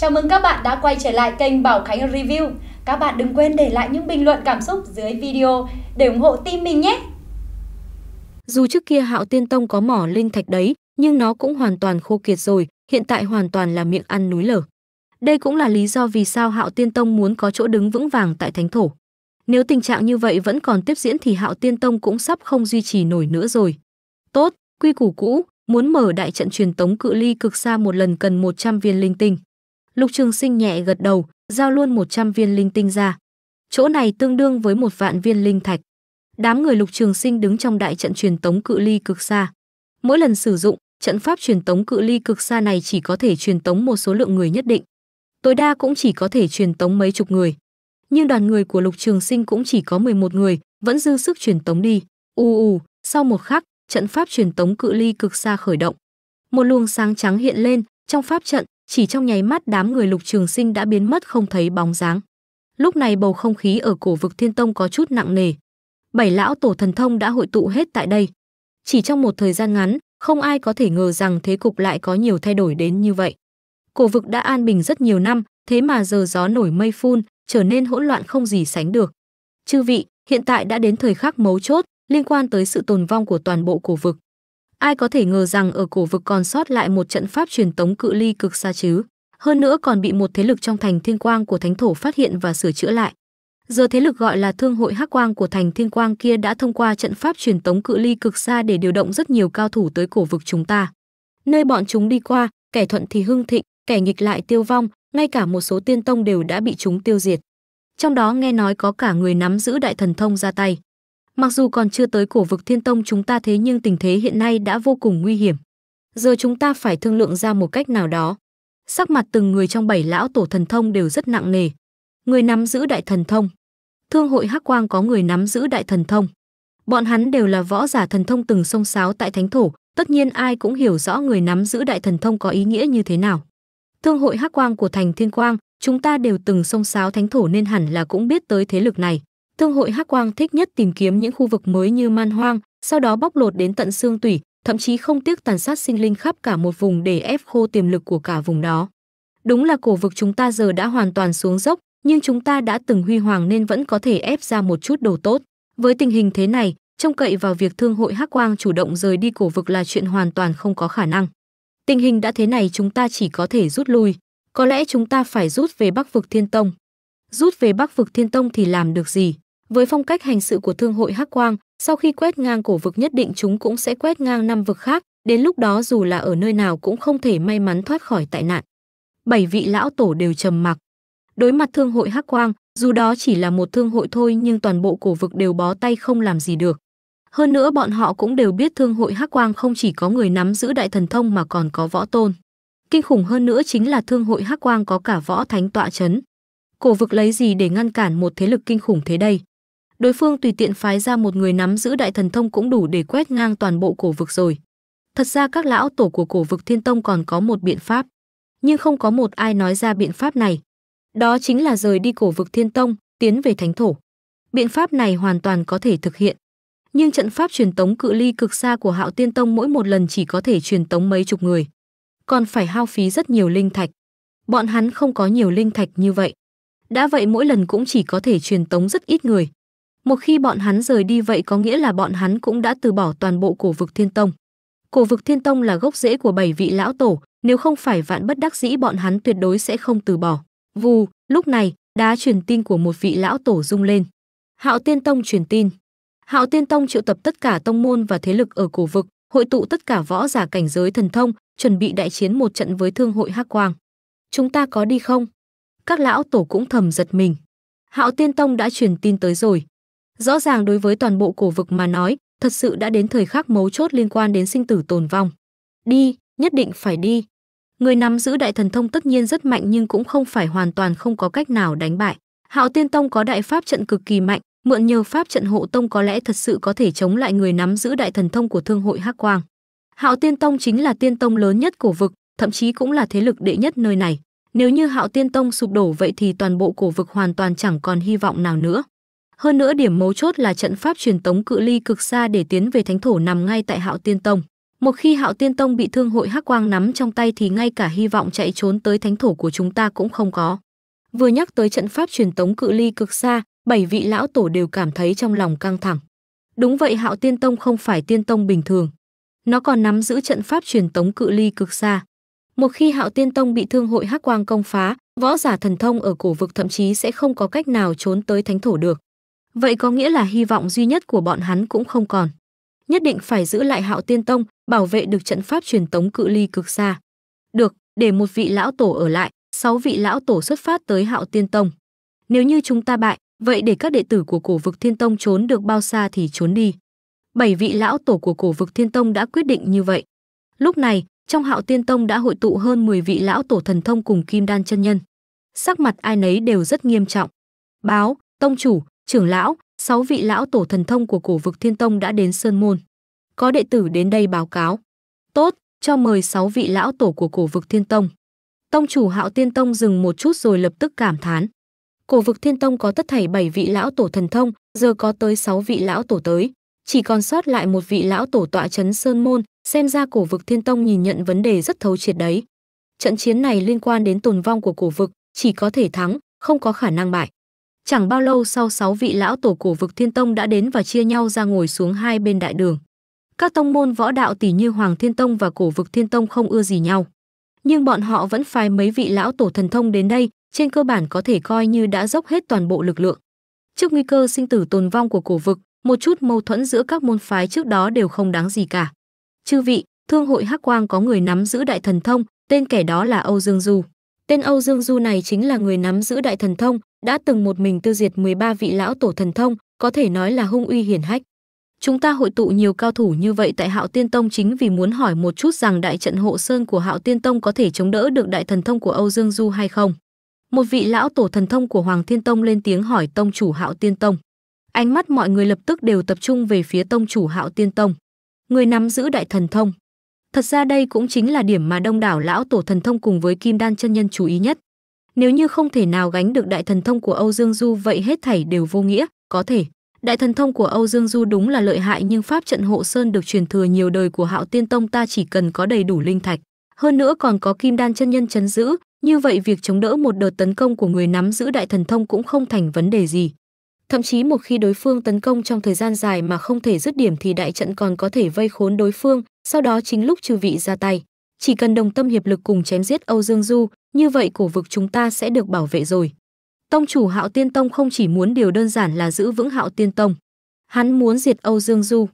Chào mừng các bạn đã quay trở lại kênh Bảo Khánh Review. Các bạn đừng quên để lại những bình luận cảm xúc dưới video để ủng hộ team mình nhé. Dù trước kia Hạo Tiên Tông có mỏ linh thạch đấy, nhưng nó cũng hoàn toàn khô kiệt rồi, hiện tại hoàn toàn là miệng ăn núi lở. Đây cũng là lý do vì sao Hạo Tiên Tông muốn có chỗ đứng vững vàng tại thánh thổ. Nếu tình trạng như vậy vẫn còn tiếp diễn thì Hạo Tiên Tông cũng sắp không duy trì nổi nữa rồi. Tốt, quy củ cũ, muốn mở đại trận truyền tống cự ly cực xa một lần cần 100 viên linh tinh. Lục Trường Sinh nhẹ gật đầu, giao luôn 100 viên linh tinh ra. Chỗ này tương đương với một vạn viên linh thạch. Đám người Lục Trường Sinh đứng trong đại trận truyền tống cự ly cực xa. Mỗi lần sử dụng, trận pháp truyền tống cự ly cực xa này chỉ có thể truyền tống một số lượng người nhất định. Tối đa cũng chỉ có thể truyền tống mấy chục người. Nhưng đoàn người của Lục Trường Sinh cũng chỉ có 11 người, vẫn dư sức truyền tống đi. U u, sau một khắc, trận pháp truyền tống cự ly cực xa khởi động. Một luồng sáng trắng hiện lên, trong pháp trận chỉ trong nháy mắt đám người Lục Trường Sinh đã biến mất không thấy bóng dáng. Lúc này bầu không khí ở cổ vực Thiên Tông có chút nặng nề. Bảy lão tổ thần thông đã hội tụ hết tại đây. Chỉ trong một thời gian ngắn, không ai có thể ngờ rằng thế cục lại có nhiều thay đổi đến như vậy. Cổ vực đã an bình rất nhiều năm, thế mà giờ gió nổi mây phun, trở nên hỗn loạn không gì sánh được. Chư vị, hiện tại đã đến thời khắc mấu chốt liên quan tới sự tồn vong của toàn bộ cổ vực. Ai có thể ngờ rằng ở cổ vực còn sót lại một trận pháp truyền tống cự ly cực xa chứ, hơn nữa còn bị một thế lực trong thành Thiên Quang của Thánh Thổ phát hiện và sửa chữa lại. Giờ thế lực gọi là Thương hội Hắc Quang của thành Thiên Quang kia đã thông qua trận pháp truyền tống cự ly cực xa để điều động rất nhiều cao thủ tới cổ vực chúng ta. Nơi bọn chúng đi qua, kẻ thuận thì hưng thịnh, kẻ nghịch lại tiêu vong, ngay cả một số tiên tông đều đã bị chúng tiêu diệt. Trong đó nghe nói có cả người nắm giữ đại thần thông ra tay. Mặc dù còn chưa tới cổ vực Thiên Tông chúng ta thế nhưng tình thế hiện nay đã vô cùng nguy hiểm. Giờ chúng ta phải thương lượng ra một cách nào đó. Sắc mặt từng người trong bảy lão tổ thần thông đều rất nặng nề. Người nắm giữ đại thần thông. Thương hội Hắc Quang có người nắm giữ đại thần thông. Bọn hắn đều là võ giả thần thông từng sông sáo tại thánh thổ, tất nhiên ai cũng hiểu rõ người nắm giữ đại thần thông có ý nghĩa như thế nào. Thương hội Hắc Quang của Thành Thiên Quang, chúng ta đều từng sông sáo thánh thổ nên hẳn là cũng biết tới thế lực này. Thương hội Hắc Quang thích nhất tìm kiếm những khu vực mới như man hoang, sau đó bóc lột đến tận xương tủy, thậm chí không tiếc tàn sát sinh linh khắp cả một vùng để ép khô tiềm lực của cả vùng đó. Đúng là cổ vực chúng ta giờ đã hoàn toàn xuống dốc, nhưng chúng ta đã từng huy hoàng nên vẫn có thể ép ra một chút đồ tốt. Với tình hình thế này, trông cậy vào việc thương hội Hắc Quang chủ động rời đi cổ vực là chuyện hoàn toàn không có khả năng. Tình hình đã thế này chúng ta chỉ có thể rút lui, có lẽ chúng ta phải rút về Bắc vực Thiên Tông. Rút về Bắc vực Thiên Tông thì làm được gì? Với phong cách hành sự của thương hội Hắc Quang, sau khi quét ngang cổ vực nhất định chúng cũng sẽ quét ngang năm vực khác, đến lúc đó dù là ở nơi nào cũng không thể may mắn thoát khỏi tai nạn. Bảy vị lão tổ đều trầm mặc. Đối mặt thương hội Hắc Quang, dù đó chỉ là một thương hội thôi nhưng toàn bộ cổ vực đều bó tay không làm gì được. Hơn nữa bọn họ cũng đều biết thương hội Hắc Quang không chỉ có người nắm giữ đại thần thông mà còn có võ tôn. Kinh khủng hơn nữa chính là thương hội Hắc Quang có cả võ thánh tọa chấn. Cổ vực lấy gì để ngăn cản một thế lực kinh khủng thế đây? đối phương tùy tiện phái ra một người nắm giữ đại thần thông cũng đủ để quét ngang toàn bộ cổ vực rồi. Thật ra các lão tổ của cổ vực Thiên Tông còn có một biện pháp, nhưng không có một ai nói ra biện pháp này. Đó chính là rời đi cổ vực Thiên Tông, tiến về thánh thổ. Biện pháp này hoàn toàn có thể thực hiện. Nhưng trận pháp truyền tống cự ly cực xa của Hạo Tiên Tông mỗi một lần chỉ có thể truyền tống mấy chục người, còn phải hao phí rất nhiều linh thạch. Bọn hắn không có nhiều linh thạch như vậy. Đã vậy mỗi lần cũng chỉ có thể truyền tống rất ít người. Một khi bọn hắn rời đi vậy có nghĩa là bọn hắn cũng đã từ bỏ toàn bộ cổ vực Thiên Tông. Cổ vực Thiên Tông là gốc rễ của bảy vị lão tổ, nếu không phải vạn bất đắc dĩ bọn hắn tuyệt đối sẽ không từ bỏ. Vù, lúc này, đá truyền tin của một vị lão tổ rung lên. Hạo Tiên Tông truyền tin. Hạo Tiên Tông triệu tập tất cả tông môn và thế lực ở cổ vực, hội tụ tất cả võ giả cảnh giới thần thông, chuẩn bị đại chiến một trận với thương hội Hắc Quang. Chúng ta có đi không? Các lão tổ cũng thầm giật mình. Hạo Tiên Tông đã truyền tin tới rồi, Rõ ràng đối với toàn bộ cổ vực mà nói, thật sự đã đến thời khắc mấu chốt liên quan đến sinh tử tồn vong. Đi, nhất định phải đi. Người nắm giữ đại thần thông tất nhiên rất mạnh nhưng cũng không phải hoàn toàn không có cách nào đánh bại. Hạo Tiên Tông có đại pháp trận cực kỳ mạnh, mượn nhờ pháp trận hộ tông có lẽ thật sự có thể chống lại người nắm giữ đại thần thông của thương hội Hắc Quang. Hạo Tiên Tông chính là tiên tông lớn nhất cổ vực, thậm chí cũng là thế lực đệ nhất nơi này. Nếu như Hạo Tiên Tông sụp đổ vậy thì toàn bộ cổ vực hoàn toàn chẳng còn hy vọng nào nữa. Hơn nữa điểm mấu chốt là trận pháp truyền tống cự ly cực xa để tiến về thánh thổ nằm ngay tại Hạo Tiên Tông. Một khi Hạo Tiên Tông bị Thương hội Hắc Quang nắm trong tay thì ngay cả hy vọng chạy trốn tới thánh thổ của chúng ta cũng không có. Vừa nhắc tới trận pháp truyền tống cự ly cực xa, bảy vị lão tổ đều cảm thấy trong lòng căng thẳng. Đúng vậy Hạo Tiên Tông không phải tiên tông bình thường. Nó còn nắm giữ trận pháp truyền tống cự ly cực xa. Một khi Hạo Tiên Tông bị Thương hội Hắc Quang công phá, võ giả thần thông ở cổ vực thậm chí sẽ không có cách nào trốn tới thánh thổ được. Vậy có nghĩa là hy vọng duy nhất của bọn hắn cũng không còn. Nhất định phải giữ lại Hạo Tiên Tông, bảo vệ được trận pháp truyền tống cự ly cực xa. Được, để một vị lão tổ ở lại, sáu vị lão tổ xuất phát tới Hạo Tiên Tông. Nếu như chúng ta bại, vậy để các đệ tử của cổ vực Thiên Tông trốn được bao xa thì trốn đi. Bảy vị lão tổ của cổ vực Thiên Tông đã quyết định như vậy. Lúc này, trong Hạo Tiên Tông đã hội tụ hơn 10 vị lão tổ thần thông cùng kim đan chân nhân. Sắc mặt ai nấy đều rất nghiêm trọng. Báo, tông chủ, trưởng lão, sáu vị lão tổ thần thông của cổ vực Thiên Tông đã đến Sơn Môn. Có đệ tử đến đây báo cáo. Tốt, cho mời sáu vị lão tổ của cổ vực Thiên Tông. Tông chủ Hạo Tiên Tông dừng một chút rồi lập tức cảm thán. Cổ vực Thiên Tông có tất thảy bảy vị lão tổ thần thông, giờ có tới sáu vị lão tổ tới, chỉ còn sót lại một vị lão tổ tọa chấn Sơn Môn, xem ra cổ vực Thiên Tông nhìn nhận vấn đề rất thấu triệt đấy. Trận chiến này liên quan đến tồn vong của cổ vực, chỉ có thể thắng, không có khả năng bại. Chẳng bao lâu sau sáu vị lão tổ cổ vực Thiên Tông đã đến và chia nhau ra ngồi xuống hai bên đại đường. Các tông môn võ đạo tỷ như Hoàng Thiên Tông và cổ vực Thiên Tông không ưa gì nhau. Nhưng bọn họ vẫn phái mấy vị lão tổ thần thông đến đây, trên cơ bản có thể coi như đã dốc hết toàn bộ lực lượng. Trước nguy cơ sinh tử tồn vong của cổ vực, một chút mâu thuẫn giữa các môn phái trước đó đều không đáng gì cả. Chư vị, thương hội Hắc Quang có người nắm giữ đại thần thông, tên kẻ đó là Âu Dương Du. Tên Âu Dương Du này chính là người nắm giữ đại thần thông, đã từng một mình tiêu diệt 13 vị lão tổ thần thông, có thể nói là hung uy hiển hách. Chúng ta hội tụ nhiều cao thủ như vậy tại Hạo Tiên Tông chính vì muốn hỏi một chút rằng đại trận hộ sơn của Hạo Tiên Tông có thể chống đỡ được đại thần thông của Âu Dương Du hay không. Một vị lão tổ thần thông của Hoàng Thiên Tông lên tiếng hỏi tông chủ Hạo Tiên Tông. Ánh mắt mọi người lập tức đều tập trung về phía tông chủ Hạo Tiên Tông, người nắm giữ đại thần thông. Thật ra đây cũng chính là điểm mà đông đảo lão tổ thần thông cùng với Kim Đan chân nhân chú ý nhất. Nếu như không thể nào gánh được đại thần thông của Âu Dương Du vậy hết thảy đều vô nghĩa, có thể. Đại thần thông của Âu Dương Du đúng là lợi hại nhưng pháp trận hộ sơn được truyền thừa nhiều đời của Hạo Tiên Tông ta chỉ cần có đầy đủ linh thạch, hơn nữa còn có kim đan chân nhân chấn giữ, như vậy việc chống đỡ một đợt tấn công của người nắm giữ đại thần thông cũng không thành vấn đề gì. Thậm chí một khi đối phương tấn công trong thời gian dài mà không thể dứt điểm thì đại trận còn có thể vây khốn đối phương, sau đó chính lúc trừ vị ra tay chỉ cần đồng tâm hiệp lực cùng chém giết Âu Dương Du, như vậy cổ vực chúng ta sẽ được bảo vệ rồi. Tông chủ Hạo Tiên Tông không chỉ muốn điều đơn giản là giữ vững Hạo Tiên Tông, hắn muốn diệt Âu Dương Du.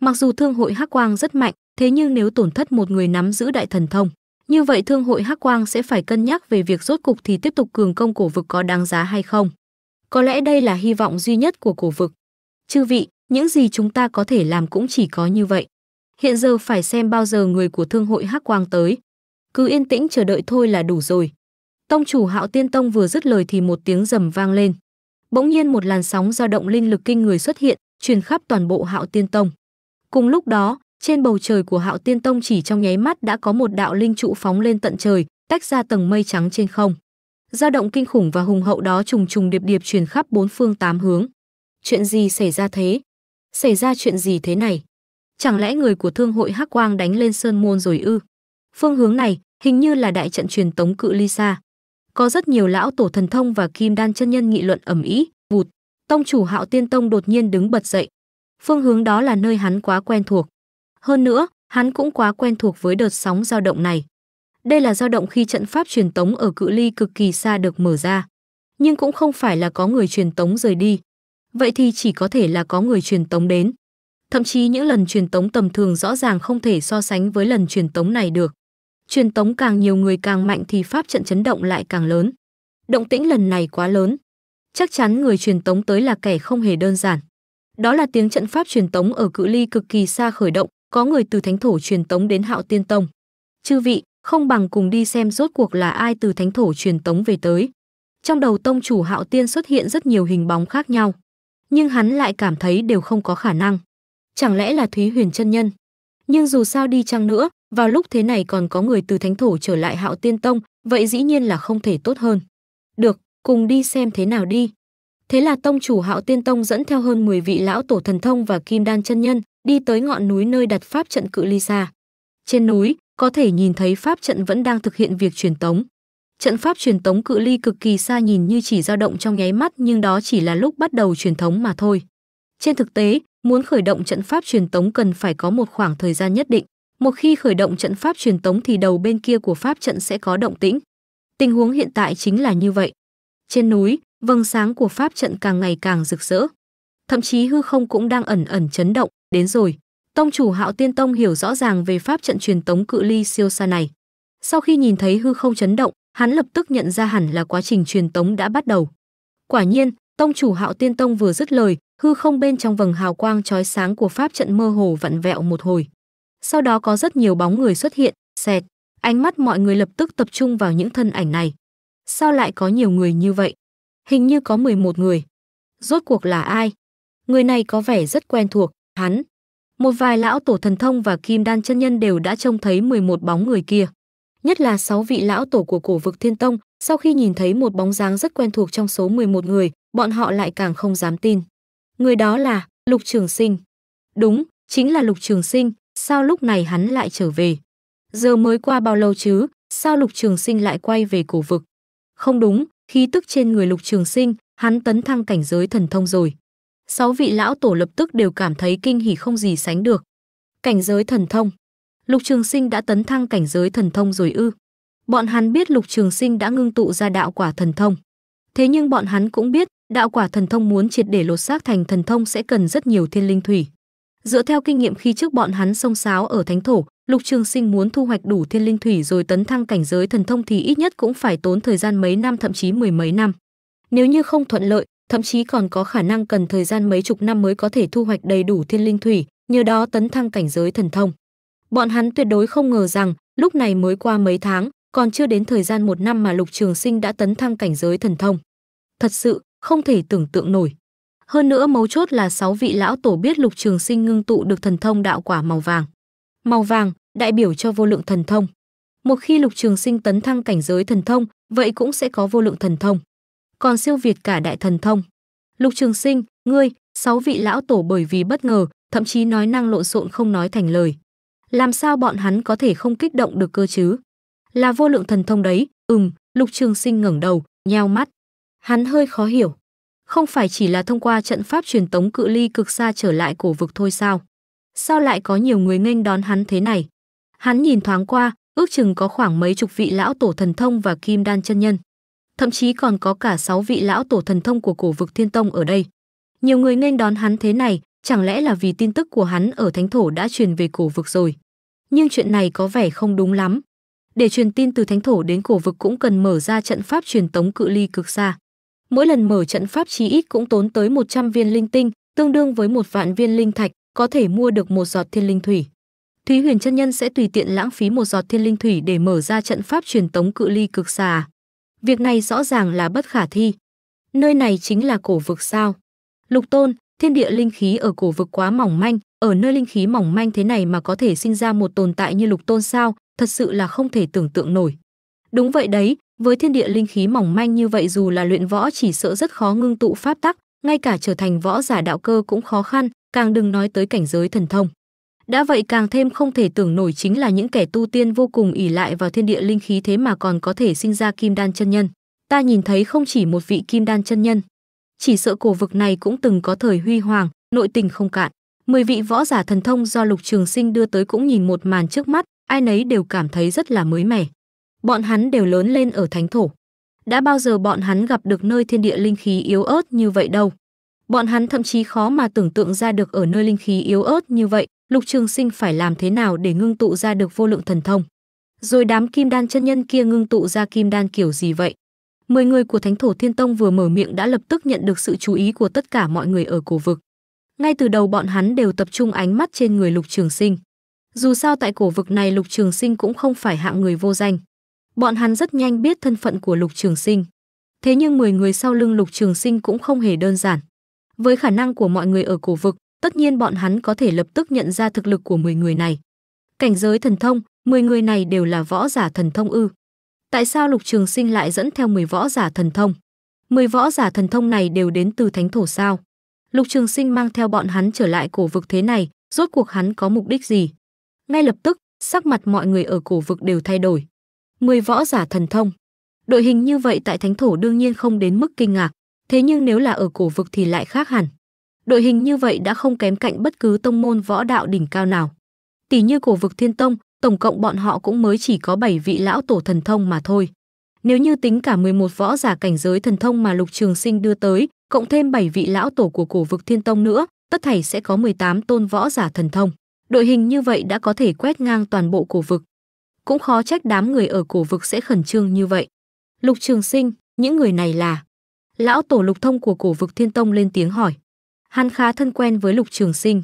Mặc dù thương hội Hắc Quang rất mạnh, thế nhưng nếu tổn thất một người nắm giữ đại thần thông, như vậy thương hội Hắc Quang sẽ phải cân nhắc về việc rốt cục thì tiếp tục cường công cổ vực có đáng giá hay không. Có lẽ đây là hy vọng duy nhất của cổ vực. Chư vị, những gì chúng ta có thể làm cũng chỉ có như vậy hiện giờ phải xem bao giờ người của thương hội Hắc Quang tới. Cứ yên tĩnh chờ đợi thôi là đủ rồi. Tông chủ Hạo Tiên Tông vừa dứt lời thì một tiếng rầm vang lên. Bỗng nhiên một làn sóng dao động linh lực kinh người xuất hiện, truyền khắp toàn bộ Hạo Tiên Tông. Cùng lúc đó, trên bầu trời của Hạo Tiên Tông chỉ trong nháy mắt đã có một đạo linh trụ phóng lên tận trời, tách ra tầng mây trắng trên không. Dao động kinh khủng và hùng hậu đó trùng trùng điệp điệp truyền khắp bốn phương tám hướng. Chuyện gì xảy ra thế? Xảy ra chuyện gì thế này? chẳng lẽ người của thương hội hắc quang đánh lên sơn môn rồi ư phương hướng này hình như là đại trận truyền tống cự ly xa có rất nhiều lão tổ thần thông và kim đan chân nhân nghị luận ầm ĩ bụt tông chủ hạo tiên tông đột nhiên đứng bật dậy phương hướng đó là nơi hắn quá quen thuộc hơn nữa hắn cũng quá quen thuộc với đợt sóng dao động này đây là dao động khi trận pháp truyền tống ở cự ly cực kỳ xa được mở ra nhưng cũng không phải là có người truyền tống rời đi vậy thì chỉ có thể là có người truyền tống đến thậm chí những lần truyền tống tầm thường rõ ràng không thể so sánh với lần truyền tống này được. Truyền tống càng nhiều người càng mạnh thì pháp trận chấn động lại càng lớn. Động tĩnh lần này quá lớn. Chắc chắn người truyền tống tới là kẻ không hề đơn giản. Đó là tiếng trận pháp truyền tống ở cự ly cực kỳ xa khởi động, có người từ thánh thổ truyền tống đến hạo tiên tông. Chư vị, không bằng cùng đi xem rốt cuộc là ai từ thánh thổ truyền tống về tới. Trong đầu tông chủ hạo tiên xuất hiện rất nhiều hình bóng khác nhau. Nhưng hắn lại cảm thấy đều không có khả năng chẳng lẽ là Thúy Huyền chân nhân? Nhưng dù sao đi chăng nữa, vào lúc thế này còn có người từ thánh thổ trở lại Hạo Tiên Tông, vậy dĩ nhiên là không thể tốt hơn. Được, cùng đi xem thế nào đi. Thế là tông chủ Hạo Tiên Tông dẫn theo hơn 10 vị lão tổ thần thông và kim đan chân nhân, đi tới ngọn núi nơi đặt pháp trận cự ly xa. Trên núi, có thể nhìn thấy pháp trận vẫn đang thực hiện việc truyền tống. Trận pháp truyền tống cự ly cực kỳ xa nhìn như chỉ dao động trong nháy mắt nhưng đó chỉ là lúc bắt đầu truyền thống mà thôi. Trên thực tế, Muốn khởi động trận pháp truyền tống cần phải có một khoảng thời gian nhất định. Một khi khởi động trận pháp truyền tống thì đầu bên kia của pháp trận sẽ có động tĩnh. Tình huống hiện tại chính là như vậy. Trên núi, vầng sáng của pháp trận càng ngày càng rực rỡ. Thậm chí hư không cũng đang ẩn ẩn chấn động, đến rồi. Tông chủ Hạo Tiên Tông hiểu rõ ràng về pháp trận truyền tống cự ly siêu xa này. Sau khi nhìn thấy hư không chấn động, hắn lập tức nhận ra hẳn là quá trình truyền tống đã bắt đầu. Quả nhiên, tông chủ Hạo Tiên Tông vừa dứt lời, hư không bên trong vầng hào quang chói sáng của pháp trận mơ hồ vặn vẹo một hồi. Sau đó có rất nhiều bóng người xuất hiện, xẹt, ánh mắt mọi người lập tức tập trung vào những thân ảnh này. Sao lại có nhiều người như vậy? Hình như có 11 người. Rốt cuộc là ai? Người này có vẻ rất quen thuộc, hắn. Một vài lão tổ thần thông và kim đan chân nhân đều đã trông thấy 11 bóng người kia. Nhất là 6 vị lão tổ của cổ vực thiên tông, sau khi nhìn thấy một bóng dáng rất quen thuộc trong số 11 người, bọn họ lại càng không dám tin. Người đó là Lục Trường Sinh. Đúng, chính là Lục Trường Sinh, sao lúc này hắn lại trở về? Giờ mới qua bao lâu chứ, sao Lục Trường Sinh lại quay về cổ vực? Không đúng, khí tức trên người Lục Trường Sinh, hắn tấn thăng cảnh giới thần thông rồi. Sáu vị lão tổ lập tức đều cảm thấy kinh hỉ không gì sánh được. Cảnh giới thần thông. Lục Trường Sinh đã tấn thăng cảnh giới thần thông rồi ư? Bọn hắn biết Lục Trường Sinh đã ngưng tụ ra đạo quả thần thông. Thế nhưng bọn hắn cũng biết, đạo quả thần thông muốn triệt để lột xác thành thần thông sẽ cần rất nhiều thiên linh thủy. Dựa theo kinh nghiệm khi trước bọn hắn sông sáo ở thánh thổ, Lục Trường Sinh muốn thu hoạch đủ thiên linh thủy rồi tấn thăng cảnh giới thần thông thì ít nhất cũng phải tốn thời gian mấy năm thậm chí mười mấy năm. Nếu như không thuận lợi, thậm chí còn có khả năng cần thời gian mấy chục năm mới có thể thu hoạch đầy đủ thiên linh thủy, nhờ đó tấn thăng cảnh giới thần thông. Bọn hắn tuyệt đối không ngờ rằng, lúc này mới qua mấy tháng, còn chưa đến thời gian một năm mà Lục Trường Sinh đã tấn thăng cảnh giới thần thông. Thật sự, không thể tưởng tượng nổi. Hơn nữa mấu chốt là sáu vị lão tổ biết Lục Trường Sinh ngưng tụ được thần thông đạo quả màu vàng. Màu vàng đại biểu cho vô lượng thần thông. Một khi Lục Trường Sinh tấn thăng cảnh giới thần thông, vậy cũng sẽ có vô lượng thần thông. Còn siêu việt cả đại thần thông. Lục Trường Sinh, ngươi, sáu vị lão tổ bởi vì bất ngờ, thậm chí nói năng lộn xộn không nói thành lời. Làm sao bọn hắn có thể không kích động được cơ chứ? Là vô lượng thần thông đấy, ừm, Lục Trường Sinh ngẩng đầu, nheo mắt, Hắn hơi khó hiểu. Không phải chỉ là thông qua trận pháp truyền tống cự ly cực xa trở lại cổ vực thôi sao? Sao lại có nhiều người nghênh đón hắn thế này? Hắn nhìn thoáng qua, ước chừng có khoảng mấy chục vị lão tổ thần thông và kim đan chân nhân. Thậm chí còn có cả sáu vị lão tổ thần thông của cổ vực thiên tông ở đây. Nhiều người nên đón hắn thế này, chẳng lẽ là vì tin tức của hắn ở thánh thổ đã truyền về cổ vực rồi. Nhưng chuyện này có vẻ không đúng lắm. Để truyền tin từ thánh thổ đến cổ vực cũng cần mở ra trận pháp truyền tống cự ly cực xa mỗi lần mở trận pháp chí ít cũng tốn tới 100 viên linh tinh, tương đương với một vạn viên linh thạch, có thể mua được một giọt thiên linh thủy. Thúy Huyền chân nhân sẽ tùy tiện lãng phí một giọt thiên linh thủy để mở ra trận pháp truyền tống cự ly cực xa. Việc này rõ ràng là bất khả thi. Nơi này chính là cổ vực sao? Lục Tôn, thiên địa linh khí ở cổ vực quá mỏng manh, ở nơi linh khí mỏng manh thế này mà có thể sinh ra một tồn tại như Lục Tôn sao, thật sự là không thể tưởng tượng nổi. Đúng vậy đấy, với thiên địa linh khí mỏng manh như vậy dù là luyện võ chỉ sợ rất khó ngưng tụ pháp tắc, ngay cả trở thành võ giả đạo cơ cũng khó khăn, càng đừng nói tới cảnh giới thần thông. Đã vậy càng thêm không thể tưởng nổi chính là những kẻ tu tiên vô cùng ỷ lại vào thiên địa linh khí thế mà còn có thể sinh ra kim đan chân nhân. Ta nhìn thấy không chỉ một vị kim đan chân nhân. Chỉ sợ cổ vực này cũng từng có thời huy hoàng, nội tình không cạn. Mười vị võ giả thần thông do Lục Trường Sinh đưa tới cũng nhìn một màn trước mắt, ai nấy đều cảm thấy rất là mới mẻ bọn hắn đều lớn lên ở thánh thổ. Đã bao giờ bọn hắn gặp được nơi thiên địa linh khí yếu ớt như vậy đâu. Bọn hắn thậm chí khó mà tưởng tượng ra được ở nơi linh khí yếu ớt như vậy, Lục Trường Sinh phải làm thế nào để ngưng tụ ra được vô lượng thần thông. Rồi đám kim đan chân nhân kia ngưng tụ ra kim đan kiểu gì vậy? Mười người của Thánh Thổ Thiên Tông vừa mở miệng đã lập tức nhận được sự chú ý của tất cả mọi người ở cổ vực. Ngay từ đầu bọn hắn đều tập trung ánh mắt trên người Lục Trường Sinh. Dù sao tại cổ vực này Lục Trường Sinh cũng không phải hạng người vô danh. Bọn hắn rất nhanh biết thân phận của Lục Trường Sinh. Thế nhưng 10 người sau lưng Lục Trường Sinh cũng không hề đơn giản. Với khả năng của mọi người ở cổ vực, tất nhiên bọn hắn có thể lập tức nhận ra thực lực của 10 người này. Cảnh giới thần thông, 10 người này đều là võ giả thần thông ư? Tại sao Lục Trường Sinh lại dẫn theo 10 võ giả thần thông? 10 võ giả thần thông này đều đến từ thánh thổ sao? Lục Trường Sinh mang theo bọn hắn trở lại cổ vực thế này, rốt cuộc hắn có mục đích gì? Ngay lập tức, sắc mặt mọi người ở cổ vực đều thay đổi. 10 võ giả thần thông. Đội hình như vậy tại thánh thổ đương nhiên không đến mức kinh ngạc, thế nhưng nếu là ở cổ vực thì lại khác hẳn. Đội hình như vậy đã không kém cạnh bất cứ tông môn võ đạo đỉnh cao nào. Tỷ như cổ vực Thiên Tông, tổng cộng bọn họ cũng mới chỉ có 7 vị lão tổ thần thông mà thôi. Nếu như tính cả 11 võ giả cảnh giới thần thông mà Lục Trường Sinh đưa tới, cộng thêm 7 vị lão tổ của cổ vực Thiên Tông nữa, tất thảy sẽ có 18 tôn võ giả thần thông. Đội hình như vậy đã có thể quét ngang toàn bộ cổ vực cũng khó trách đám người ở cổ vực sẽ khẩn trương như vậy. Lục Trường Sinh, những người này là? Lão tổ Lục Thông của cổ vực Thiên Tông lên tiếng hỏi. Hắn khá thân quen với Lục Trường Sinh.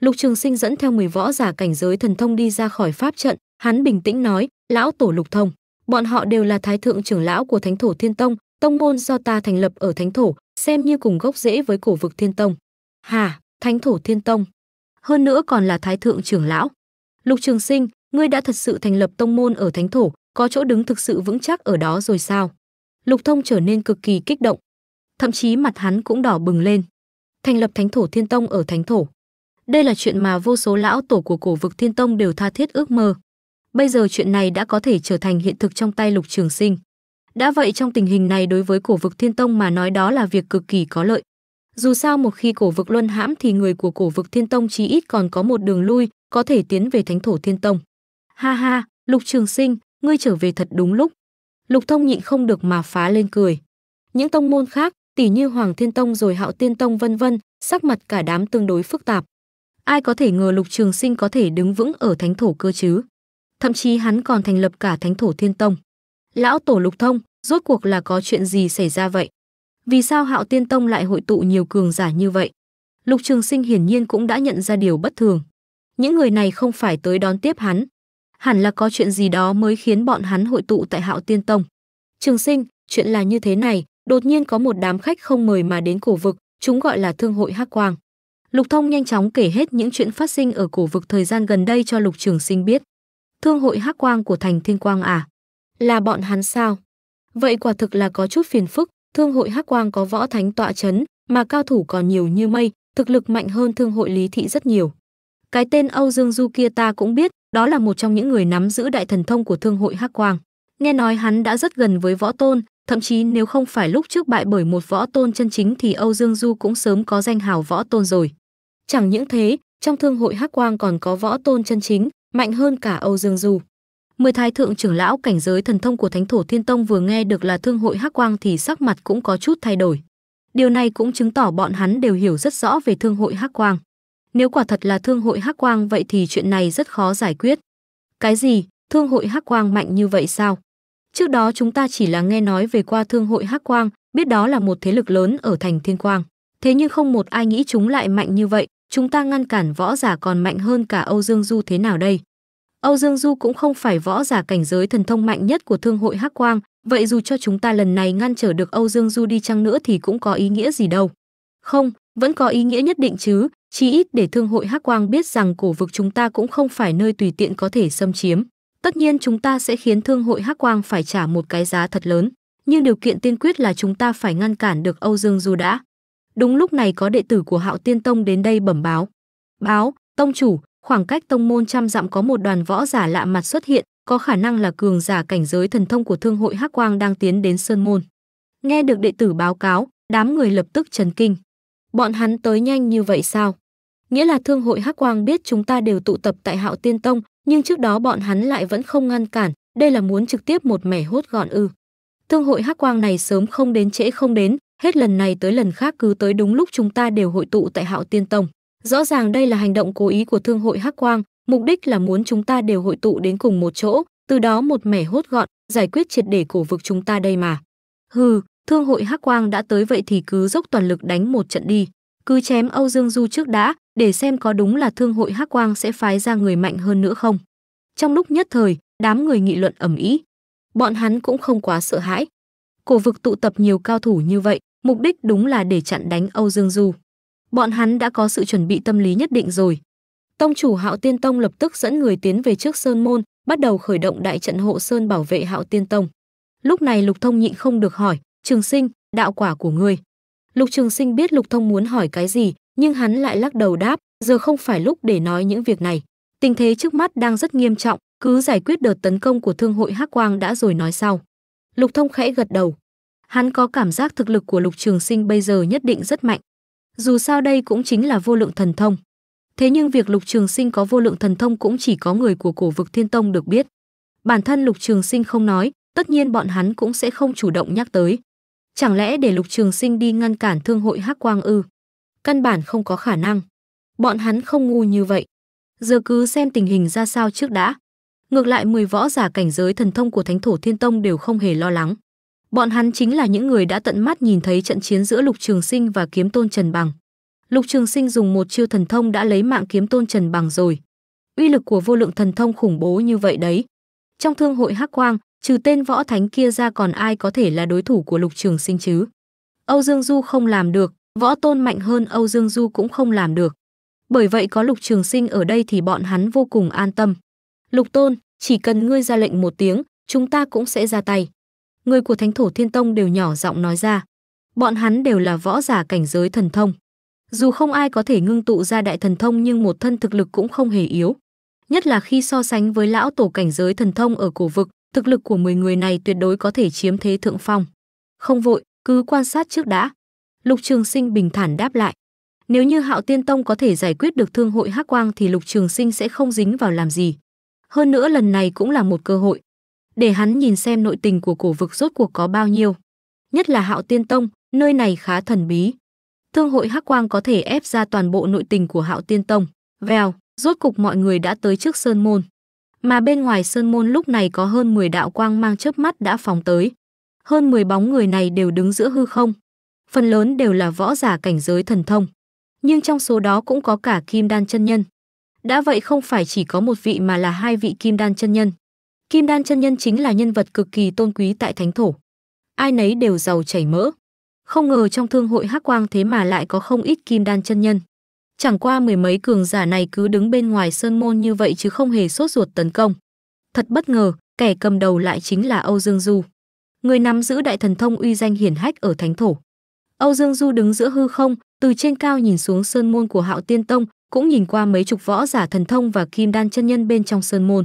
Lục Trường Sinh dẫn theo 10 võ giả cảnh giới thần thông đi ra khỏi pháp trận, hắn bình tĩnh nói, "Lão tổ Lục Thông, bọn họ đều là thái thượng trưởng lão của Thánh thổ Thiên Tông, tông môn do ta thành lập ở Thánh thổ, xem như cùng gốc rễ với cổ vực Thiên Tông." "Hà, Thánh thổ Thiên Tông." Hơn nữa còn là thái thượng trưởng lão. Lục Trường Sinh, ngươi đã thật sự thành lập tông môn ở thánh thổ, có chỗ đứng thực sự vững chắc ở đó rồi sao? Lục Thông trở nên cực kỳ kích động, thậm chí mặt hắn cũng đỏ bừng lên. Thành lập Thánh Thổ Thiên Tông ở Thánh Thổ. Đây là chuyện mà vô số lão tổ của cổ vực Thiên Tông đều tha thiết ước mơ. Bây giờ chuyện này đã có thể trở thành hiện thực trong tay Lục Trường Sinh. Đã vậy trong tình hình này đối với cổ vực Thiên Tông mà nói đó là việc cực kỳ có lợi. Dù sao một khi cổ vực luân hãm thì người của cổ vực Thiên Tông chí ít còn có một đường lui, có thể tiến về Thánh Thổ Thiên Tông. Ha ha, Lục Trường Sinh, ngươi trở về thật đúng lúc. Lục Thông nhịn không được mà phá lên cười. Những tông môn khác, tỉ như Hoàng Thiên Tông rồi Hạo Tiên Tông vân vân, sắc mặt cả đám tương đối phức tạp. Ai có thể ngờ Lục Trường Sinh có thể đứng vững ở thánh thổ cơ chứ? Thậm chí hắn còn thành lập cả thánh thổ Thiên Tông. Lão tổ Lục Thông, rốt cuộc là có chuyện gì xảy ra vậy? Vì sao Hạo Tiên Tông lại hội tụ nhiều cường giả như vậy? Lục Trường Sinh hiển nhiên cũng đã nhận ra điều bất thường. Những người này không phải tới đón tiếp hắn, hẳn là có chuyện gì đó mới khiến bọn hắn hội tụ tại Hạo Tiên Tông. Trường Sinh, chuyện là như thế này, đột nhiên có một đám khách không mời mà đến cổ vực, chúng gọi là thương hội Hắc Quang. Lục Thông nhanh chóng kể hết những chuyện phát sinh ở cổ vực thời gian gần đây cho Lục Trường Sinh biết. Thương hội Hắc Quang của Thành Thiên Quang à? Là bọn hắn sao? Vậy quả thực là có chút phiền phức, Thương hội Hắc Quang có võ thánh tọa chấn, mà cao thủ còn nhiều như mây, thực lực mạnh hơn Thương hội Lý Thị rất nhiều. Cái tên Âu Dương Du kia ta cũng biết, đó là một trong những người nắm giữ đại thần thông của thương hội Hắc Quang. Nghe nói hắn đã rất gần với võ tôn, thậm chí nếu không phải lúc trước bại bởi một võ tôn chân chính thì Âu Dương Du cũng sớm có danh hào võ tôn rồi. Chẳng những thế, trong thương hội Hắc Quang còn có võ tôn chân chính, mạnh hơn cả Âu Dương Du. Mười thái thượng trưởng lão cảnh giới thần thông của Thánh Thổ Thiên Tông vừa nghe được là thương hội Hắc Quang thì sắc mặt cũng có chút thay đổi. Điều này cũng chứng tỏ bọn hắn đều hiểu rất rõ về thương hội Hắc Quang. Nếu quả thật là thương hội Hắc Quang vậy thì chuyện này rất khó giải quyết. Cái gì? Thương hội Hắc Quang mạnh như vậy sao? Trước đó chúng ta chỉ là nghe nói về qua thương hội Hắc Quang, biết đó là một thế lực lớn ở thành Thiên Quang. Thế nhưng không một ai nghĩ chúng lại mạnh như vậy, chúng ta ngăn cản võ giả còn mạnh hơn cả Âu Dương Du thế nào đây? Âu Dương Du cũng không phải võ giả cảnh giới thần thông mạnh nhất của thương hội Hắc Quang, vậy dù cho chúng ta lần này ngăn trở được Âu Dương Du đi chăng nữa thì cũng có ý nghĩa gì đâu. Không, vẫn có ý nghĩa nhất định chứ, chí ít để thương hội Hắc Quang biết rằng cổ vực chúng ta cũng không phải nơi tùy tiện có thể xâm chiếm. Tất nhiên chúng ta sẽ khiến thương hội Hắc Quang phải trả một cái giá thật lớn, nhưng điều kiện tiên quyết là chúng ta phải ngăn cản được Âu Dương Du đã. Đúng lúc này có đệ tử của Hạo Tiên Tông đến đây bẩm báo. Báo, tông chủ, khoảng cách tông môn trăm dặm có một đoàn võ giả lạ mặt xuất hiện, có khả năng là cường giả cảnh giới thần thông của thương hội Hắc Quang đang tiến đến sơn môn. Nghe được đệ tử báo cáo, đám người lập tức chấn kinh. Bọn hắn tới nhanh như vậy sao? nghĩa là thương hội Hắc Quang biết chúng ta đều tụ tập tại Hạo Tiên Tông, nhưng trước đó bọn hắn lại vẫn không ngăn cản, đây là muốn trực tiếp một mẻ hốt gọn ư? Thương hội Hắc Quang này sớm không đến trễ không đến, hết lần này tới lần khác cứ tới đúng lúc chúng ta đều hội tụ tại Hạo Tiên Tông. Rõ ràng đây là hành động cố ý của Thương hội Hắc Quang, mục đích là muốn chúng ta đều hội tụ đến cùng một chỗ, từ đó một mẻ hốt gọn, giải quyết triệt để cổ vực chúng ta đây mà. Hừ, Thương hội Hắc Quang đã tới vậy thì cứ dốc toàn lực đánh một trận đi cứ chém Âu Dương Du trước đã, để xem có đúng là thương hội Hắc Quang sẽ phái ra người mạnh hơn nữa không. Trong lúc nhất thời, đám người nghị luận ầm ĩ. Bọn hắn cũng không quá sợ hãi. Cổ vực tụ tập nhiều cao thủ như vậy, mục đích đúng là để chặn đánh Âu Dương Du. Bọn hắn đã có sự chuẩn bị tâm lý nhất định rồi. Tông chủ Hạo Tiên Tông lập tức dẫn người tiến về trước Sơn Môn, bắt đầu khởi động đại trận hộ Sơn bảo vệ Hạo Tiên Tông. Lúc này Lục Thông nhịn không được hỏi, Trường sinh, đạo quả của ngươi. Lục Trường Sinh biết Lục Thông muốn hỏi cái gì, nhưng hắn lại lắc đầu đáp, giờ không phải lúc để nói những việc này. Tình thế trước mắt đang rất nghiêm trọng, cứ giải quyết đợt tấn công của thương hội Hắc Quang đã rồi nói sau. Lục Thông khẽ gật đầu. Hắn có cảm giác thực lực của Lục Trường Sinh bây giờ nhất định rất mạnh. Dù sao đây cũng chính là vô lượng thần thông. Thế nhưng việc Lục Trường Sinh có vô lượng thần thông cũng chỉ có người của cổ vực Thiên Tông được biết. Bản thân Lục Trường Sinh không nói, tất nhiên bọn hắn cũng sẽ không chủ động nhắc tới, Chẳng lẽ để Lục Trường Sinh đi ngăn cản Thương hội Hắc Quang ư? Căn bản không có khả năng. Bọn hắn không ngu như vậy. Giờ cứ xem tình hình ra sao trước đã. Ngược lại 10 võ giả cảnh giới thần thông của Thánh thổ Thiên Tông đều không hề lo lắng. Bọn hắn chính là những người đã tận mắt nhìn thấy trận chiến giữa Lục Trường Sinh và Kiếm Tôn Trần Bằng. Lục Trường Sinh dùng một chiêu thần thông đã lấy mạng Kiếm Tôn Trần Bằng rồi. Uy lực của vô lượng thần thông khủng bố như vậy đấy. Trong thương hội Hắc Quang, Trừ tên võ thánh kia ra còn ai có thể là đối thủ của Lục Trường Sinh chứ? Âu Dương Du không làm được, võ tôn mạnh hơn Âu Dương Du cũng không làm được. Bởi vậy có Lục Trường Sinh ở đây thì bọn hắn vô cùng an tâm. Lục Tôn, chỉ cần ngươi ra lệnh một tiếng, chúng ta cũng sẽ ra tay. Người của Thánh Thổ Thiên Tông đều nhỏ giọng nói ra. Bọn hắn đều là võ giả cảnh giới thần thông. Dù không ai có thể ngưng tụ ra đại thần thông nhưng một thân thực lực cũng không hề yếu. Nhất là khi so sánh với lão tổ cảnh giới thần thông ở cổ vực, thực lực của 10 người này tuyệt đối có thể chiếm thế thượng phong. Không vội, cứ quan sát trước đã. Lục Trường Sinh bình thản đáp lại. Nếu như Hạo Tiên Tông có thể giải quyết được thương hội Hắc Quang thì Lục Trường Sinh sẽ không dính vào làm gì. Hơn nữa lần này cũng là một cơ hội để hắn nhìn xem nội tình của cổ vực rốt cuộc có bao nhiêu. Nhất là Hạo Tiên Tông, nơi này khá thần bí. Thương hội Hắc Quang có thể ép ra toàn bộ nội tình của Hạo Tiên Tông. Vèo, rốt cục mọi người đã tới trước sơn môn mà bên ngoài sơn môn lúc này có hơn 10 đạo quang mang chớp mắt đã phóng tới. Hơn 10 bóng người này đều đứng giữa hư không. Phần lớn đều là võ giả cảnh giới thần thông, nhưng trong số đó cũng có cả kim đan chân nhân. Đã vậy không phải chỉ có một vị mà là hai vị kim đan chân nhân. Kim đan chân nhân chính là nhân vật cực kỳ tôn quý tại thánh thổ. Ai nấy đều giàu chảy mỡ. Không ngờ trong thương hội hắc quang thế mà lại có không ít kim đan chân nhân. Chẳng qua mười mấy cường giả này cứ đứng bên ngoài sơn môn như vậy chứ không hề sốt ruột tấn công. Thật bất ngờ, kẻ cầm đầu lại chính là Âu Dương Du. Người nắm giữ đại thần thông uy danh hiển hách ở thánh thổ. Âu Dương Du đứng giữa hư không, từ trên cao nhìn xuống sơn môn của Hạo Tiên Tông, cũng nhìn qua mấy chục võ giả thần thông và kim đan chân nhân bên trong sơn môn.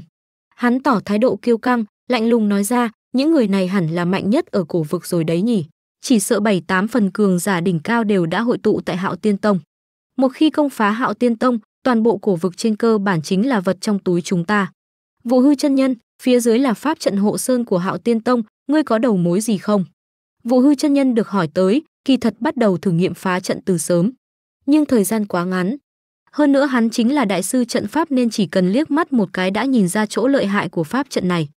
Hắn tỏ thái độ kiêu căng, lạnh lùng nói ra, những người này hẳn là mạnh nhất ở cổ vực rồi đấy nhỉ. Chỉ sợ bảy tám phần cường giả đỉnh cao đều đã hội tụ tại Hạo Tiên Tông. Một khi công phá Hạo Tiên Tông, toàn bộ cổ vực trên cơ bản chính là vật trong túi chúng ta. Vũ Hư chân nhân, phía dưới là pháp trận hộ sơn của Hạo Tiên Tông, ngươi có đầu mối gì không? Vũ Hư chân nhân được hỏi tới, kỳ thật bắt đầu thử nghiệm phá trận từ sớm, nhưng thời gian quá ngắn. Hơn nữa hắn chính là đại sư trận pháp nên chỉ cần liếc mắt một cái đã nhìn ra chỗ lợi hại của pháp trận này.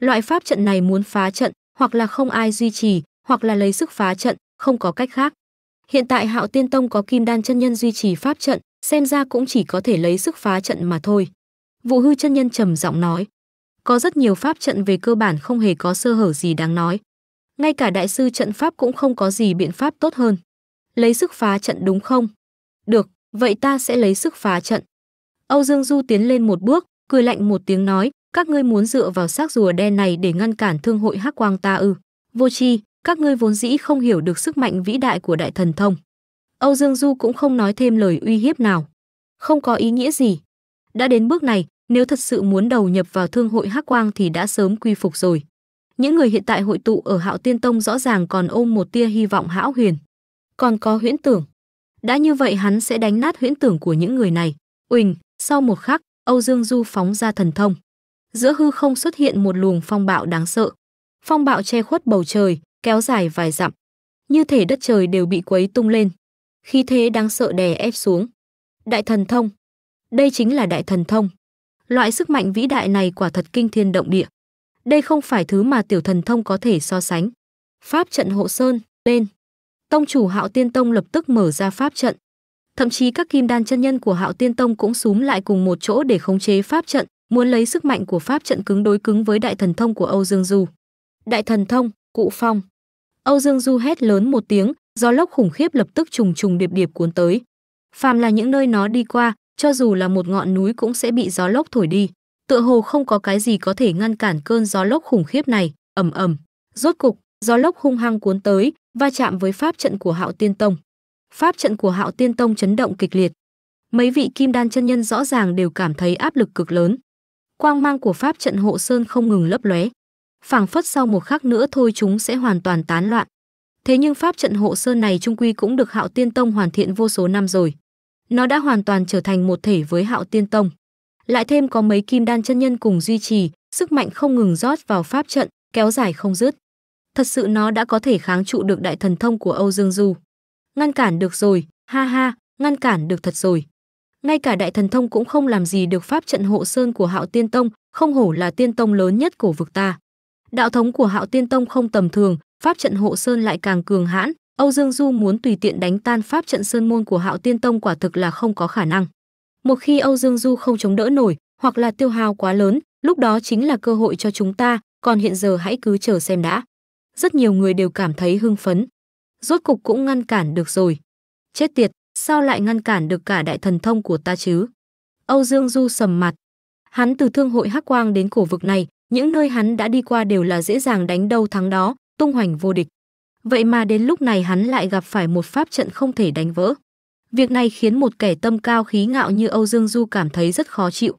Loại pháp trận này muốn phá trận, hoặc là không ai duy trì, hoặc là lấy sức phá trận, không có cách khác. Hiện tại Hạo Tiên Tông có Kim Đan chân nhân duy trì pháp trận, xem ra cũng chỉ có thể lấy sức phá trận mà thôi. vũ hư chân nhân trầm giọng nói, có rất nhiều pháp trận về cơ bản không hề có sơ hở gì đáng nói. Ngay cả đại sư trận pháp cũng không có gì biện pháp tốt hơn. Lấy sức phá trận đúng không? Được, vậy ta sẽ lấy sức phá trận. Âu Dương Du tiến lên một bước, cười lạnh một tiếng nói, các ngươi muốn dựa vào xác rùa đen này để ngăn cản thương hội hắc quang ta ư? Vô tri, các ngươi vốn dĩ không hiểu được sức mạnh vĩ đại của đại thần thông. Âu Dương Du cũng không nói thêm lời uy hiếp nào. Không có ý nghĩa gì. Đã đến bước này, nếu thật sự muốn đầu nhập vào thương hội Hắc Quang thì đã sớm quy phục rồi. Những người hiện tại hội tụ ở Hạo Tiên Tông rõ ràng còn ôm một tia hy vọng hão huyền. Còn có huyễn tưởng. Đã như vậy hắn sẽ đánh nát huyễn tưởng của những người này. Uỳnh, sau một khắc, Âu Dương Du phóng ra thần thông. Giữa hư không xuất hiện một luồng phong bạo đáng sợ. Phong bạo che khuất bầu trời, kéo dài vài dặm. Như thể đất trời đều bị quấy tung lên. khi thế đang sợ đè ép xuống. Đại thần thông. Đây chính là đại thần thông. Loại sức mạnh vĩ đại này quả thật kinh thiên động địa. Đây không phải thứ mà tiểu thần thông có thể so sánh. Pháp trận hộ sơn, lên. Tông chủ Hạo Tiên Tông lập tức mở ra pháp trận. Thậm chí các kim đan chân nhân của Hạo Tiên Tông cũng súm lại cùng một chỗ để khống chế pháp trận, muốn lấy sức mạnh của pháp trận cứng đối cứng với đại thần thông của Âu Dương Du. Đại thần thông, cụ phong. Âu Dương Du hét lớn một tiếng, gió lốc khủng khiếp lập tức trùng trùng điệp điệp cuốn tới. Phàm là những nơi nó đi qua, cho dù là một ngọn núi cũng sẽ bị gió lốc thổi đi. Tựa hồ không có cái gì có thể ngăn cản cơn gió lốc khủng khiếp này, ầm ầm. Rốt cục, gió lốc hung hăng cuốn tới, va chạm với pháp trận của Hạo Tiên Tông. Pháp trận của Hạo Tiên Tông chấn động kịch liệt. Mấy vị kim đan chân nhân rõ ràng đều cảm thấy áp lực cực lớn. Quang mang của pháp trận hộ sơn không ngừng lấp lóe phảng phất sau một khắc nữa thôi chúng sẽ hoàn toàn tán loạn. Thế nhưng pháp trận hộ sơn này trung quy cũng được Hạo Tiên Tông hoàn thiện vô số năm rồi. Nó đã hoàn toàn trở thành một thể với Hạo Tiên Tông. Lại thêm có mấy kim đan chân nhân cùng duy trì, sức mạnh không ngừng rót vào pháp trận, kéo dài không dứt. Thật sự nó đã có thể kháng trụ được đại thần thông của Âu Dương Du. Ngăn cản được rồi, ha ha, ngăn cản được thật rồi. Ngay cả đại thần thông cũng không làm gì được pháp trận hộ sơn của Hạo Tiên Tông, không hổ là tiên tông lớn nhất cổ vực ta. Đạo thống của Hạo Tiên Tông không tầm thường, pháp trận hộ sơn lại càng cường hãn, Âu Dương Du muốn tùy tiện đánh tan pháp trận sơn môn của Hạo Tiên Tông quả thực là không có khả năng. Một khi Âu Dương Du không chống đỡ nổi, hoặc là tiêu hao quá lớn, lúc đó chính là cơ hội cho chúng ta, còn hiện giờ hãy cứ chờ xem đã. Rất nhiều người đều cảm thấy hưng phấn. Rốt cục cũng ngăn cản được rồi. Chết tiệt, sao lại ngăn cản được cả đại thần thông của ta chứ? Âu Dương Du sầm mặt. Hắn từ thương hội Hắc Quang đến cổ vực này, những nơi hắn đã đi qua đều là dễ dàng đánh đâu thắng đó, tung hoành vô địch. Vậy mà đến lúc này hắn lại gặp phải một pháp trận không thể đánh vỡ. Việc này khiến một kẻ tâm cao khí ngạo như Âu Dương Du cảm thấy rất khó chịu.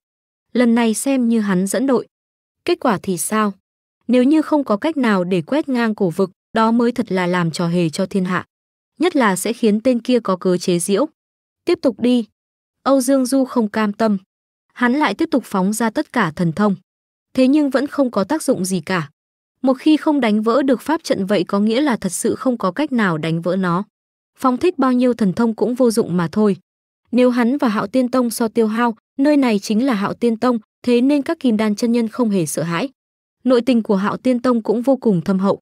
Lần này xem như hắn dẫn đội. Kết quả thì sao? Nếu như không có cách nào để quét ngang cổ vực, đó mới thật là làm trò hề cho thiên hạ. Nhất là sẽ khiến tên kia có cớ chế diễu. Tiếp tục đi. Âu Dương Du không cam tâm. Hắn lại tiếp tục phóng ra tất cả thần thông thế nhưng vẫn không có tác dụng gì cả. Một khi không đánh vỡ được pháp trận vậy có nghĩa là thật sự không có cách nào đánh vỡ nó. phong thích bao nhiêu thần thông cũng vô dụng mà thôi. Nếu hắn và Hạo Tiên Tông so tiêu hao, nơi này chính là Hạo Tiên Tông, thế nên các kim đan chân nhân không hề sợ hãi. Nội tình của Hạo Tiên Tông cũng vô cùng thâm hậu.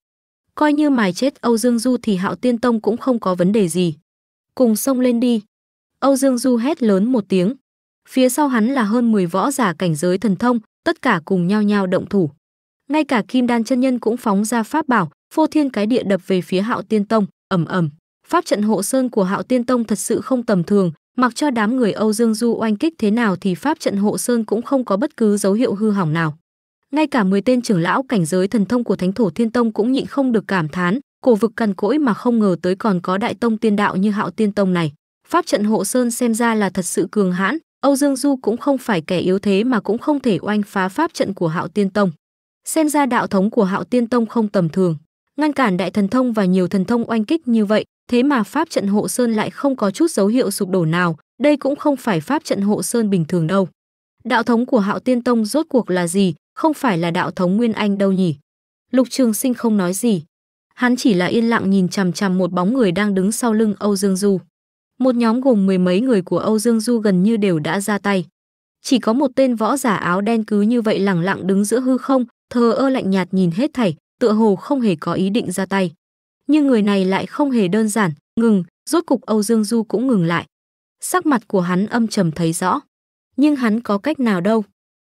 Coi như mài chết Âu Dương Du thì Hạo Tiên Tông cũng không có vấn đề gì. Cùng xông lên đi. Âu Dương Du hét lớn một tiếng. Phía sau hắn là hơn 10 võ giả cảnh giới thần thông, tất cả cùng nhau nhau động thủ. Ngay cả Kim Đan chân nhân cũng phóng ra pháp bảo, phô thiên cái địa đập về phía Hạo Tiên Tông, ầm ầm. Pháp trận hộ sơn của Hạo Tiên Tông thật sự không tầm thường, mặc cho đám người Âu Dương Du oanh kích thế nào thì pháp trận hộ sơn cũng không có bất cứ dấu hiệu hư hỏng nào. Ngay cả 10 tên trưởng lão cảnh giới thần thông của Thánh thổ Thiên Tông cũng nhịn không được cảm thán, cổ vực cằn cỗi mà không ngờ tới còn có đại tông tiên đạo như Hạo Tiên Tông này. Pháp trận hộ sơn xem ra là thật sự cường hãn, Âu Dương Du cũng không phải kẻ yếu thế mà cũng không thể oanh phá pháp trận của Hạo Tiên Tông. Xem ra đạo thống của Hạo Tiên Tông không tầm thường, ngăn cản đại thần thông và nhiều thần thông oanh kích như vậy, thế mà pháp trận hộ sơn lại không có chút dấu hiệu sụp đổ nào, đây cũng không phải pháp trận hộ sơn bình thường đâu. Đạo thống của Hạo Tiên Tông rốt cuộc là gì, không phải là đạo thống Nguyên Anh đâu nhỉ? Lục Trường Sinh không nói gì, hắn chỉ là yên lặng nhìn chằm chằm một bóng người đang đứng sau lưng Âu Dương Du. Một nhóm gồm mười mấy người của Âu Dương Du gần như đều đã ra tay. Chỉ có một tên võ giả áo đen cứ như vậy lẳng lặng đứng giữa hư không, thờ ơ lạnh nhạt nhìn hết thảy, tựa hồ không hề có ý định ra tay. Nhưng người này lại không hề đơn giản, ngừng, rốt cục Âu Dương Du cũng ngừng lại. Sắc mặt của hắn âm trầm thấy rõ. Nhưng hắn có cách nào đâu.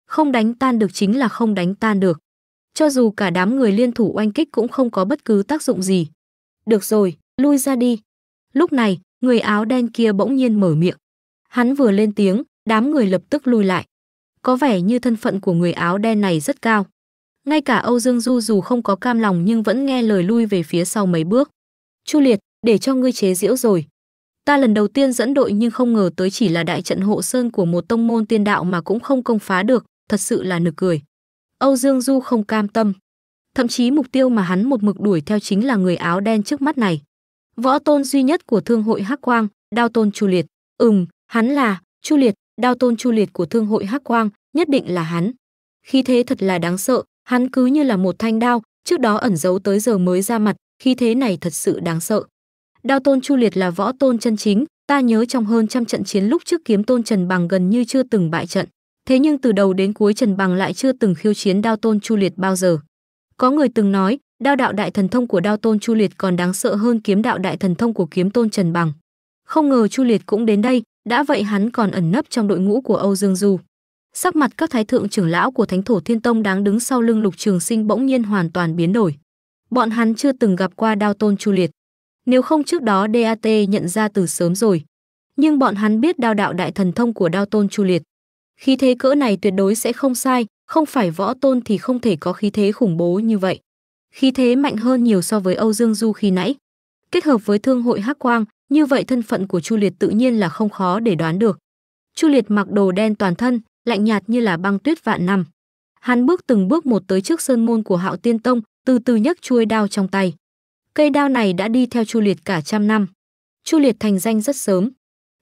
Không đánh tan được chính là không đánh tan được. Cho dù cả đám người liên thủ oanh kích cũng không có bất cứ tác dụng gì. Được rồi, lui ra đi. Lúc này, người áo đen kia bỗng nhiên mở miệng. Hắn vừa lên tiếng, đám người lập tức lui lại. Có vẻ như thân phận của người áo đen này rất cao. Ngay cả Âu Dương Du dù không có cam lòng nhưng vẫn nghe lời lui về phía sau mấy bước. Chu Liệt, để cho ngươi chế diễu rồi. Ta lần đầu tiên dẫn đội nhưng không ngờ tới chỉ là đại trận hộ sơn của một tông môn tiên đạo mà cũng không công phá được, thật sự là nực cười. Âu Dương Du không cam tâm. Thậm chí mục tiêu mà hắn một mực đuổi theo chính là người áo đen trước mắt này võ tôn duy nhất của thương hội Hắc Quang, Đao Tôn Chu Liệt. Ừm, hắn là Chu Liệt, Đao Tôn Chu Liệt của thương hội Hắc Quang, nhất định là hắn. Khi thế thật là đáng sợ, hắn cứ như là một thanh đao, trước đó ẩn giấu tới giờ mới ra mặt, khi thế này thật sự đáng sợ. Đao Tôn Chu Liệt là võ tôn chân chính, ta nhớ trong hơn trăm trận chiến lúc trước kiếm tôn Trần Bằng gần như chưa từng bại trận. Thế nhưng từ đầu đến cuối Trần Bằng lại chưa từng khiêu chiến Đao Tôn Chu Liệt bao giờ. Có người từng nói, Đao đạo đại thần thông của Đao Tôn Chu Liệt còn đáng sợ hơn kiếm đạo đại thần thông của kiếm tôn Trần Bằng. Không ngờ Chu Liệt cũng đến đây, đã vậy hắn còn ẩn nấp trong đội ngũ của Âu Dương Du. Sắc mặt các thái thượng trưởng lão của Thánh Thổ Thiên Tông đáng đứng sau lưng Lục Trường Sinh bỗng nhiên hoàn toàn biến đổi. Bọn hắn chưa từng gặp qua Đao Tôn Chu Liệt. Nếu không trước đó DAT nhận ra từ sớm rồi. Nhưng bọn hắn biết đao đạo đại thần thông của Đao Tôn Chu Liệt. Khí thế cỡ này tuyệt đối sẽ không sai, không phải võ tôn thì không thể có khí thế khủng bố như vậy khí thế mạnh hơn nhiều so với Âu Dương Du khi nãy. Kết hợp với thương hội Hắc Quang, như vậy thân phận của Chu Liệt tự nhiên là không khó để đoán được. Chu Liệt mặc đồ đen toàn thân, lạnh nhạt như là băng tuyết vạn năm. Hắn bước từng bước một tới trước sơn môn của Hạo Tiên Tông, từ từ nhấc chuôi đao trong tay. Cây đao này đã đi theo Chu Liệt cả trăm năm. Chu Liệt thành danh rất sớm.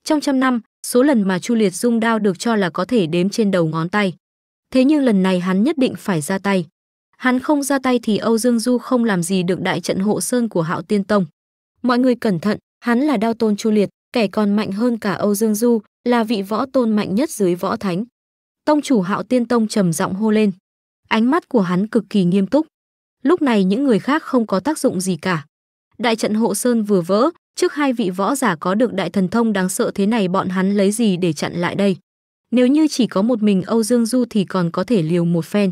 Trong trăm năm, số lần mà Chu Liệt dung đao được cho là có thể đếm trên đầu ngón tay. Thế nhưng lần này hắn nhất định phải ra tay. Hắn không ra tay thì Âu Dương Du không làm gì được đại trận hộ sơn của Hạo Tiên Tông. Mọi người cẩn thận, hắn là đao tôn chu liệt, kẻ còn mạnh hơn cả Âu Dương Du, là vị võ tôn mạnh nhất dưới võ thánh. Tông chủ Hạo Tiên Tông trầm giọng hô lên. Ánh mắt của hắn cực kỳ nghiêm túc. Lúc này những người khác không có tác dụng gì cả. Đại trận hộ sơn vừa vỡ, trước hai vị võ giả có được đại thần thông đáng sợ thế này bọn hắn lấy gì để chặn lại đây? Nếu như chỉ có một mình Âu Dương Du thì còn có thể liều một phen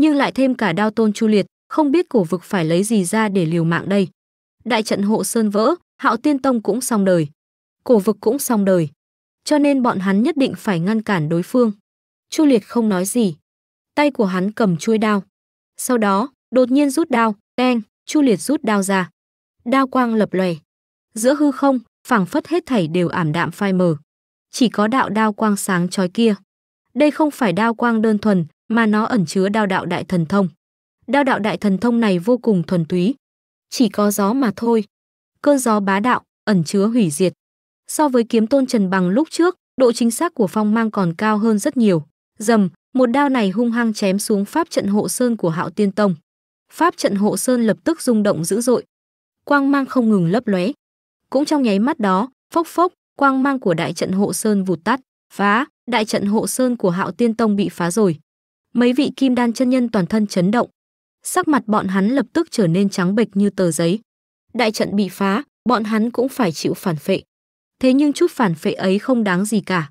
nhưng lại thêm cả đao tôn chu liệt, không biết cổ vực phải lấy gì ra để liều mạng đây. Đại trận hộ sơn vỡ, Hạo Tiên Tông cũng xong đời. Cổ vực cũng xong đời. Cho nên bọn hắn nhất định phải ngăn cản đối phương. Chu Liệt không nói gì. Tay của hắn cầm chuôi đao. Sau đó, đột nhiên rút đao, keng, Chu Liệt rút đao ra. Đao quang lập lòe. Giữa hư không, phảng phất hết thảy đều ảm đạm phai mờ. Chỉ có đạo đao quang sáng chói kia. Đây không phải đao quang đơn thuần, mà nó ẩn chứa đao đạo đại thần thông. Đao đạo đại thần thông này vô cùng thuần túy, chỉ có gió mà thôi. Cơn gió bá đạo, ẩn chứa hủy diệt. So với kiếm tôn Trần Bằng lúc trước, độ chính xác của phong mang còn cao hơn rất nhiều. Dầm, một đao này hung hăng chém xuống pháp trận hộ sơn của Hạo Tiên Tông. Pháp trận hộ sơn lập tức rung động dữ dội. Quang mang không ngừng lấp lóe. Cũng trong nháy mắt đó, phốc phốc, quang mang của đại trận hộ sơn vụt tắt, phá, đại trận hộ sơn của Hạo Tiên Tông bị phá rồi. Mấy vị kim đan chân nhân toàn thân chấn động. Sắc mặt bọn hắn lập tức trở nên trắng bệch như tờ giấy. Đại trận bị phá, bọn hắn cũng phải chịu phản phệ. Thế nhưng chút phản phệ ấy không đáng gì cả.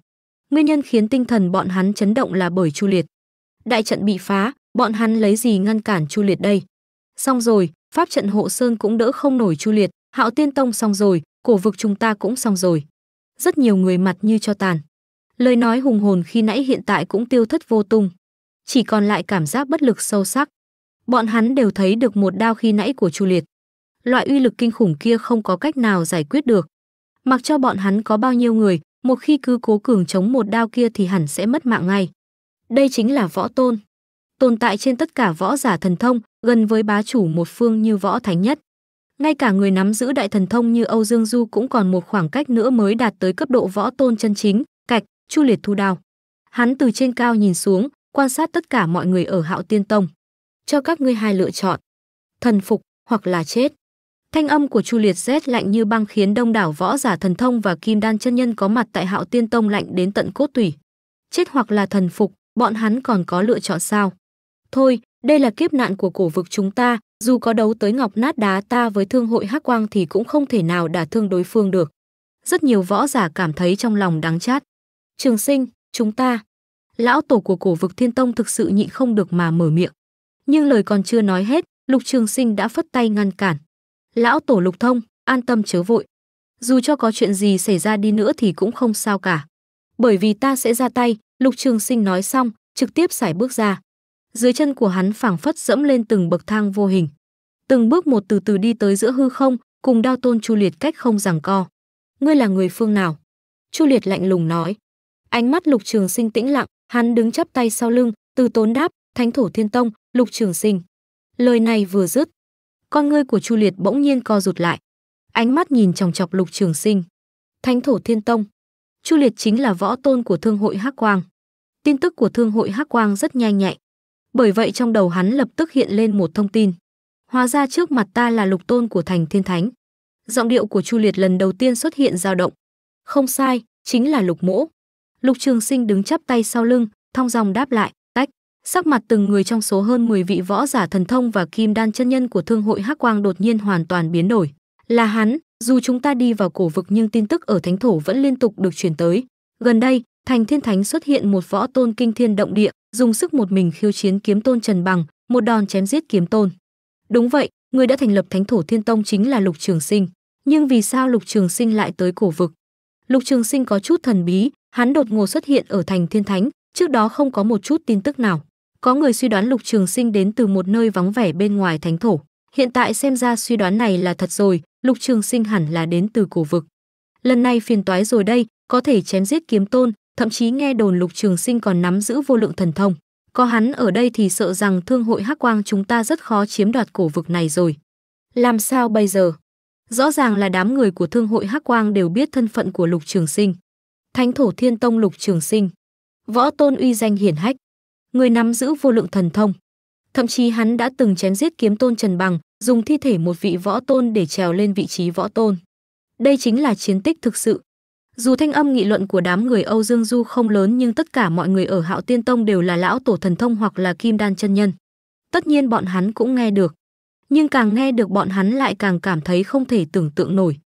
Nguyên nhân khiến tinh thần bọn hắn chấn động là bởi Chu Liệt. Đại trận bị phá, bọn hắn lấy gì ngăn cản Chu Liệt đây? Xong rồi, pháp trận hộ sơn cũng đỡ không nổi Chu Liệt, Hạo Tiên Tông xong rồi, cổ vực chúng ta cũng xong rồi. Rất nhiều người mặt như cho tàn. Lời nói hùng hồn khi nãy hiện tại cũng tiêu thất vô tung chỉ còn lại cảm giác bất lực sâu sắc. Bọn hắn đều thấy được một đao khi nãy của Chu Liệt. Loại uy lực kinh khủng kia không có cách nào giải quyết được. Mặc cho bọn hắn có bao nhiêu người, một khi cứ cố cường chống một đao kia thì hẳn sẽ mất mạng ngay. Đây chính là võ tôn. Tồn tại trên tất cả võ giả thần thông, gần với bá chủ một phương như võ thánh nhất. Ngay cả người nắm giữ đại thần thông như Âu Dương Du cũng còn một khoảng cách nữa mới đạt tới cấp độ võ tôn chân chính, cạch, chu liệt thu đao. Hắn từ trên cao nhìn xuống, quan sát tất cả mọi người ở Hạo Tiên Tông. Cho các ngươi hai lựa chọn, thần phục hoặc là chết. Thanh âm của Chu Liệt rét lạnh như băng khiến đông đảo võ giả thần thông và kim đan chân nhân có mặt tại Hạo Tiên Tông lạnh đến tận cốt tủy. Chết hoặc là thần phục, bọn hắn còn có lựa chọn sao? Thôi, đây là kiếp nạn của cổ vực chúng ta, dù có đấu tới ngọc nát đá ta với thương hội hắc quang thì cũng không thể nào đả thương đối phương được. Rất nhiều võ giả cảm thấy trong lòng đáng chát. Trường sinh, chúng ta, lão tổ của cổ vực thiên tông thực sự nhịn không được mà mở miệng nhưng lời còn chưa nói hết lục trường sinh đã phất tay ngăn cản lão tổ lục thông an tâm chớ vội dù cho có chuyện gì xảy ra đi nữa thì cũng không sao cả bởi vì ta sẽ ra tay lục trường sinh nói xong trực tiếp sải bước ra dưới chân của hắn phảng phất dẫm lên từng bậc thang vô hình từng bước một từ từ đi tới giữa hư không cùng đao tôn chu liệt cách không rằng co ngươi là người phương nào chu liệt lạnh lùng nói ánh mắt lục trường sinh tĩnh lặng Hắn đứng chắp tay sau lưng, từ tốn đáp, Thánh thổ Thiên Tông, Lục Trường Sinh. Lời này vừa dứt, con ngươi của Chu Liệt bỗng nhiên co rụt lại, ánh mắt nhìn chòng chọc Lục Trường Sinh. Thánh thổ Thiên Tông. Chu Liệt chính là võ tôn của Thương hội Hắc Quang. Tin tức của Thương hội Hắc Quang rất nhanh nhạy, bởi vậy trong đầu hắn lập tức hiện lên một thông tin. Hóa ra trước mặt ta là Lục Tôn của Thành Thiên Thánh. Giọng điệu của Chu Liệt lần đầu tiên xuất hiện dao động. Không sai, chính là Lục Mỗ. Lục Trường Sinh đứng chắp tay sau lưng, thong dòng đáp lại, "Tách." Sắc mặt từng người trong số hơn 10 vị võ giả thần thông và kim đan chân nhân của thương hội Hắc Quang đột nhiên hoàn toàn biến đổi. Là hắn, dù chúng ta đi vào cổ vực nhưng tin tức ở thánh thổ vẫn liên tục được truyền tới. Gần đây, Thành Thiên Thánh xuất hiện một võ tôn kinh thiên động địa, dùng sức một mình khiêu chiến kiếm tôn Trần Bằng, một đòn chém giết kiếm tôn. Đúng vậy, người đã thành lập Thánh Thổ Thiên Tông chính là Lục Trường Sinh, nhưng vì sao Lục Trường Sinh lại tới cổ vực? Lục Trường Sinh có chút thần bí, hắn đột ngột xuất hiện ở thành Thiên Thánh, trước đó không có một chút tin tức nào. Có người suy đoán Lục Trường Sinh đến từ một nơi vắng vẻ bên ngoài thánh thổ. Hiện tại xem ra suy đoán này là thật rồi, Lục Trường Sinh hẳn là đến từ cổ vực. Lần này phiền toái rồi đây, có thể chém giết kiếm tôn, thậm chí nghe đồn Lục Trường Sinh còn nắm giữ vô lượng thần thông. Có hắn ở đây thì sợ rằng thương hội Hắc Quang chúng ta rất khó chiếm đoạt cổ vực này rồi. Làm sao bây giờ? Rõ ràng là đám người của thương hội Hắc Quang đều biết thân phận của Lục Trường Sinh. Thánh thổ Thiên Tông Lục Trường Sinh, võ tôn uy danh hiển hách, người nắm giữ vô lượng thần thông. Thậm chí hắn đã từng chém giết kiếm tôn Trần Bằng, dùng thi thể một vị võ tôn để trèo lên vị trí võ tôn. Đây chính là chiến tích thực sự. Dù thanh âm nghị luận của đám người Âu Dương Du không lớn nhưng tất cả mọi người ở Hạo Tiên Tông đều là lão tổ thần thông hoặc là kim đan chân nhân. Tất nhiên bọn hắn cũng nghe được nhưng càng nghe được bọn hắn lại càng cảm thấy không thể tưởng tượng nổi.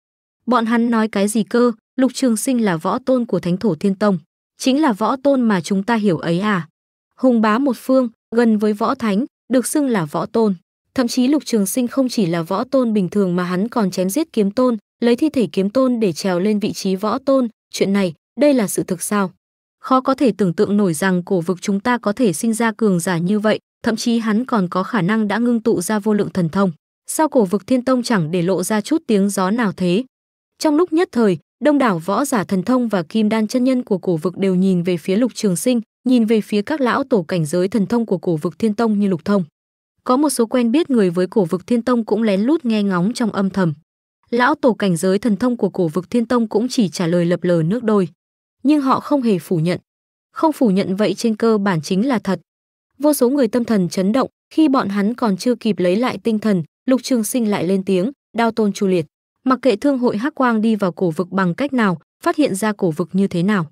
Bọn hắn nói cái gì cơ, Lục Trường Sinh là võ tôn của Thánh Thổ Thiên Tông, chính là võ tôn mà chúng ta hiểu ấy à. Hùng bá một phương, gần với võ thánh, được xưng là võ tôn. Thậm chí Lục Trường Sinh không chỉ là võ tôn bình thường mà hắn còn chém giết kiếm tôn, lấy thi thể kiếm tôn để trèo lên vị trí võ tôn, chuyện này, đây là sự thực sao? Khó có thể tưởng tượng nổi rằng cổ vực chúng ta có thể sinh ra cường giả như vậy, thậm chí hắn còn có khả năng đã ngưng tụ ra vô lượng thần thông. Sao cổ vực Thiên Tông chẳng để lộ ra chút tiếng gió nào thế? Trong lúc nhất thời, đông đảo võ giả thần thông và kim đan chân nhân của cổ vực đều nhìn về phía Lục Trường Sinh, nhìn về phía các lão tổ cảnh giới thần thông của cổ vực Thiên Tông như Lục Thông. Có một số quen biết người với cổ vực Thiên Tông cũng lén lút nghe ngóng trong âm thầm. Lão tổ cảnh giới thần thông của cổ vực Thiên Tông cũng chỉ trả lời lập lờ nước đôi, nhưng họ không hề phủ nhận. Không phủ nhận vậy trên cơ bản chính là thật, Vô số người tâm thần chấn động, khi bọn hắn còn chưa kịp lấy lại tinh thần, Lục Trường Sinh lại lên tiếng, đao tôn chu liệt. Mặc kệ thương hội Hắc Quang đi vào cổ vực bằng cách nào, phát hiện ra cổ vực như thế nào.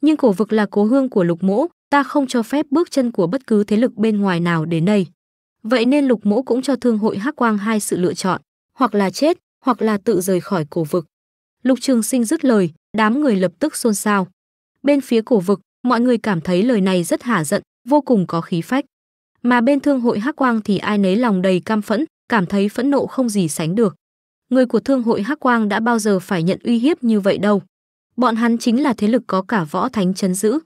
Nhưng cổ vực là cố hương của Lục Mỗ, ta không cho phép bước chân của bất cứ thế lực bên ngoài nào đến đây. Vậy nên Lục Mỗ cũng cho thương hội Hắc Quang hai sự lựa chọn, hoặc là chết, hoặc là tự rời khỏi cổ vực. Lục Trường Sinh dứt lời, đám người lập tức xôn xao. Bên phía cổ vực, mọi người cảm thấy lời này rất hả giận, vô cùng có khí phách. Mà bên thương hội Hắc Quang thì ai nấy lòng đầy cam phẫn, cảm thấy phẫn nộ không gì sánh được. Người của thương hội Hắc Quang đã bao giờ phải nhận uy hiếp như vậy đâu. Bọn hắn chính là thế lực có cả võ thánh chấn giữ.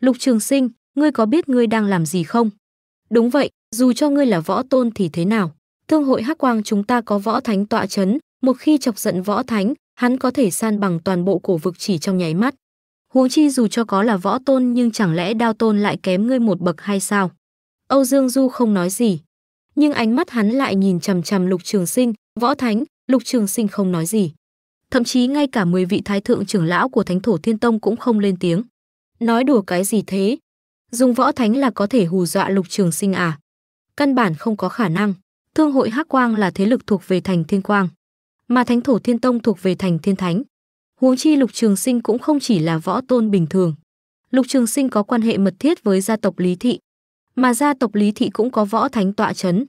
Lục Trường Sinh, ngươi có biết ngươi đang làm gì không? Đúng vậy, dù cho ngươi là võ tôn thì thế nào? Thương hội Hắc Quang chúng ta có võ thánh tọa chấn, một khi chọc giận võ thánh, hắn có thể san bằng toàn bộ cổ vực chỉ trong nháy mắt. Huống chi dù cho có là võ tôn nhưng chẳng lẽ đao tôn lại kém ngươi một bậc hay sao? Âu Dương Du không nói gì, nhưng ánh mắt hắn lại nhìn chằm chằm Lục Trường Sinh, võ thánh, Lục Trường Sinh không nói gì. Thậm chí ngay cả 10 vị thái thượng trưởng lão của Thánh Thổ Thiên Tông cũng không lên tiếng. Nói đùa cái gì thế? Dùng võ thánh là có thể hù dọa Lục Trường Sinh à? Căn bản không có khả năng. Thương hội Hắc Quang là thế lực thuộc về Thành Thiên Quang, mà Thánh Thổ Thiên Tông thuộc về Thành Thiên Thánh. Huống chi Lục Trường Sinh cũng không chỉ là võ tôn bình thường. Lục Trường Sinh có quan hệ mật thiết với gia tộc Lý Thị, mà gia tộc Lý Thị cũng có võ thánh tọa chấn.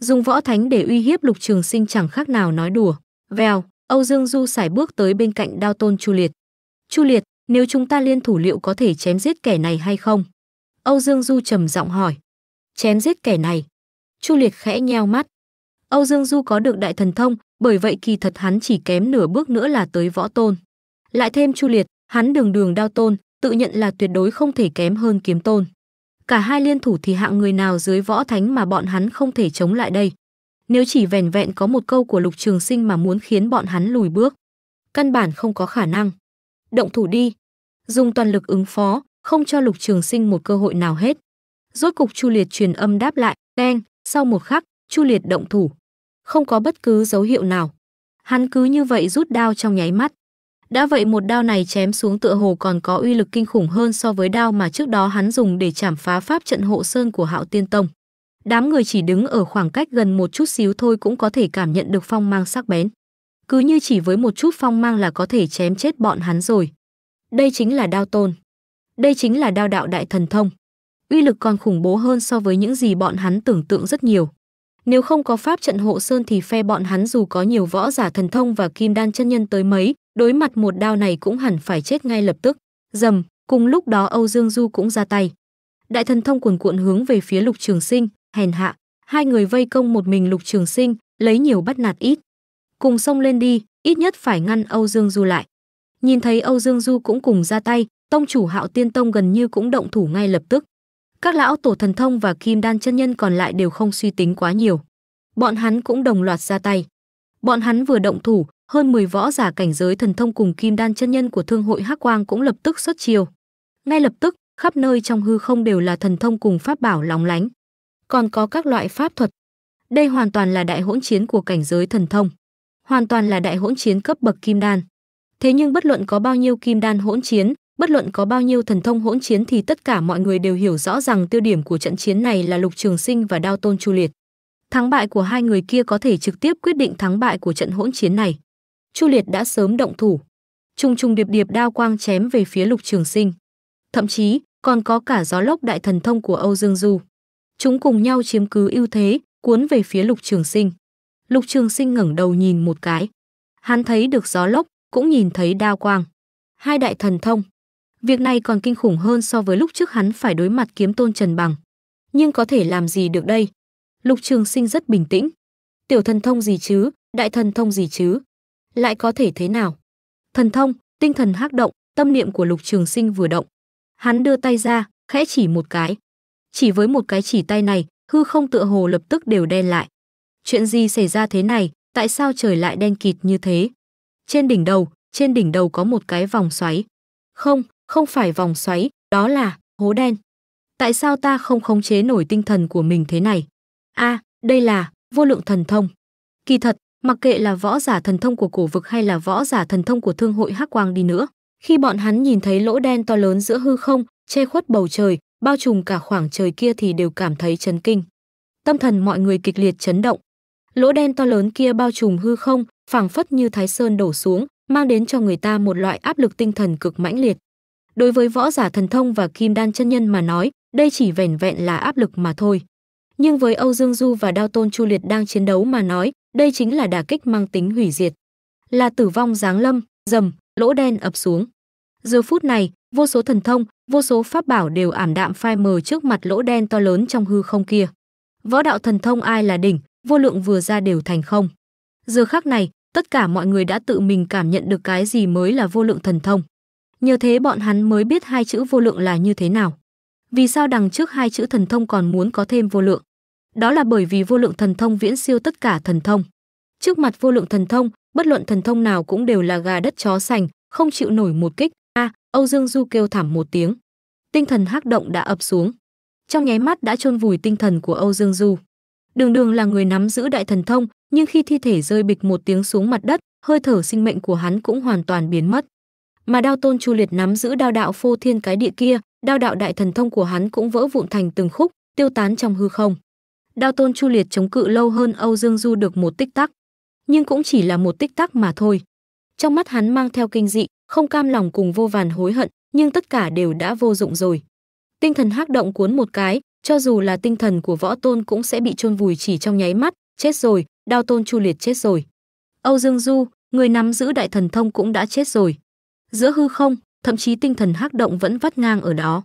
Dùng võ thánh để uy hiếp Lục Trường Sinh chẳng khác nào nói đùa. Vèo, Âu Dương Du sải bước tới bên cạnh Đao Tôn Chu Liệt. "Chu Liệt, nếu chúng ta liên thủ liệu có thể chém giết kẻ này hay không?" Âu Dương Du trầm giọng hỏi. "Chém giết kẻ này?" Chu Liệt khẽ nheo mắt. Âu Dương Du có được đại thần thông, bởi vậy kỳ thật hắn chỉ kém nửa bước nữa là tới võ tôn lại thêm Chu Liệt, hắn đường đường đao tôn, tự nhận là tuyệt đối không thể kém hơn kiếm tôn. Cả hai liên thủ thì hạng người nào dưới võ thánh mà bọn hắn không thể chống lại đây. Nếu chỉ vẻn vẹn có một câu của Lục Trường Sinh mà muốn khiến bọn hắn lùi bước, căn bản không có khả năng. Động thủ đi, dùng toàn lực ứng phó, không cho Lục Trường Sinh một cơ hội nào hết. Rốt cục Chu Liệt truyền âm đáp lại, "Keng." Sau một khắc, Chu Liệt động thủ, không có bất cứ dấu hiệu nào. Hắn cứ như vậy rút đao trong nháy mắt, đã vậy một đao này chém xuống tựa hồ còn có uy lực kinh khủng hơn so với đao mà trước đó hắn dùng để chảm phá pháp trận hộ sơn của Hạo Tiên Tông. Đám người chỉ đứng ở khoảng cách gần một chút xíu thôi cũng có thể cảm nhận được phong mang sắc bén. Cứ như chỉ với một chút phong mang là có thể chém chết bọn hắn rồi. Đây chính là đao tôn. Đây chính là đao đạo đại thần thông. Uy lực còn khủng bố hơn so với những gì bọn hắn tưởng tượng rất nhiều. Nếu không có pháp trận hộ sơn thì phe bọn hắn dù có nhiều võ giả thần thông và kim đan chân nhân tới mấy, đối mặt một đao này cũng hẳn phải chết ngay lập tức. Dầm, cùng lúc đó Âu Dương Du cũng ra tay. Đại thần thông cuồn cuộn hướng về phía Lục Trường Sinh, hèn hạ, hai người vây công một mình Lục Trường Sinh, lấy nhiều bắt nạt ít. Cùng xông lên đi, ít nhất phải ngăn Âu Dương Du lại. Nhìn thấy Âu Dương Du cũng cùng ra tay, tông chủ Hạo Tiên Tông gần như cũng động thủ ngay lập tức các lão tổ thần thông và kim đan chân nhân còn lại đều không suy tính quá nhiều. Bọn hắn cũng đồng loạt ra tay. Bọn hắn vừa động thủ, hơn 10 võ giả cảnh giới thần thông cùng kim đan chân nhân của thương hội Hắc Quang cũng lập tức xuất chiêu. Ngay lập tức, khắp nơi trong hư không đều là thần thông cùng pháp bảo lóng lánh. Còn có các loại pháp thuật. Đây hoàn toàn là đại hỗn chiến của cảnh giới thần thông, hoàn toàn là đại hỗn chiến cấp bậc kim đan. Thế nhưng bất luận có bao nhiêu kim đan hỗn chiến, bất luận có bao nhiêu thần thông hỗn chiến thì tất cả mọi người đều hiểu rõ rằng tiêu điểm của trận chiến này là Lục Trường Sinh và Đao Tôn Chu Liệt. Thắng bại của hai người kia có thể trực tiếp quyết định thắng bại của trận hỗn chiến này. Chu Liệt đã sớm động thủ, trùng trùng điệp điệp đao quang chém về phía Lục Trường Sinh. Thậm chí, còn có cả gió lốc đại thần thông của Âu Dương Du. Chúng cùng nhau chiếm cứ ưu thế, cuốn về phía Lục Trường Sinh. Lục Trường Sinh ngẩng đầu nhìn một cái. Hắn thấy được gió lốc, cũng nhìn thấy đao quang. Hai đại thần thông, Việc này còn kinh khủng hơn so với lúc trước hắn phải đối mặt kiếm tôn Trần Bằng. Nhưng có thể làm gì được đây? Lục Trường Sinh rất bình tĩnh. Tiểu thần thông gì chứ, đại thần thông gì chứ? Lại có thể thế nào? Thần thông, tinh thần hắc động, tâm niệm của Lục Trường Sinh vừa động. Hắn đưa tay ra, khẽ chỉ một cái. Chỉ với một cái chỉ tay này, hư không tựa hồ lập tức đều đen lại. Chuyện gì xảy ra thế này, tại sao trời lại đen kịt như thế? Trên đỉnh đầu, trên đỉnh đầu có một cái vòng xoáy. Không, không phải vòng xoáy, đó là hố đen. Tại sao ta không khống chế nổi tinh thần của mình thế này? A, à, đây là vô lượng thần thông. Kỳ thật, mặc kệ là võ giả thần thông của cổ vực hay là võ giả thần thông của thương hội Hắc Quang đi nữa, khi bọn hắn nhìn thấy lỗ đen to lớn giữa hư không, che khuất bầu trời, bao trùm cả khoảng trời kia thì đều cảm thấy chấn kinh. Tâm thần mọi người kịch liệt chấn động. Lỗ đen to lớn kia bao trùm hư không, phảng phất như thái sơn đổ xuống, mang đến cho người ta một loại áp lực tinh thần cực mãnh liệt. Đối với võ giả thần thông và kim đan chân nhân mà nói, đây chỉ vẻn vẹn là áp lực mà thôi. Nhưng với Âu Dương Du và Đao Tôn Chu Liệt đang chiến đấu mà nói, đây chính là đả kích mang tính hủy diệt. Là tử vong giáng lâm, dầm, lỗ đen ập xuống. Giờ phút này, vô số thần thông, vô số pháp bảo đều ảm đạm phai mờ trước mặt lỗ đen to lớn trong hư không kia. Võ đạo thần thông ai là đỉnh, vô lượng vừa ra đều thành không. Giờ khắc này, tất cả mọi người đã tự mình cảm nhận được cái gì mới là vô lượng thần thông. Nhờ thế bọn hắn mới biết hai chữ vô lượng là như thế nào. Vì sao đằng trước hai chữ thần thông còn muốn có thêm vô lượng? Đó là bởi vì vô lượng thần thông viễn siêu tất cả thần thông. Trước mặt vô lượng thần thông, bất luận thần thông nào cũng đều là gà đất chó sành, không chịu nổi một kích. A, à, Âu Dương Du kêu thảm một tiếng. Tinh thần hắc động đã ập xuống. Trong nháy mắt đã chôn vùi tinh thần của Âu Dương Du. Đường Đường là người nắm giữ đại thần thông, nhưng khi thi thể rơi bịch một tiếng xuống mặt đất, hơi thở sinh mệnh của hắn cũng hoàn toàn biến mất mà đao tôn chu liệt nắm giữ đao đạo phô thiên cái địa kia đao đạo đại thần thông của hắn cũng vỡ vụn thành từng khúc tiêu tán trong hư không đao tôn chu liệt chống cự lâu hơn âu dương du được một tích tắc nhưng cũng chỉ là một tích tắc mà thôi trong mắt hắn mang theo kinh dị không cam lòng cùng vô vàn hối hận nhưng tất cả đều đã vô dụng rồi tinh thần hắc động cuốn một cái cho dù là tinh thần của võ tôn cũng sẽ bị chôn vùi chỉ trong nháy mắt chết rồi đao tôn chu liệt chết rồi âu dương du người nắm giữ đại thần thông cũng đã chết rồi giữa hư không, thậm chí tinh thần hắc động vẫn vắt ngang ở đó.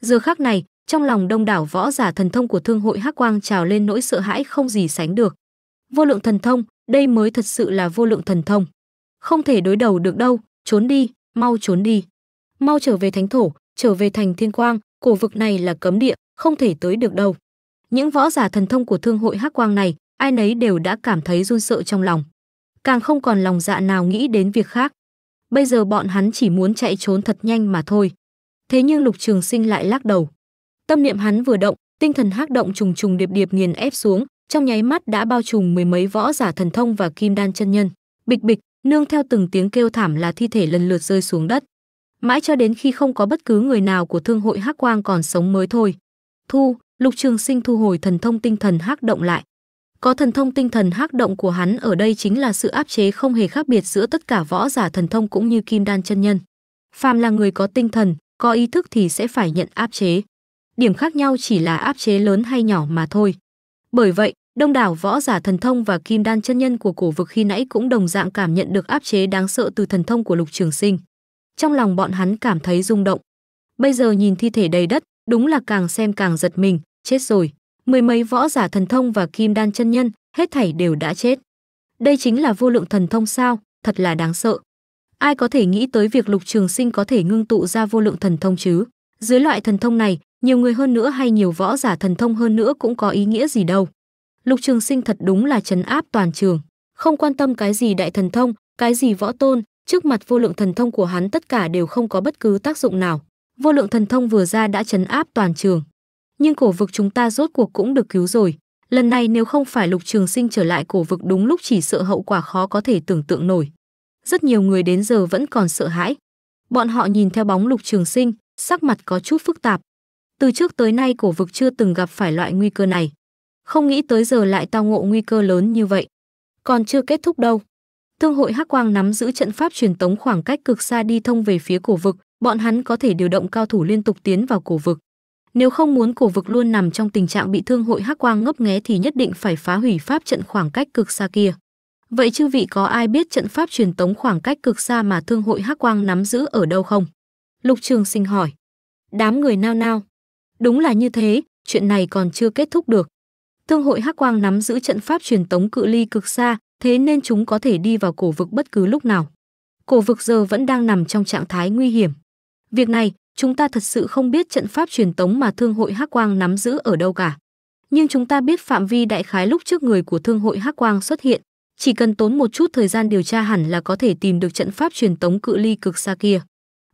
Giờ khắc này, trong lòng đông đảo võ giả thần thông của thương hội hắc quang trào lên nỗi sợ hãi không gì sánh được. Vô lượng thần thông, đây mới thật sự là vô lượng thần thông. Không thể đối đầu được đâu, trốn đi, mau trốn đi. Mau trở về thánh thổ, trở về thành thiên quang, cổ vực này là cấm địa, không thể tới được đâu. Những võ giả thần thông của thương hội hắc quang này, ai nấy đều đã cảm thấy run sợ trong lòng. Càng không còn lòng dạ nào nghĩ đến việc khác bây giờ bọn hắn chỉ muốn chạy trốn thật nhanh mà thôi. Thế nhưng Lục Trường Sinh lại lắc đầu. Tâm niệm hắn vừa động, tinh thần hắc động trùng trùng điệp điệp nghiền ép xuống, trong nháy mắt đã bao trùm mười mấy võ giả thần thông và kim đan chân nhân. Bịch bịch, nương theo từng tiếng kêu thảm là thi thể lần lượt rơi xuống đất. Mãi cho đến khi không có bất cứ người nào của thương hội Hắc Quang còn sống mới thôi. Thu, Lục Trường Sinh thu hồi thần thông tinh thần hắc động lại. Có thần thông tinh thần hắc động của hắn ở đây chính là sự áp chế không hề khác biệt giữa tất cả võ giả thần thông cũng như kim đan chân nhân. Phàm là người có tinh thần, có ý thức thì sẽ phải nhận áp chế. Điểm khác nhau chỉ là áp chế lớn hay nhỏ mà thôi. Bởi vậy, đông đảo võ giả thần thông và kim đan chân nhân của cổ vực khi nãy cũng đồng dạng cảm nhận được áp chế đáng sợ từ thần thông của Lục Trường Sinh. Trong lòng bọn hắn cảm thấy rung động. Bây giờ nhìn thi thể đầy đất, đúng là càng xem càng giật mình, chết rồi mười mấy võ giả thần thông và kim đan chân nhân, hết thảy đều đã chết. Đây chính là vô lượng thần thông sao, thật là đáng sợ. Ai có thể nghĩ tới việc Lục Trường Sinh có thể ngưng tụ ra vô lượng thần thông chứ? Dưới loại thần thông này, nhiều người hơn nữa hay nhiều võ giả thần thông hơn nữa cũng có ý nghĩa gì đâu. Lục Trường Sinh thật đúng là trấn áp toàn trường, không quan tâm cái gì đại thần thông, cái gì võ tôn, trước mặt vô lượng thần thông của hắn tất cả đều không có bất cứ tác dụng nào. Vô lượng thần thông vừa ra đã trấn áp toàn trường nhưng cổ vực chúng ta rốt cuộc cũng được cứu rồi. Lần này nếu không phải Lục Trường Sinh trở lại cổ vực đúng lúc chỉ sợ hậu quả khó có thể tưởng tượng nổi. Rất nhiều người đến giờ vẫn còn sợ hãi. Bọn họ nhìn theo bóng Lục Trường Sinh, sắc mặt có chút phức tạp. Từ trước tới nay cổ vực chưa từng gặp phải loại nguy cơ này. Không nghĩ tới giờ lại tao ngộ nguy cơ lớn như vậy. Còn chưa kết thúc đâu. Thương hội Hắc Quang nắm giữ trận pháp truyền tống khoảng cách cực xa đi thông về phía cổ vực, bọn hắn có thể điều động cao thủ liên tục tiến vào cổ vực. Nếu không muốn cổ vực luôn nằm trong tình trạng bị thương hội hắc quang ngấp nghé thì nhất định phải phá hủy pháp trận khoảng cách cực xa kia. Vậy chư vị có ai biết trận pháp truyền tống khoảng cách cực xa mà thương hội hắc quang nắm giữ ở đâu không? Lục Trường Sinh hỏi. Đám người nao nao. Đúng là như thế, chuyện này còn chưa kết thúc được. Thương hội hắc quang nắm giữ trận pháp truyền tống cự ly cực xa, thế nên chúng có thể đi vào cổ vực bất cứ lúc nào. Cổ vực giờ vẫn đang nằm trong trạng thái nguy hiểm. Việc này, chúng ta thật sự không biết trận pháp truyền tống mà Thương hội Hắc Quang nắm giữ ở đâu cả. Nhưng chúng ta biết phạm vi đại khái lúc trước người của Thương hội Hắc Quang xuất hiện, chỉ cần tốn một chút thời gian điều tra hẳn là có thể tìm được trận pháp truyền tống cự ly cực xa kia.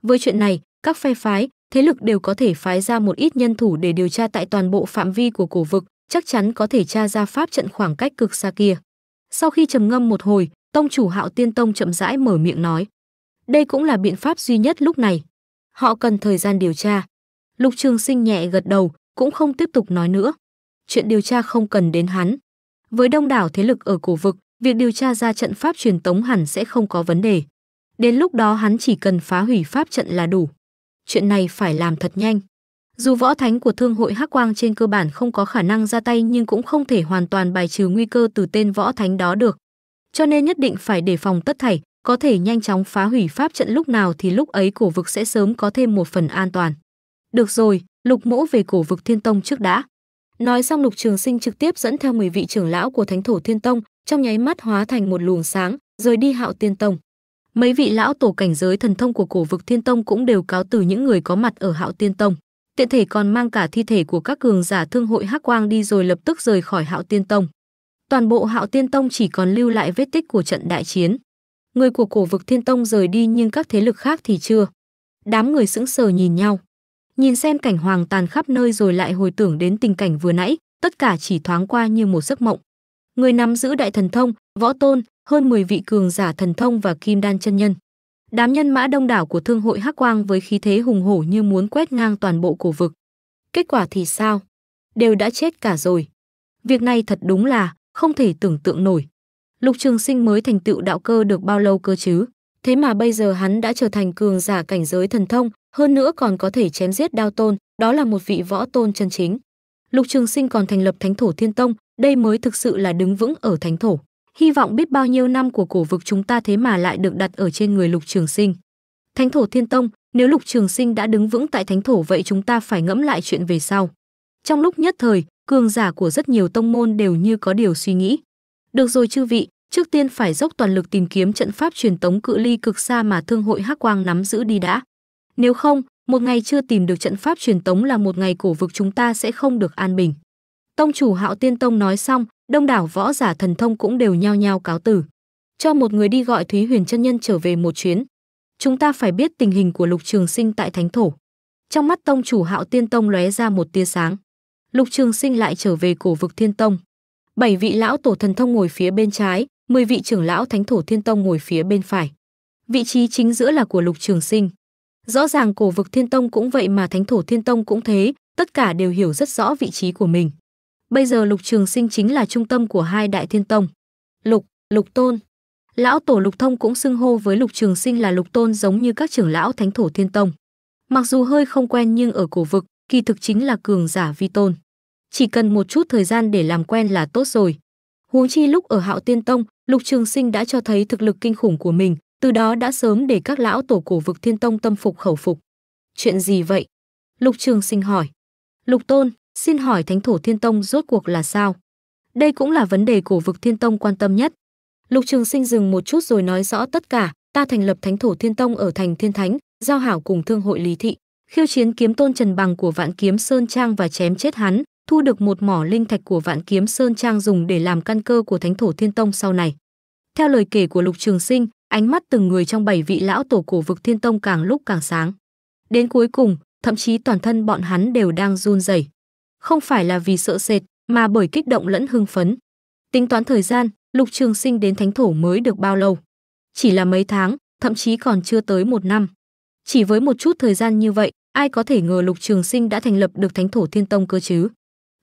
Với chuyện này, các phe phái, thế lực đều có thể phái ra một ít nhân thủ để điều tra tại toàn bộ phạm vi của cổ vực, chắc chắn có thể tra ra pháp trận khoảng cách cực xa kia. Sau khi trầm ngâm một hồi, tông chủ Hạo Tiên Tông chậm rãi mở miệng nói: "Đây cũng là biện pháp duy nhất lúc này." họ cần thời gian điều tra. Lục Trường Sinh nhẹ gật đầu, cũng không tiếp tục nói nữa. Chuyện điều tra không cần đến hắn. Với đông đảo thế lực ở cổ vực, việc điều tra ra trận pháp truyền tống hẳn sẽ không có vấn đề. Đến lúc đó hắn chỉ cần phá hủy pháp trận là đủ. Chuyện này phải làm thật nhanh. Dù võ thánh của thương hội Hắc Quang trên cơ bản không có khả năng ra tay nhưng cũng không thể hoàn toàn bài trừ nguy cơ từ tên võ thánh đó được. Cho nên nhất định phải đề phòng tất thảy, có thể nhanh chóng phá hủy pháp trận lúc nào thì lúc ấy cổ vực sẽ sớm có thêm một phần an toàn. Được rồi, lục mỗ về cổ vực thiên tông trước đã. Nói xong lục trường sinh trực tiếp dẫn theo 10 vị trưởng lão của thánh thổ thiên tông, trong nháy mắt hóa thành một luồng sáng, rồi đi hạo tiên tông. Mấy vị lão tổ cảnh giới thần thông của cổ vực thiên tông cũng đều cáo từ những người có mặt ở hạo tiên tông. Tiện thể còn mang cả thi thể của các cường giả thương hội hắc quang đi rồi lập tức rời khỏi hạo tiên tông. Toàn bộ hạo tiên tông chỉ còn lưu lại vết tích của trận đại chiến người của cổ vực thiên tông rời đi nhưng các thế lực khác thì chưa. Đám người sững sờ nhìn nhau. Nhìn xem cảnh hoàng tàn khắp nơi rồi lại hồi tưởng đến tình cảnh vừa nãy, tất cả chỉ thoáng qua như một giấc mộng. Người nắm giữ đại thần thông, võ tôn, hơn 10 vị cường giả thần thông và kim đan chân nhân. Đám nhân mã đông đảo của thương hội Hắc Quang với khí thế hùng hổ như muốn quét ngang toàn bộ cổ vực. Kết quả thì sao? Đều đã chết cả rồi. Việc này thật đúng là không thể tưởng tượng nổi. Lục Trường Sinh mới thành tựu đạo cơ được bao lâu cơ chứ? Thế mà bây giờ hắn đã trở thành cường giả cảnh giới thần thông, hơn nữa còn có thể chém giết đao tôn, đó là một vị võ tôn chân chính. Lục Trường Sinh còn thành lập Thánh Thổ Thiên Tông, đây mới thực sự là đứng vững ở Thánh Thổ. Hy vọng biết bao nhiêu năm của cổ vực chúng ta thế mà lại được đặt ở trên người Lục Trường Sinh. Thánh Thổ Thiên Tông, nếu Lục Trường Sinh đã đứng vững tại Thánh Thổ vậy chúng ta phải ngẫm lại chuyện về sau. Trong lúc nhất thời, cường giả của rất nhiều tông môn đều như có điều suy nghĩ. Được rồi chư vị, trước tiên phải dốc toàn lực tìm kiếm trận pháp truyền tống cự ly cực xa mà thương hội Hắc Quang nắm giữ đi đã. Nếu không, một ngày chưa tìm được trận pháp truyền tống là một ngày cổ vực chúng ta sẽ không được an bình. Tông chủ Hạo Tiên Tông nói xong, đông đảo võ giả thần thông cũng đều nhao nhao cáo tử. Cho một người đi gọi Thúy Huyền chân nhân trở về một chuyến. Chúng ta phải biết tình hình của Lục Trường Sinh tại Thánh thổ. Trong mắt tông chủ Hạo Tiên Tông lóe ra một tia sáng. Lục Trường Sinh lại trở về cổ vực Thiên Tông. Bảy vị lão tổ thần thông ngồi phía bên trái, 10 vị trưởng lão Thánh thổ Thiên Tông ngồi phía bên phải. Vị trí chính giữa là của Lục Trường Sinh. Rõ ràng cổ vực Thiên Tông cũng vậy mà Thánh thổ Thiên Tông cũng thế, tất cả đều hiểu rất rõ vị trí của mình. Bây giờ Lục Trường Sinh chính là trung tâm của hai đại Thiên Tông. Lục, Lục Tôn. Lão tổ Lục Thông cũng xưng hô với Lục Trường Sinh là Lục Tôn giống như các trưởng lão Thánh thổ Thiên Tông. Mặc dù hơi không quen nhưng ở cổ vực, kỳ thực chính là cường giả vi tôn. Chỉ cần một chút thời gian để làm quen là tốt rồi. Huống chi lúc ở Hạo Tiên Tông, Lục Trường Sinh đã cho thấy thực lực kinh khủng của mình, từ đó đã sớm để các lão tổ cổ vực Thiên Tông tâm phục khẩu phục. Chuyện gì vậy? Lục Trường Sinh hỏi. Lục Tôn, xin hỏi Thánh Thổ Thiên Tông rốt cuộc là sao? Đây cũng là vấn đề cổ vực Thiên Tông quan tâm nhất. Lục Trường Sinh dừng một chút rồi nói rõ tất cả, ta thành lập Thánh Thổ Thiên Tông ở thành Thiên Thánh, giao hảo cùng thương hội Lý Thị, khiêu chiến kiếm tôn Trần Bằng của Vạn Kiếm Sơn Trang và chém chết hắn, thu được một mỏ linh thạch của Vạn Kiếm Sơn Trang dùng để làm căn cơ của Thánh Thổ Thiên Tông sau này. Theo lời kể của Lục Trường Sinh, ánh mắt từng người trong bảy vị lão tổ cổ vực Thiên Tông càng lúc càng sáng. Đến cuối cùng, thậm chí toàn thân bọn hắn đều đang run rẩy. Không phải là vì sợ sệt, mà bởi kích động lẫn hưng phấn. Tính toán thời gian, Lục Trường Sinh đến Thánh Thổ mới được bao lâu? Chỉ là mấy tháng, thậm chí còn chưa tới một năm. Chỉ với một chút thời gian như vậy, ai có thể ngờ Lục Trường Sinh đã thành lập được Thánh Thổ Thiên Tông cơ chứ?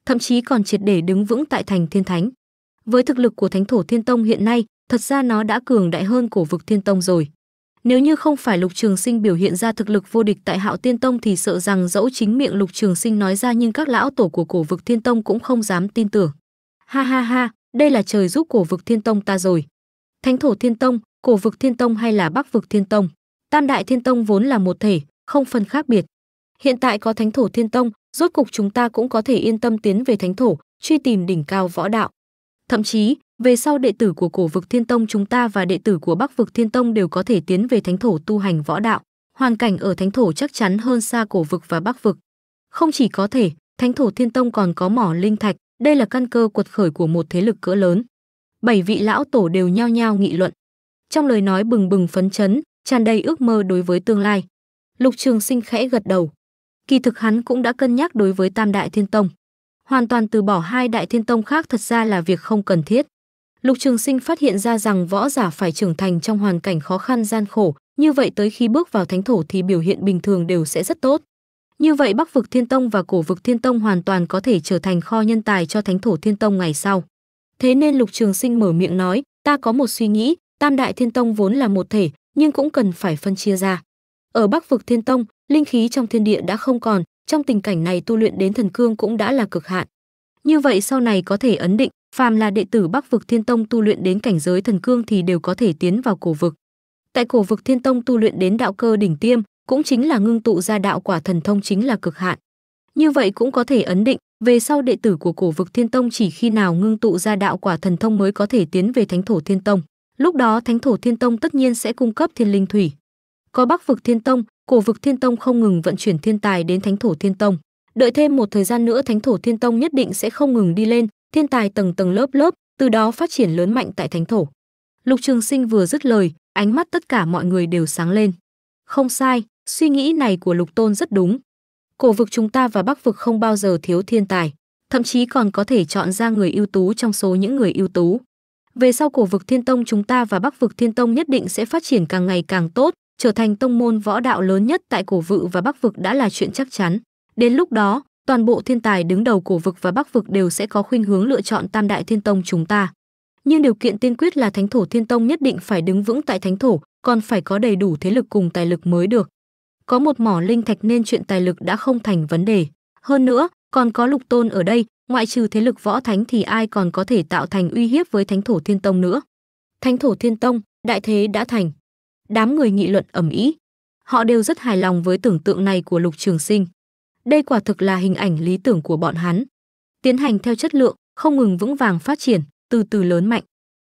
thậm chí còn triệt để đứng vững tại thành Thiên Thánh. Với thực lực của Thánh thổ Thiên Tông hiện nay, thật ra nó đã cường đại hơn cổ vực Thiên Tông rồi. Nếu như không phải Lục Trường Sinh biểu hiện ra thực lực vô địch tại Hạo Tiên Tông thì sợ rằng dẫu chính miệng Lục Trường Sinh nói ra nhưng các lão tổ của cổ vực Thiên Tông cũng không dám tin tưởng. Ha ha ha, đây là trời giúp cổ vực Thiên Tông ta rồi. Thánh thổ Thiên Tông, cổ vực Thiên Tông hay là Bắc vực Thiên Tông, Tam đại Thiên Tông vốn là một thể, không phân khác biệt hiện tại có thánh thổ thiên tông rốt cục chúng ta cũng có thể yên tâm tiến về thánh thổ truy tìm đỉnh cao võ đạo thậm chí về sau đệ tử của cổ vực thiên tông chúng ta và đệ tử của bắc vực thiên tông đều có thể tiến về thánh thổ tu hành võ đạo hoàn cảnh ở thánh thổ chắc chắn hơn xa cổ vực và bắc vực không chỉ có thể thánh thổ thiên tông còn có mỏ linh thạch đây là căn cơ quật khởi của một thế lực cỡ lớn bảy vị lão tổ đều nhao nhao nghị luận trong lời nói bừng bừng phấn chấn tràn đầy ước mơ đối với tương lai lục trường sinh khẽ gật đầu kỳ thực hắn cũng đã cân nhắc đối với Tam Đại Thiên Tông. Hoàn toàn từ bỏ hai Đại Thiên Tông khác thật ra là việc không cần thiết. Lục Trường Sinh phát hiện ra rằng võ giả phải trưởng thành trong hoàn cảnh khó khăn gian khổ, như vậy tới khi bước vào thánh thổ thì biểu hiện bình thường đều sẽ rất tốt. Như vậy Bắc vực Thiên Tông và Cổ vực Thiên Tông hoàn toàn có thể trở thành kho nhân tài cho thánh thổ Thiên Tông ngày sau. Thế nên Lục Trường Sinh mở miệng nói, ta có một suy nghĩ, Tam Đại Thiên Tông vốn là một thể, nhưng cũng cần phải phân chia ra. Ở Bắc vực Thiên Tông, linh khí trong thiên địa đã không còn, trong tình cảnh này tu luyện đến thần cương cũng đã là cực hạn. Như vậy sau này có thể ấn định, phàm là đệ tử Bắc vực Thiên Tông tu luyện đến cảnh giới thần cương thì đều có thể tiến vào cổ vực. Tại cổ vực Thiên Tông tu luyện đến đạo cơ đỉnh tiêm, cũng chính là ngưng tụ ra đạo quả thần thông chính là cực hạn. Như vậy cũng có thể ấn định, về sau đệ tử của cổ vực Thiên Tông chỉ khi nào ngưng tụ ra đạo quả thần thông mới có thể tiến về Thánh thổ Thiên Tông. Lúc đó Thánh thổ Thiên Tông tất nhiên sẽ cung cấp Thiên linh thủy có Bắc vực Thiên Tông, Cổ vực Thiên Tông không ngừng vận chuyển thiên tài đến Thánh thổ Thiên Tông. Đợi thêm một thời gian nữa Thánh thổ Thiên Tông nhất định sẽ không ngừng đi lên, thiên tài tầng tầng lớp lớp, từ đó phát triển lớn mạnh tại Thánh thổ. Lục Trường Sinh vừa dứt lời, ánh mắt tất cả mọi người đều sáng lên. Không sai, suy nghĩ này của Lục Tôn rất đúng. Cổ vực chúng ta và Bắc vực không bao giờ thiếu thiên tài, thậm chí còn có thể chọn ra người ưu tú trong số những người ưu tú. Về sau cổ vực Thiên Tông chúng ta và Bắc vực Thiên Tông nhất định sẽ phát triển càng ngày càng tốt, trở thành tông môn võ đạo lớn nhất tại cổ vự và bắc vực đã là chuyện chắc chắn. Đến lúc đó, toàn bộ thiên tài đứng đầu cổ vực và bắc vực đều sẽ có khuynh hướng lựa chọn tam đại thiên tông chúng ta. Nhưng điều kiện tiên quyết là thánh thổ thiên tông nhất định phải đứng vững tại thánh thổ, còn phải có đầy đủ thế lực cùng tài lực mới được. Có một mỏ linh thạch nên chuyện tài lực đã không thành vấn đề. Hơn nữa, còn có lục tôn ở đây, ngoại trừ thế lực võ thánh thì ai còn có thể tạo thành uy hiếp với thánh thổ thiên tông nữa. Thánh thổ thiên tông, đại thế đã thành. Đám người nghị luận ầm ĩ. Họ đều rất hài lòng với tưởng tượng này của Lục Trường Sinh. Đây quả thực là hình ảnh lý tưởng của bọn hắn. Tiến hành theo chất lượng, không ngừng vững vàng phát triển, từ từ lớn mạnh.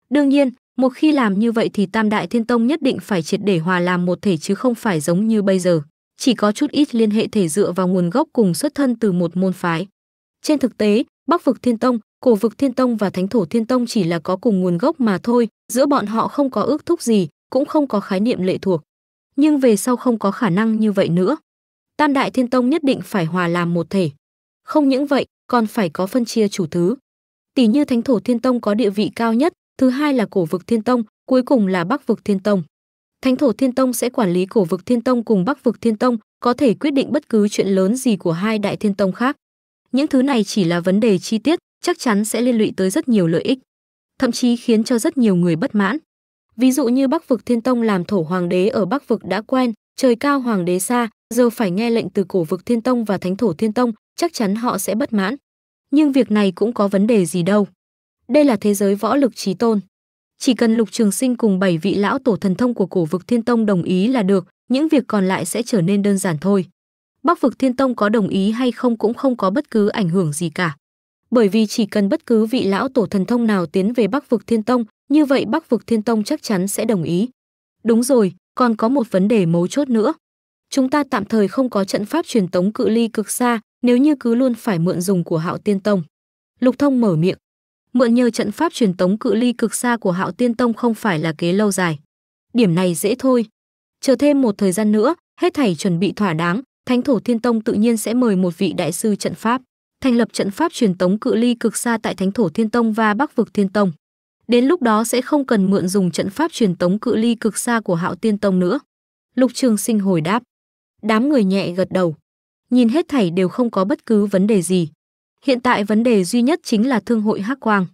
Đương nhiên, một khi làm như vậy thì Tam Đại Thiên Tông nhất định phải triệt để hòa làm một thể chứ không phải giống như bây giờ, chỉ có chút ít liên hệ thể dựa vào nguồn gốc cùng xuất thân từ một môn phái. Trên thực tế, Bắc vực Thiên Tông, Cổ vực Thiên Tông và Thánh thổ Thiên Tông chỉ là có cùng nguồn gốc mà thôi, giữa bọn họ không có ước thúc gì, cũng không có khái niệm lệ thuộc. Nhưng về sau không có khả năng như vậy nữa. Tam Đại Thiên Tông nhất định phải hòa làm một thể. Không những vậy, còn phải có phân chia chủ thứ. Tỷ như Thánh Thổ Thiên Tông có địa vị cao nhất, thứ hai là Cổ Vực Thiên Tông, cuối cùng là Bắc Vực Thiên Tông. Thánh Thổ Thiên Tông sẽ quản lý Cổ Vực Thiên Tông cùng Bắc Vực Thiên Tông, có thể quyết định bất cứ chuyện lớn gì của hai đại thiên tông khác. Những thứ này chỉ là vấn đề chi tiết, chắc chắn sẽ liên lụy tới rất nhiều lợi ích, thậm chí khiến cho rất nhiều người bất mãn. Ví dụ như Bắc vực Thiên Tông làm thổ hoàng đế ở Bắc vực đã quen, trời cao hoàng đế xa, giờ phải nghe lệnh từ cổ vực Thiên Tông và thánh thổ Thiên Tông, chắc chắn họ sẽ bất mãn. Nhưng việc này cũng có vấn đề gì đâu. Đây là thế giới võ lực trí tôn. Chỉ cần Lục Trường Sinh cùng bảy vị lão tổ thần thông của cổ vực Thiên Tông đồng ý là được, những việc còn lại sẽ trở nên đơn giản thôi. Bắc vực Thiên Tông có đồng ý hay không cũng không có bất cứ ảnh hưởng gì cả. Bởi vì chỉ cần bất cứ vị lão tổ thần thông nào tiến về Bắc vực Thiên Tông, như vậy Bắc vực Thiên Tông chắc chắn sẽ đồng ý. Đúng rồi, còn có một vấn đề mấu chốt nữa. Chúng ta tạm thời không có trận pháp truyền tống cự ly cực xa, nếu như cứ luôn phải mượn dùng của Hạo Tiên Tông. Lục Thông mở miệng. Mượn nhờ trận pháp truyền tống cự ly cực xa của Hạo Tiên Tông không phải là kế lâu dài. Điểm này dễ thôi. Chờ thêm một thời gian nữa, hết thảy chuẩn bị thỏa đáng, Thánh thổ Thiên Tông tự nhiên sẽ mời một vị đại sư trận pháp, thành lập trận pháp truyền tống cự ly cực xa tại Thánh thổ Thiên Tông và Bắc vực Thiên Tông. Đến lúc đó sẽ không cần mượn dùng trận pháp truyền tống cự ly cực xa của Hạo Tiên Tông nữa. Lục Trường Sinh hồi đáp. Đám người nhẹ gật đầu. Nhìn hết thảy đều không có bất cứ vấn đề gì. Hiện tại vấn đề duy nhất chính là thương hội Hắc Quang.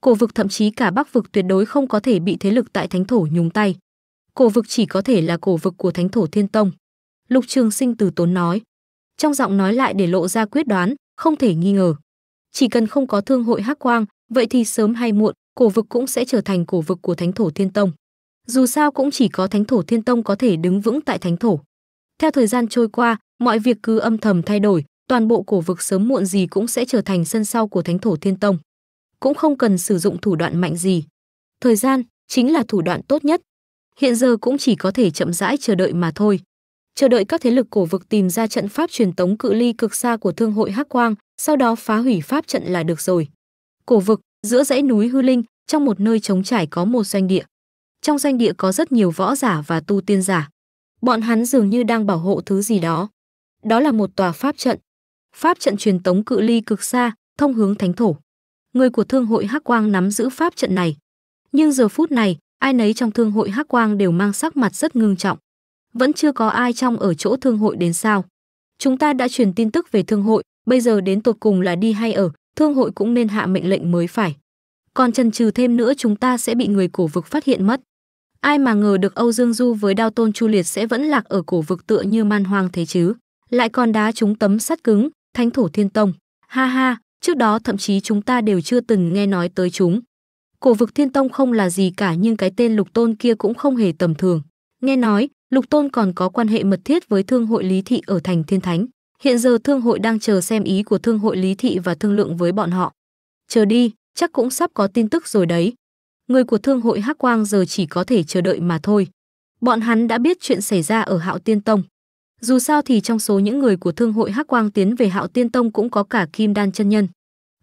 Cổ vực thậm chí cả Bắc vực tuyệt đối không có thể bị thế lực tại Thánh thổ nhúng tay. Cổ vực chỉ có thể là cổ vực của Thánh thổ Thiên Tông. Lục Trường Sinh từ tốn nói. Trong giọng nói lại để lộ ra quyết đoán, không thể nghi ngờ. Chỉ cần không có thương hội Hắc Quang, vậy thì sớm hay muộn, cổ vực cũng sẽ trở thành cổ vực của Thánh thổ Thiên Tông. Dù sao cũng chỉ có Thánh thổ Thiên Tông có thể đứng vững tại Thánh thổ. Theo thời gian trôi qua, mọi việc cứ âm thầm thay đổi, toàn bộ cổ vực sớm muộn gì cũng sẽ trở thành sân sau của Thánh thổ Thiên Tông. Cũng không cần sử dụng thủ đoạn mạnh gì. Thời gian chính là thủ đoạn tốt nhất. Hiện giờ cũng chỉ có thể chậm rãi chờ đợi mà thôi. Chờ đợi các thế lực cổ vực tìm ra trận pháp truyền tống cự ly cực xa của Thương hội Hắc Quang, sau đó phá hủy pháp trận là được rồi. Cổ vực giữa dãy núi hư linh trong một nơi trống trải có một doanh địa trong doanh địa có rất nhiều võ giả và tu tiên giả bọn hắn dường như đang bảo hộ thứ gì đó đó là một tòa pháp trận pháp trận truyền tống cự ly cực xa thông hướng thánh thổ người của thương hội hắc quang nắm giữ pháp trận này nhưng giờ phút này ai nấy trong thương hội hắc quang đều mang sắc mặt rất ngưng trọng vẫn chưa có ai trong ở chỗ thương hội đến sao chúng ta đã truyền tin tức về thương hội bây giờ đến tột cùng là đi hay ở thương hội cũng nên hạ mệnh lệnh mới phải. Còn chần chừ thêm nữa chúng ta sẽ bị người cổ vực phát hiện mất. Ai mà ngờ được Âu Dương Du với đao tôn chu liệt sẽ vẫn lạc ở cổ vực tựa như man hoang thế chứ. Lại còn đá chúng tấm sắt cứng, thánh thủ thiên tông. Ha ha, trước đó thậm chí chúng ta đều chưa từng nghe nói tới chúng. Cổ vực thiên tông không là gì cả nhưng cái tên lục tôn kia cũng không hề tầm thường. Nghe nói, lục tôn còn có quan hệ mật thiết với thương hội lý thị ở thành thiên thánh. Hiện giờ thương hội đang chờ xem ý của thương hội Lý Thị và thương lượng với bọn họ. Chờ đi, chắc cũng sắp có tin tức rồi đấy. Người của thương hội Hắc Quang giờ chỉ có thể chờ đợi mà thôi. Bọn hắn đã biết chuyện xảy ra ở Hạo Tiên Tông. Dù sao thì trong số những người của thương hội Hắc Quang tiến về Hạo Tiên Tông cũng có cả Kim Đan chân nhân.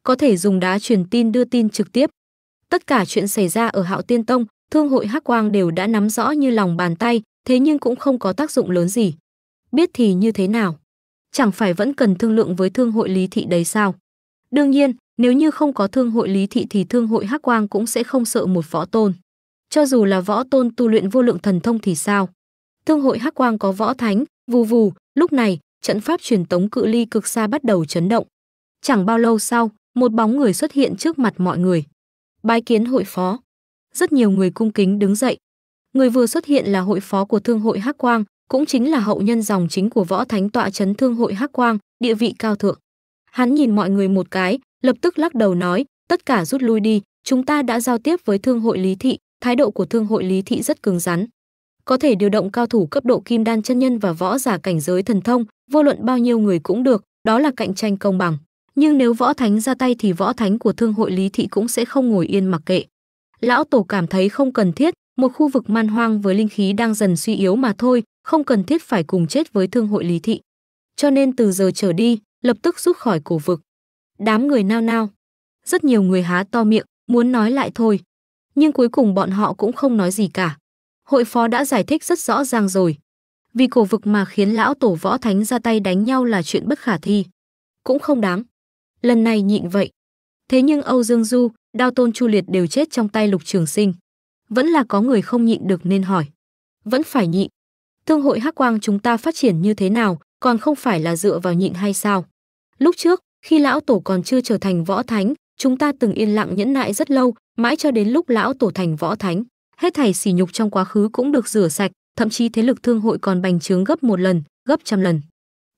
Có thể dùng đá truyền tin đưa tin trực tiếp. Tất cả chuyện xảy ra ở Hạo Tiên Tông, thương hội Hắc Quang đều đã nắm rõ như lòng bàn tay, thế nhưng cũng không có tác dụng lớn gì. Biết thì như thế nào? chẳng phải vẫn cần thương lượng với thương hội lý thị đấy sao? Đương nhiên, nếu như không có thương hội lý thị thì thương hội Hắc Quang cũng sẽ không sợ một võ tôn. Cho dù là võ tôn tu luyện vô lượng thần thông thì sao? Thương hội Hắc Quang có võ thánh, vù vù, lúc này, trận pháp truyền tống cự ly cực xa bắt đầu chấn động. Chẳng bao lâu sau, một bóng người xuất hiện trước mặt mọi người. Bái kiến hội phó. Rất nhiều người cung kính đứng dậy. Người vừa xuất hiện là hội phó của thương hội Hắc Quang, cũng chính là hậu nhân dòng chính của võ thánh tọa chấn thương hội hắc quang địa vị cao thượng hắn nhìn mọi người một cái lập tức lắc đầu nói tất cả rút lui đi chúng ta đã giao tiếp với thương hội lý thị thái độ của thương hội lý thị rất cứng rắn có thể điều động cao thủ cấp độ kim đan chân nhân và võ giả cảnh giới thần thông vô luận bao nhiêu người cũng được đó là cạnh tranh công bằng nhưng nếu võ thánh ra tay thì võ thánh của thương hội lý thị cũng sẽ không ngồi yên mặc kệ lão tổ cảm thấy không cần thiết một khu vực man hoang với linh khí đang dần suy yếu mà thôi, không cần thiết phải cùng chết với thương hội Lý Thị. Cho nên từ giờ trở đi, lập tức rút khỏi cổ vực. Đám người nao nao. Rất nhiều người há to miệng, muốn nói lại thôi. Nhưng cuối cùng bọn họ cũng không nói gì cả. Hội phó đã giải thích rất rõ ràng rồi. Vì cổ vực mà khiến lão tổ võ thánh ra tay đánh nhau là chuyện bất khả thi. Cũng không đáng. Lần này nhịn vậy. Thế nhưng Âu Dương Du, Đao Tôn Chu Liệt đều chết trong tay Lục Trường Sinh vẫn là có người không nhịn được nên hỏi. Vẫn phải nhịn. Thương hội Hắc Quang chúng ta phát triển như thế nào, còn không phải là dựa vào nhịn hay sao? Lúc trước, khi lão tổ còn chưa trở thành võ thánh, chúng ta từng yên lặng nhẫn nại rất lâu, mãi cho đến lúc lão tổ thành võ thánh, hết thảy sỉ nhục trong quá khứ cũng được rửa sạch, thậm chí thế lực thương hội còn bành trướng gấp một lần, gấp trăm lần.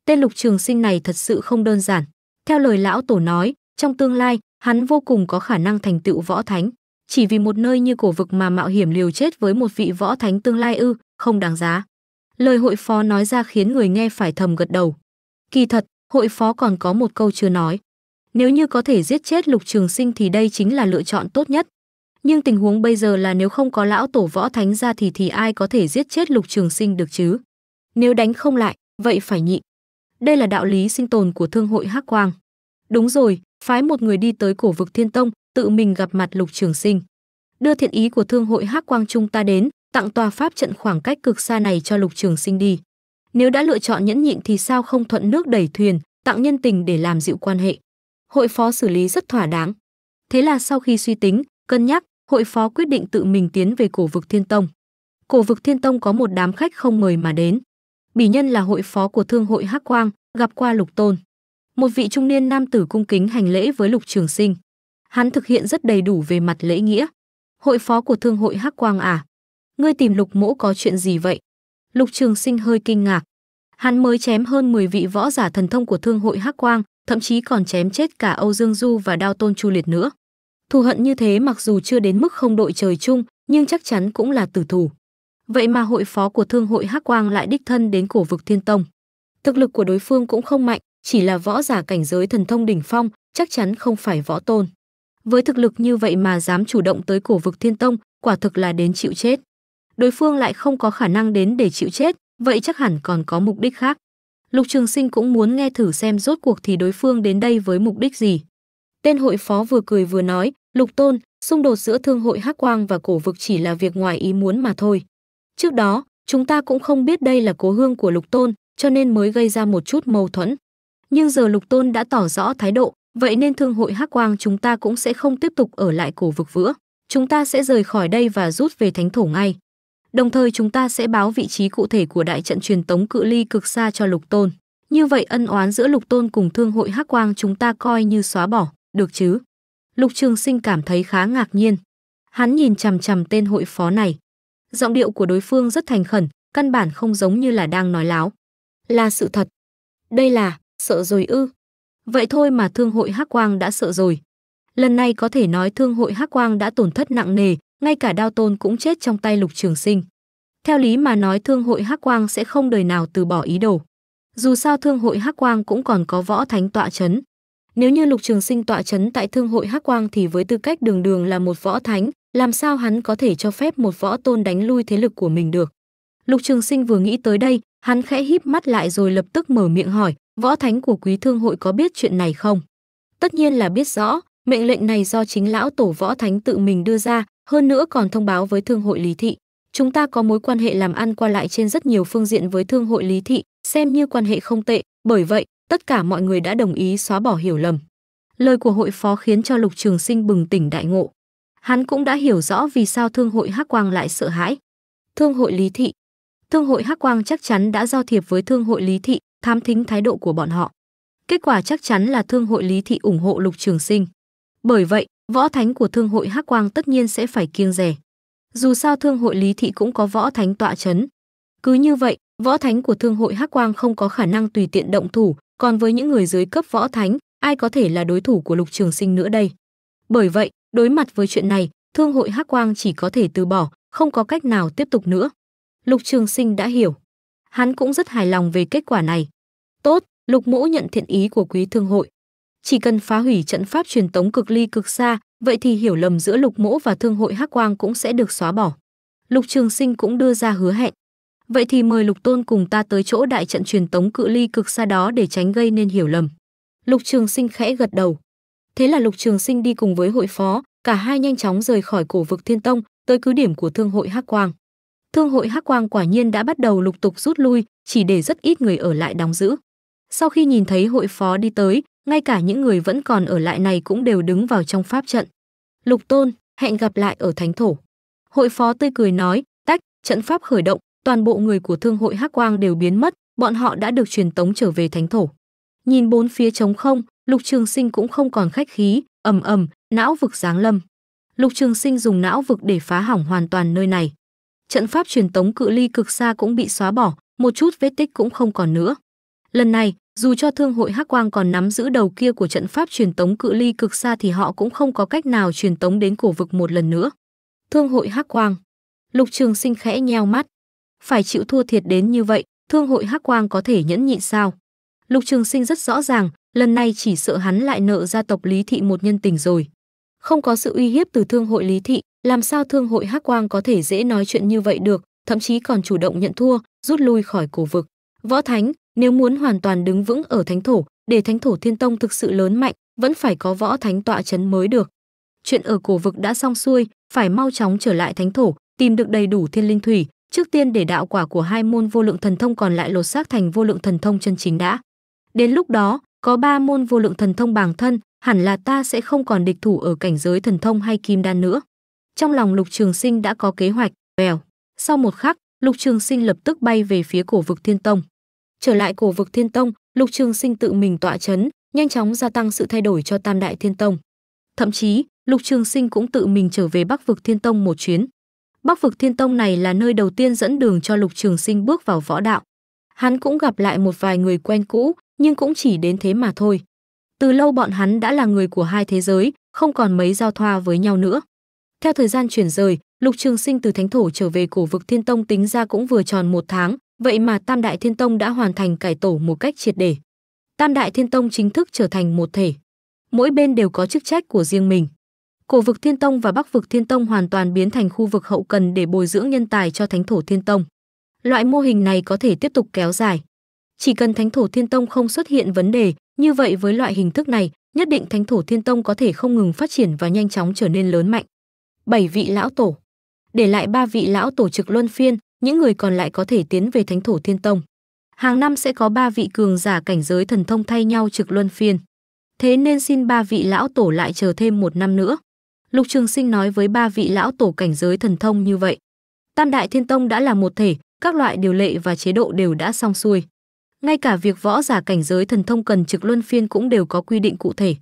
Tên Lục Trường Sinh này thật sự không đơn giản. Theo lời lão tổ nói, trong tương lai, hắn vô cùng có khả năng thành tựu võ thánh chỉ vì một nơi như cổ vực mà mạo hiểm liều chết với một vị võ thánh tương lai ư, không đáng giá. Lời hội phó nói ra khiến người nghe phải thầm gật đầu. Kỳ thật, hội phó còn có một câu chưa nói. Nếu như có thể giết chết Lục Trường Sinh thì đây chính là lựa chọn tốt nhất. Nhưng tình huống bây giờ là nếu không có lão tổ võ thánh ra thì thì ai có thể giết chết Lục Trường Sinh được chứ? Nếu đánh không lại, vậy phải nhị Đây là đạo lý sinh tồn của thương hội Hắc Quang. Đúng rồi, phái một người đi tới cổ vực Thiên Tông, tự mình gặp mặt Lục Trường Sinh. Đưa thiện ý của Thương hội Hắc Quang Trung ta đến, tặng tòa pháp trận khoảng cách cực xa này cho Lục Trường Sinh đi. Nếu đã lựa chọn nhẫn nhịn thì sao không thuận nước đẩy thuyền, tặng nhân tình để làm dịu quan hệ. Hội phó xử lý rất thỏa đáng. Thế là sau khi suy tính, cân nhắc, hội phó quyết định tự mình tiến về cổ vực Thiên Tông. Cổ vực Thiên Tông có một đám khách không mời mà đến. Bỉ nhân là hội phó của Thương hội Hắc Quang, gặp qua Lục Tôn một vị trung niên nam tử cung kính hành lễ với Lục Trường Sinh. Hắn thực hiện rất đầy đủ về mặt lễ nghĩa. Hội phó của thương hội Hắc Quang à? Ngươi tìm Lục Mỗ có chuyện gì vậy? Lục Trường Sinh hơi kinh ngạc. Hắn mới chém hơn 10 vị võ giả thần thông của thương hội Hắc Quang, thậm chí còn chém chết cả Âu Dương Du và Đao Tôn Chu Liệt nữa. Thù hận như thế mặc dù chưa đến mức không đội trời chung, nhưng chắc chắn cũng là tử thủ. Vậy mà hội phó của thương hội Hắc Quang lại đích thân đến cổ vực Thiên Tông. Thực lực của đối phương cũng không mạnh, chỉ là võ giả cảnh giới thần thông đỉnh phong, chắc chắn không phải võ tôn. Với thực lực như vậy mà dám chủ động tới cổ vực Thiên Tông, quả thực là đến chịu chết. Đối phương lại không có khả năng đến để chịu chết, vậy chắc hẳn còn có mục đích khác. Lục Trường Sinh cũng muốn nghe thử xem rốt cuộc thì đối phương đến đây với mục đích gì. Tên hội phó vừa cười vừa nói, "Lục Tôn, xung đột giữa Thương hội Hắc Quang và cổ vực chỉ là việc ngoài ý muốn mà thôi. Trước đó, chúng ta cũng không biết đây là cố hương của Lục Tôn, cho nên mới gây ra một chút mâu thuẫn nhưng giờ Lục Tôn đã tỏ rõ thái độ, vậy nên thương hội Hắc Quang chúng ta cũng sẽ không tiếp tục ở lại cổ vực vữa. Chúng ta sẽ rời khỏi đây và rút về thánh thổ ngay. Đồng thời chúng ta sẽ báo vị trí cụ thể của đại trận truyền tống cự ly cực xa cho Lục Tôn. Như vậy ân oán giữa Lục Tôn cùng thương hội Hắc Quang chúng ta coi như xóa bỏ, được chứ? Lục Trường Sinh cảm thấy khá ngạc nhiên. Hắn nhìn chằm chằm tên hội phó này. Giọng điệu của đối phương rất thành khẩn, căn bản không giống như là đang nói láo. Là sự thật. Đây là Sợ rồi ư? Vậy thôi mà thương hội Hắc Quang đã sợ rồi. Lần này có thể nói thương hội Hắc Quang đã tổn thất nặng nề, ngay cả Đao Tôn cũng chết trong tay Lục Trường Sinh. Theo lý mà nói thương hội Hắc Quang sẽ không đời nào từ bỏ ý đồ. Dù sao thương hội Hắc Quang cũng còn có võ thánh tọa chấn. Nếu như Lục Trường Sinh tọa chấn tại thương hội Hắc Quang thì với tư cách đường đường là một võ thánh, làm sao hắn có thể cho phép một võ tôn đánh lui thế lực của mình được. Lục Trường Sinh vừa nghĩ tới đây, hắn khẽ híp mắt lại rồi lập tức mở miệng hỏi, Võ Thánh của Quý Thương hội có biết chuyện này không? Tất nhiên là biết rõ, mệnh lệnh này do chính lão tổ Võ Thánh tự mình đưa ra, hơn nữa còn thông báo với Thương hội Lý Thị. Chúng ta có mối quan hệ làm ăn qua lại trên rất nhiều phương diện với Thương hội Lý Thị, xem như quan hệ không tệ, bởi vậy, tất cả mọi người đã đồng ý xóa bỏ hiểu lầm. Lời của hội phó khiến cho Lục Trường Sinh bừng tỉnh đại ngộ. Hắn cũng đã hiểu rõ vì sao Thương hội Hắc Quang lại sợ hãi. Thương hội Lý Thị Thương hội Hắc Quang chắc chắn đã giao thiệp với Thương hội Lý Thị, thám thính thái độ của bọn họ. Kết quả chắc chắn là Thương hội Lý Thị ủng hộ Lục Trường Sinh. Bởi vậy, võ thánh của Thương hội Hắc Quang tất nhiên sẽ phải kiêng rẻ. Dù sao Thương hội Lý Thị cũng có võ thánh tọa chấn. Cứ như vậy, võ thánh của Thương hội Hắc Quang không có khả năng tùy tiện động thủ, còn với những người dưới cấp võ thánh, ai có thể là đối thủ của Lục Trường Sinh nữa đây. Bởi vậy, đối mặt với chuyện này, Thương hội Hắc Quang chỉ có thể từ bỏ, không có cách nào tiếp tục nữa. Lục Trường Sinh đã hiểu hắn cũng rất hài lòng về kết quả này. Tốt, Lục Mũ nhận thiện ý của quý thương hội. Chỉ cần phá hủy trận pháp truyền tống cực ly cực xa, vậy thì hiểu lầm giữa Lục Mũ và thương hội Hắc Quang cũng sẽ được xóa bỏ. Lục Trường Sinh cũng đưa ra hứa hẹn. Vậy thì mời Lục Tôn cùng ta tới chỗ đại trận truyền tống cự ly cực xa đó để tránh gây nên hiểu lầm. Lục Trường Sinh khẽ gật đầu. Thế là Lục Trường Sinh đi cùng với hội phó, cả hai nhanh chóng rời khỏi cổ vực Thiên Tông, tới cứ điểm của thương hội Hắc Quang thương hội Hắc Quang quả nhiên đã bắt đầu lục tục rút lui, chỉ để rất ít người ở lại đóng giữ. Sau khi nhìn thấy hội phó đi tới, ngay cả những người vẫn còn ở lại này cũng đều đứng vào trong pháp trận. Lục Tôn, hẹn gặp lại ở thánh thổ. Hội phó tươi cười nói, tách, trận pháp khởi động, toàn bộ người của thương hội Hắc Quang đều biến mất, bọn họ đã được truyền tống trở về thánh thổ. Nhìn bốn phía trống không, Lục Trường Sinh cũng không còn khách khí, ầm ầm, não vực giáng lâm. Lục Trường Sinh dùng não vực để phá hỏng hoàn toàn nơi này trận pháp truyền tống cự ly cực xa cũng bị xóa bỏ, một chút vết tích cũng không còn nữa. Lần này, dù cho thương hội Hắc Quang còn nắm giữ đầu kia của trận pháp truyền tống cự ly cực xa thì họ cũng không có cách nào truyền tống đến cổ vực một lần nữa. Thương hội Hắc Quang. Lục Trường Sinh khẽ nheo mắt. Phải chịu thua thiệt đến như vậy, thương hội Hắc Quang có thể nhẫn nhịn sao? Lục Trường Sinh rất rõ ràng, lần này chỉ sợ hắn lại nợ gia tộc Lý thị một nhân tình rồi. Không có sự uy hiếp từ thương hội Lý thị, làm sao thương hội Hắc Quang có thể dễ nói chuyện như vậy được, thậm chí còn chủ động nhận thua, rút lui khỏi cổ vực. Võ Thánh, nếu muốn hoàn toàn đứng vững ở Thánh Thổ, để Thánh Thổ Thiên Tông thực sự lớn mạnh, vẫn phải có Võ Thánh tọa chấn mới được. Chuyện ở cổ vực đã xong xuôi, phải mau chóng trở lại Thánh Thổ, tìm được đầy đủ Thiên Linh Thủy, trước tiên để đạo quả của hai môn vô lượng thần thông còn lại lột xác thành vô lượng thần thông chân chính đã. Đến lúc đó, có ba môn vô lượng thần thông bảng thân, hẳn là ta sẽ không còn địch thủ ở cảnh giới thần thông hay kim đan nữa. Trong lòng Lục Trường Sinh đã có kế hoạch, bèo. Sau một khắc, Lục Trường Sinh lập tức bay về phía cổ vực Thiên Tông. Trở lại cổ vực Thiên Tông, Lục Trường Sinh tự mình tọa chấn, nhanh chóng gia tăng sự thay đổi cho Tam Đại Thiên Tông. Thậm chí, Lục Trường Sinh cũng tự mình trở về Bắc vực Thiên Tông một chuyến. Bắc vực Thiên Tông này là nơi đầu tiên dẫn đường cho Lục Trường Sinh bước vào võ đạo. Hắn cũng gặp lại một vài người quen cũ, nhưng cũng chỉ đến thế mà thôi. Từ lâu bọn hắn đã là người của hai thế giới, không còn mấy giao thoa với nhau nữa. Theo thời gian chuyển rời, Lục Trường Sinh từ thánh thổ trở về cổ vực Thiên Tông tính ra cũng vừa tròn một tháng, vậy mà Tam Đại Thiên Tông đã hoàn thành cải tổ một cách triệt để. Tam Đại Thiên Tông chính thức trở thành một thể. Mỗi bên đều có chức trách của riêng mình. Cổ vực Thiên Tông và Bắc vực Thiên Tông hoàn toàn biến thành khu vực hậu cần để bồi dưỡng nhân tài cho Thánh thổ Thiên Tông. Loại mô hình này có thể tiếp tục kéo dài. Chỉ cần Thánh thổ Thiên Tông không xuất hiện vấn đề, như vậy với loại hình thức này, nhất định Thánh thổ Thiên Tông có thể không ngừng phát triển và nhanh chóng trở nên lớn mạnh bảy vị lão tổ. Để lại ba vị lão tổ trực luân phiên, những người còn lại có thể tiến về thánh thổ thiên tông. Hàng năm sẽ có ba vị cường giả cảnh giới thần thông thay nhau trực luân phiên. Thế nên xin ba vị lão tổ lại chờ thêm một năm nữa. Lục Trường Sinh nói với ba vị lão tổ cảnh giới thần thông như vậy. Tam Đại Thiên Tông đã là một thể, các loại điều lệ và chế độ đều đã xong xuôi. Ngay cả việc võ giả cảnh giới thần thông cần trực luân phiên cũng đều có quy định cụ thể.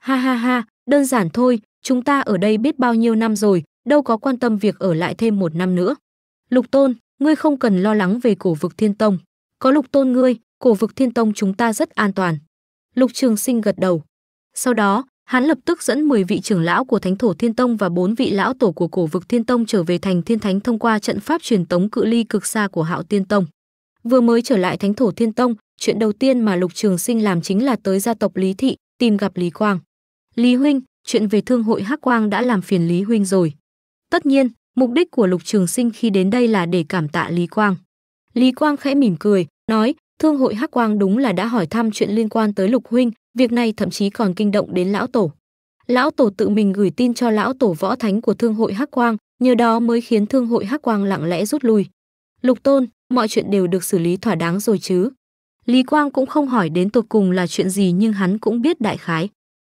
Ha ha ha, đơn giản thôi, chúng ta ở đây biết bao nhiêu năm rồi, đâu có quan tâm việc ở lại thêm một năm nữa. Lục Tôn, ngươi không cần lo lắng về cổ vực thiên tông. Có Lục Tôn ngươi, cổ vực thiên tông chúng ta rất an toàn. Lục Trường Sinh gật đầu. Sau đó, hắn lập tức dẫn 10 vị trưởng lão của Thánh Thổ Thiên Tông và 4 vị lão tổ của cổ vực Thiên Tông trở về thành Thiên Thánh thông qua trận pháp truyền tống cự ly cực xa của Hạo thiên Tông. Vừa mới trở lại Thánh Thổ Thiên Tông, chuyện đầu tiên mà Lục Trường Sinh làm chính là tới gia tộc Lý Thị, tìm gặp Lý Quang. Lý huynh, chuyện về thương hội Hắc Quang đã làm phiền Lý huynh rồi. Tất nhiên, mục đích của Lục Trường Sinh khi đến đây là để cảm tạ Lý Quang. Lý Quang khẽ mỉm cười, nói: "Thương hội Hắc Quang đúng là đã hỏi thăm chuyện liên quan tới Lục huynh, việc này thậm chí còn kinh động đến lão tổ." Lão tổ tự mình gửi tin cho lão tổ võ thánh của Thương hội Hắc Quang, nhờ đó mới khiến Thương hội Hắc Quang lặng lẽ rút lui. "Lục Tôn, mọi chuyện đều được xử lý thỏa đáng rồi chứ?" Lý Quang cũng không hỏi đến tột cùng là chuyện gì nhưng hắn cũng biết đại khái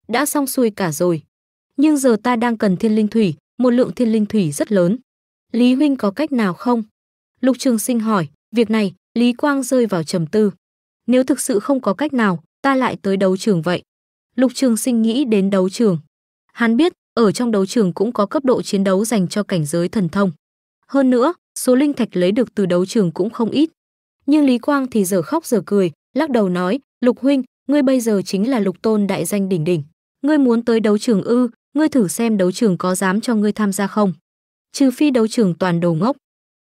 đã xong xuôi cả rồi. Nhưng giờ ta đang cần thiên linh thủy, một lượng thiên linh thủy rất lớn. Lý huynh có cách nào không? Lục Trường Sinh hỏi, việc này, Lý Quang rơi vào trầm tư. Nếu thực sự không có cách nào, ta lại tới đấu trường vậy. Lục Trường Sinh nghĩ đến đấu trường. Hắn biết, ở trong đấu trường cũng có cấp độ chiến đấu dành cho cảnh giới thần thông. Hơn nữa, số linh thạch lấy được từ đấu trường cũng không ít. Nhưng Lý Quang thì giờ khóc giờ cười, lắc đầu nói, Lục Huynh, ngươi bây giờ chính là lục tôn đại danh đỉnh đỉnh ngươi muốn tới đấu trường ư, ngươi thử xem đấu trường có dám cho ngươi tham gia không. Trừ phi đấu trường toàn đồ ngốc.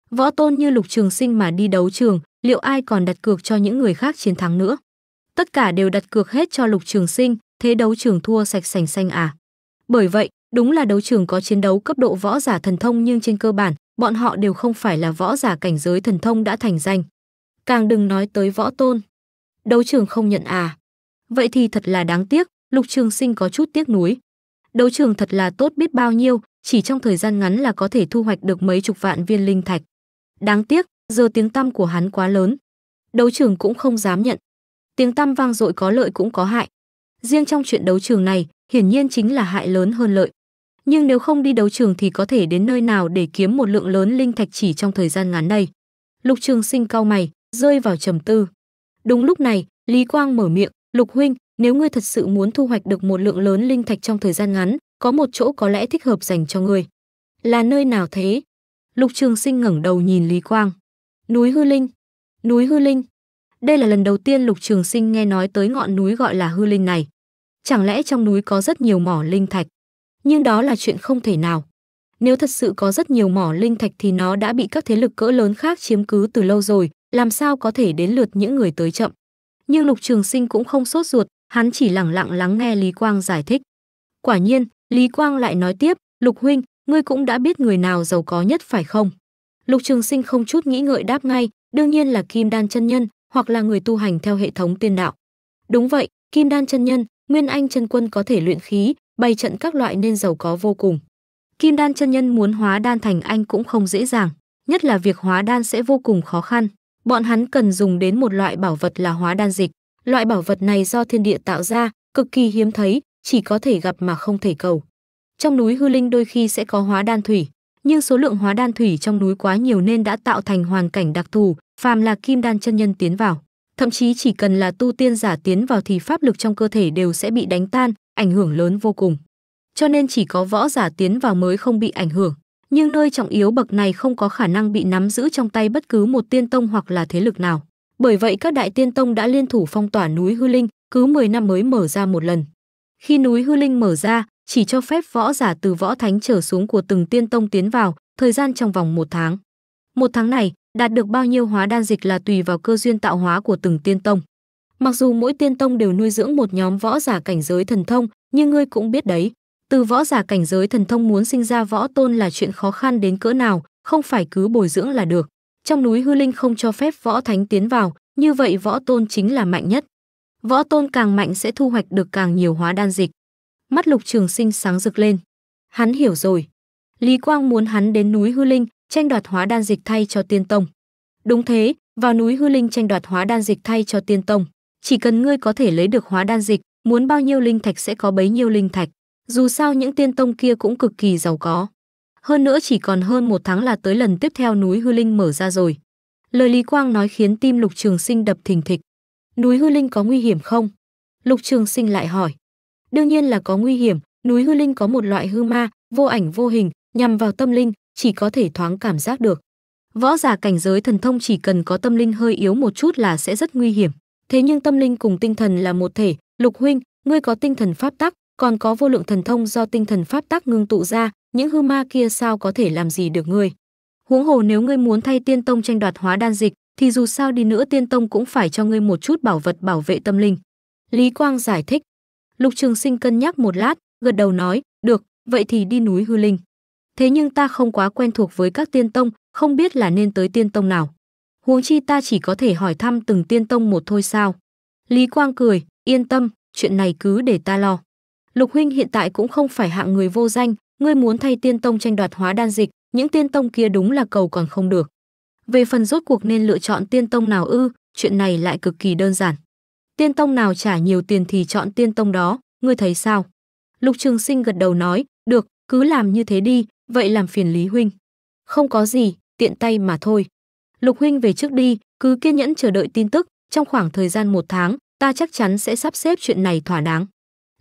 Võ tôn như lục trường sinh mà đi đấu trường, liệu ai còn đặt cược cho những người khác chiến thắng nữa. Tất cả đều đặt cược hết cho lục trường sinh, thế đấu trường thua sạch sành xanh à. Bởi vậy, đúng là đấu trường có chiến đấu cấp độ võ giả thần thông nhưng trên cơ bản, bọn họ đều không phải là võ giả cảnh giới thần thông đã thành danh. Càng đừng nói tới võ tôn. Đấu trường không nhận à. Vậy thì thật là đáng tiếc, Lục Trường Sinh có chút tiếc nuối. Đấu trường thật là tốt biết bao nhiêu, chỉ trong thời gian ngắn là có thể thu hoạch được mấy chục vạn viên linh thạch. Đáng tiếc, giờ tiếng tăm của hắn quá lớn. Đấu trường cũng không dám nhận. Tiếng tăm vang dội có lợi cũng có hại. Riêng trong chuyện đấu trường này, hiển nhiên chính là hại lớn hơn lợi. Nhưng nếu không đi đấu trường thì có thể đến nơi nào để kiếm một lượng lớn linh thạch chỉ trong thời gian ngắn đây. Lục Trường Sinh cau mày, rơi vào trầm tư. Đúng lúc này, Lý Quang mở miệng, "Lục huynh, nếu ngươi thật sự muốn thu hoạch được một lượng lớn linh thạch trong thời gian ngắn, có một chỗ có lẽ thích hợp dành cho ngươi. Là nơi nào thế? Lục Trường Sinh ngẩng đầu nhìn Lý Quang. Núi Hư Linh. Núi Hư Linh. Đây là lần đầu tiên Lục Trường Sinh nghe nói tới ngọn núi gọi là Hư Linh này. Chẳng lẽ trong núi có rất nhiều mỏ linh thạch? Nhưng đó là chuyện không thể nào. Nếu thật sự có rất nhiều mỏ linh thạch thì nó đã bị các thế lực cỡ lớn khác chiếm cứ từ lâu rồi, làm sao có thể đến lượt những người tới chậm. Nhưng Lục Trường Sinh cũng không sốt ruột, hắn chỉ lẳng lặng lắng nghe Lý Quang giải thích. Quả nhiên, Lý Quang lại nói tiếp, Lục Huynh, ngươi cũng đã biết người nào giàu có nhất phải không? Lục Trường Sinh không chút nghĩ ngợi đáp ngay, đương nhiên là Kim Đan chân nhân, hoặc là người tu hành theo hệ thống tiên đạo. Đúng vậy, Kim Đan chân nhân, Nguyên Anh chân quân có thể luyện khí, bày trận các loại nên giàu có vô cùng. Kim Đan chân nhân muốn hóa đan thành anh cũng không dễ dàng, nhất là việc hóa đan sẽ vô cùng khó khăn. Bọn hắn cần dùng đến một loại bảo vật là hóa đan dịch. Loại bảo vật này do thiên địa tạo ra, cực kỳ hiếm thấy, chỉ có thể gặp mà không thể cầu. Trong núi hư linh đôi khi sẽ có hóa đan thủy, nhưng số lượng hóa đan thủy trong núi quá nhiều nên đã tạo thành hoàn cảnh đặc thù, phàm là kim đan chân nhân tiến vào. Thậm chí chỉ cần là tu tiên giả tiến vào thì pháp lực trong cơ thể đều sẽ bị đánh tan, ảnh hưởng lớn vô cùng. Cho nên chỉ có võ giả tiến vào mới không bị ảnh hưởng. Nhưng nơi trọng yếu bậc này không có khả năng bị nắm giữ trong tay bất cứ một tiên tông hoặc là thế lực nào. Bởi vậy các đại tiên tông đã liên thủ phong tỏa núi Hư Linh, cứ 10 năm mới mở ra một lần. Khi núi Hư Linh mở ra, chỉ cho phép võ giả từ võ thánh trở xuống của từng tiên tông tiến vào, thời gian trong vòng một tháng. Một tháng này, đạt được bao nhiêu hóa đan dịch là tùy vào cơ duyên tạo hóa của từng tiên tông. Mặc dù mỗi tiên tông đều nuôi dưỡng một nhóm võ giả cảnh giới thần thông, nhưng ngươi cũng biết đấy, từ võ giả cảnh giới thần thông muốn sinh ra võ tôn là chuyện khó khăn đến cỡ nào, không phải cứ bồi dưỡng là được trong núi hư linh không cho phép võ thánh tiến vào, như vậy võ tôn chính là mạnh nhất. Võ tôn càng mạnh sẽ thu hoạch được càng nhiều hóa đan dịch. Mắt Lục Trường Sinh sáng rực lên. Hắn hiểu rồi. Lý Quang muốn hắn đến núi hư linh, tranh đoạt hóa đan dịch thay cho tiên tông. Đúng thế, vào núi hư linh tranh đoạt hóa đan dịch thay cho tiên tông. Chỉ cần ngươi có thể lấy được hóa đan dịch, muốn bao nhiêu linh thạch sẽ có bấy nhiêu linh thạch. Dù sao những tiên tông kia cũng cực kỳ giàu có. Hơn nữa chỉ còn hơn một tháng là tới lần tiếp theo núi Hư Linh mở ra rồi. Lời Lý Quang nói khiến tim Lục Trường Sinh đập thình thịch. Núi Hư Linh có nguy hiểm không? Lục Trường Sinh lại hỏi. Đương nhiên là có nguy hiểm, núi Hư Linh có một loại hư ma, vô ảnh vô hình, nhằm vào tâm linh, chỉ có thể thoáng cảm giác được. Võ giả cảnh giới thần thông chỉ cần có tâm linh hơi yếu một chút là sẽ rất nguy hiểm. Thế nhưng tâm linh cùng tinh thần là một thể, Lục huynh, ngươi có tinh thần pháp tắc, còn có vô lượng thần thông do tinh thần pháp tắc ngưng tụ ra, những hư ma kia sao có thể làm gì được ngươi. Huống hồ nếu ngươi muốn thay tiên tông tranh đoạt hóa đan dịch, thì dù sao đi nữa tiên tông cũng phải cho ngươi một chút bảo vật bảo vệ tâm linh. Lý Quang giải thích. Lục Trường Sinh cân nhắc một lát, gật đầu nói, được, vậy thì đi núi hư linh. Thế nhưng ta không quá quen thuộc với các tiên tông, không biết là nên tới tiên tông nào. Huống chi ta chỉ có thể hỏi thăm từng tiên tông một thôi sao. Lý Quang cười, yên tâm, chuyện này cứ để ta lo. Lục huynh hiện tại cũng không phải hạng người vô danh, ngươi muốn thay tiên tông tranh đoạt hóa đan dịch những tiên tông kia đúng là cầu còn không được về phần rốt cuộc nên lựa chọn tiên tông nào ư chuyện này lại cực kỳ đơn giản tiên tông nào trả nhiều tiền thì chọn tiên tông đó ngươi thấy sao lục trường sinh gật đầu nói được cứ làm như thế đi vậy làm phiền lý huynh không có gì tiện tay mà thôi lục huynh về trước đi cứ kiên nhẫn chờ đợi tin tức trong khoảng thời gian một tháng ta chắc chắn sẽ sắp xếp chuyện này thỏa đáng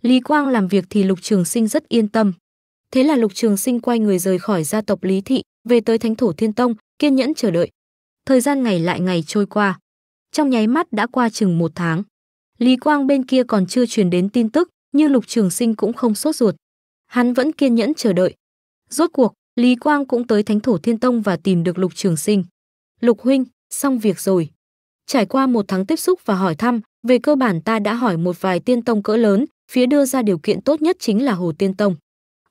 lý quang làm việc thì lục trường sinh rất yên tâm Thế là Lục Trường Sinh quay người rời khỏi gia tộc Lý thị, về tới Thánh thổ Thiên Tông, kiên nhẫn chờ đợi. Thời gian ngày lại ngày trôi qua. Trong nháy mắt đã qua chừng một tháng. Lý Quang bên kia còn chưa truyền đến tin tức, nhưng Lục Trường Sinh cũng không sốt ruột. Hắn vẫn kiên nhẫn chờ đợi. Rốt cuộc, Lý Quang cũng tới Thánh thổ Thiên Tông và tìm được Lục Trường Sinh. "Lục huynh, xong việc rồi." Trải qua một tháng tiếp xúc và hỏi thăm, về cơ bản ta đã hỏi một vài tiên tông cỡ lớn, phía đưa ra điều kiện tốt nhất chính là Hồ Tiên Tông.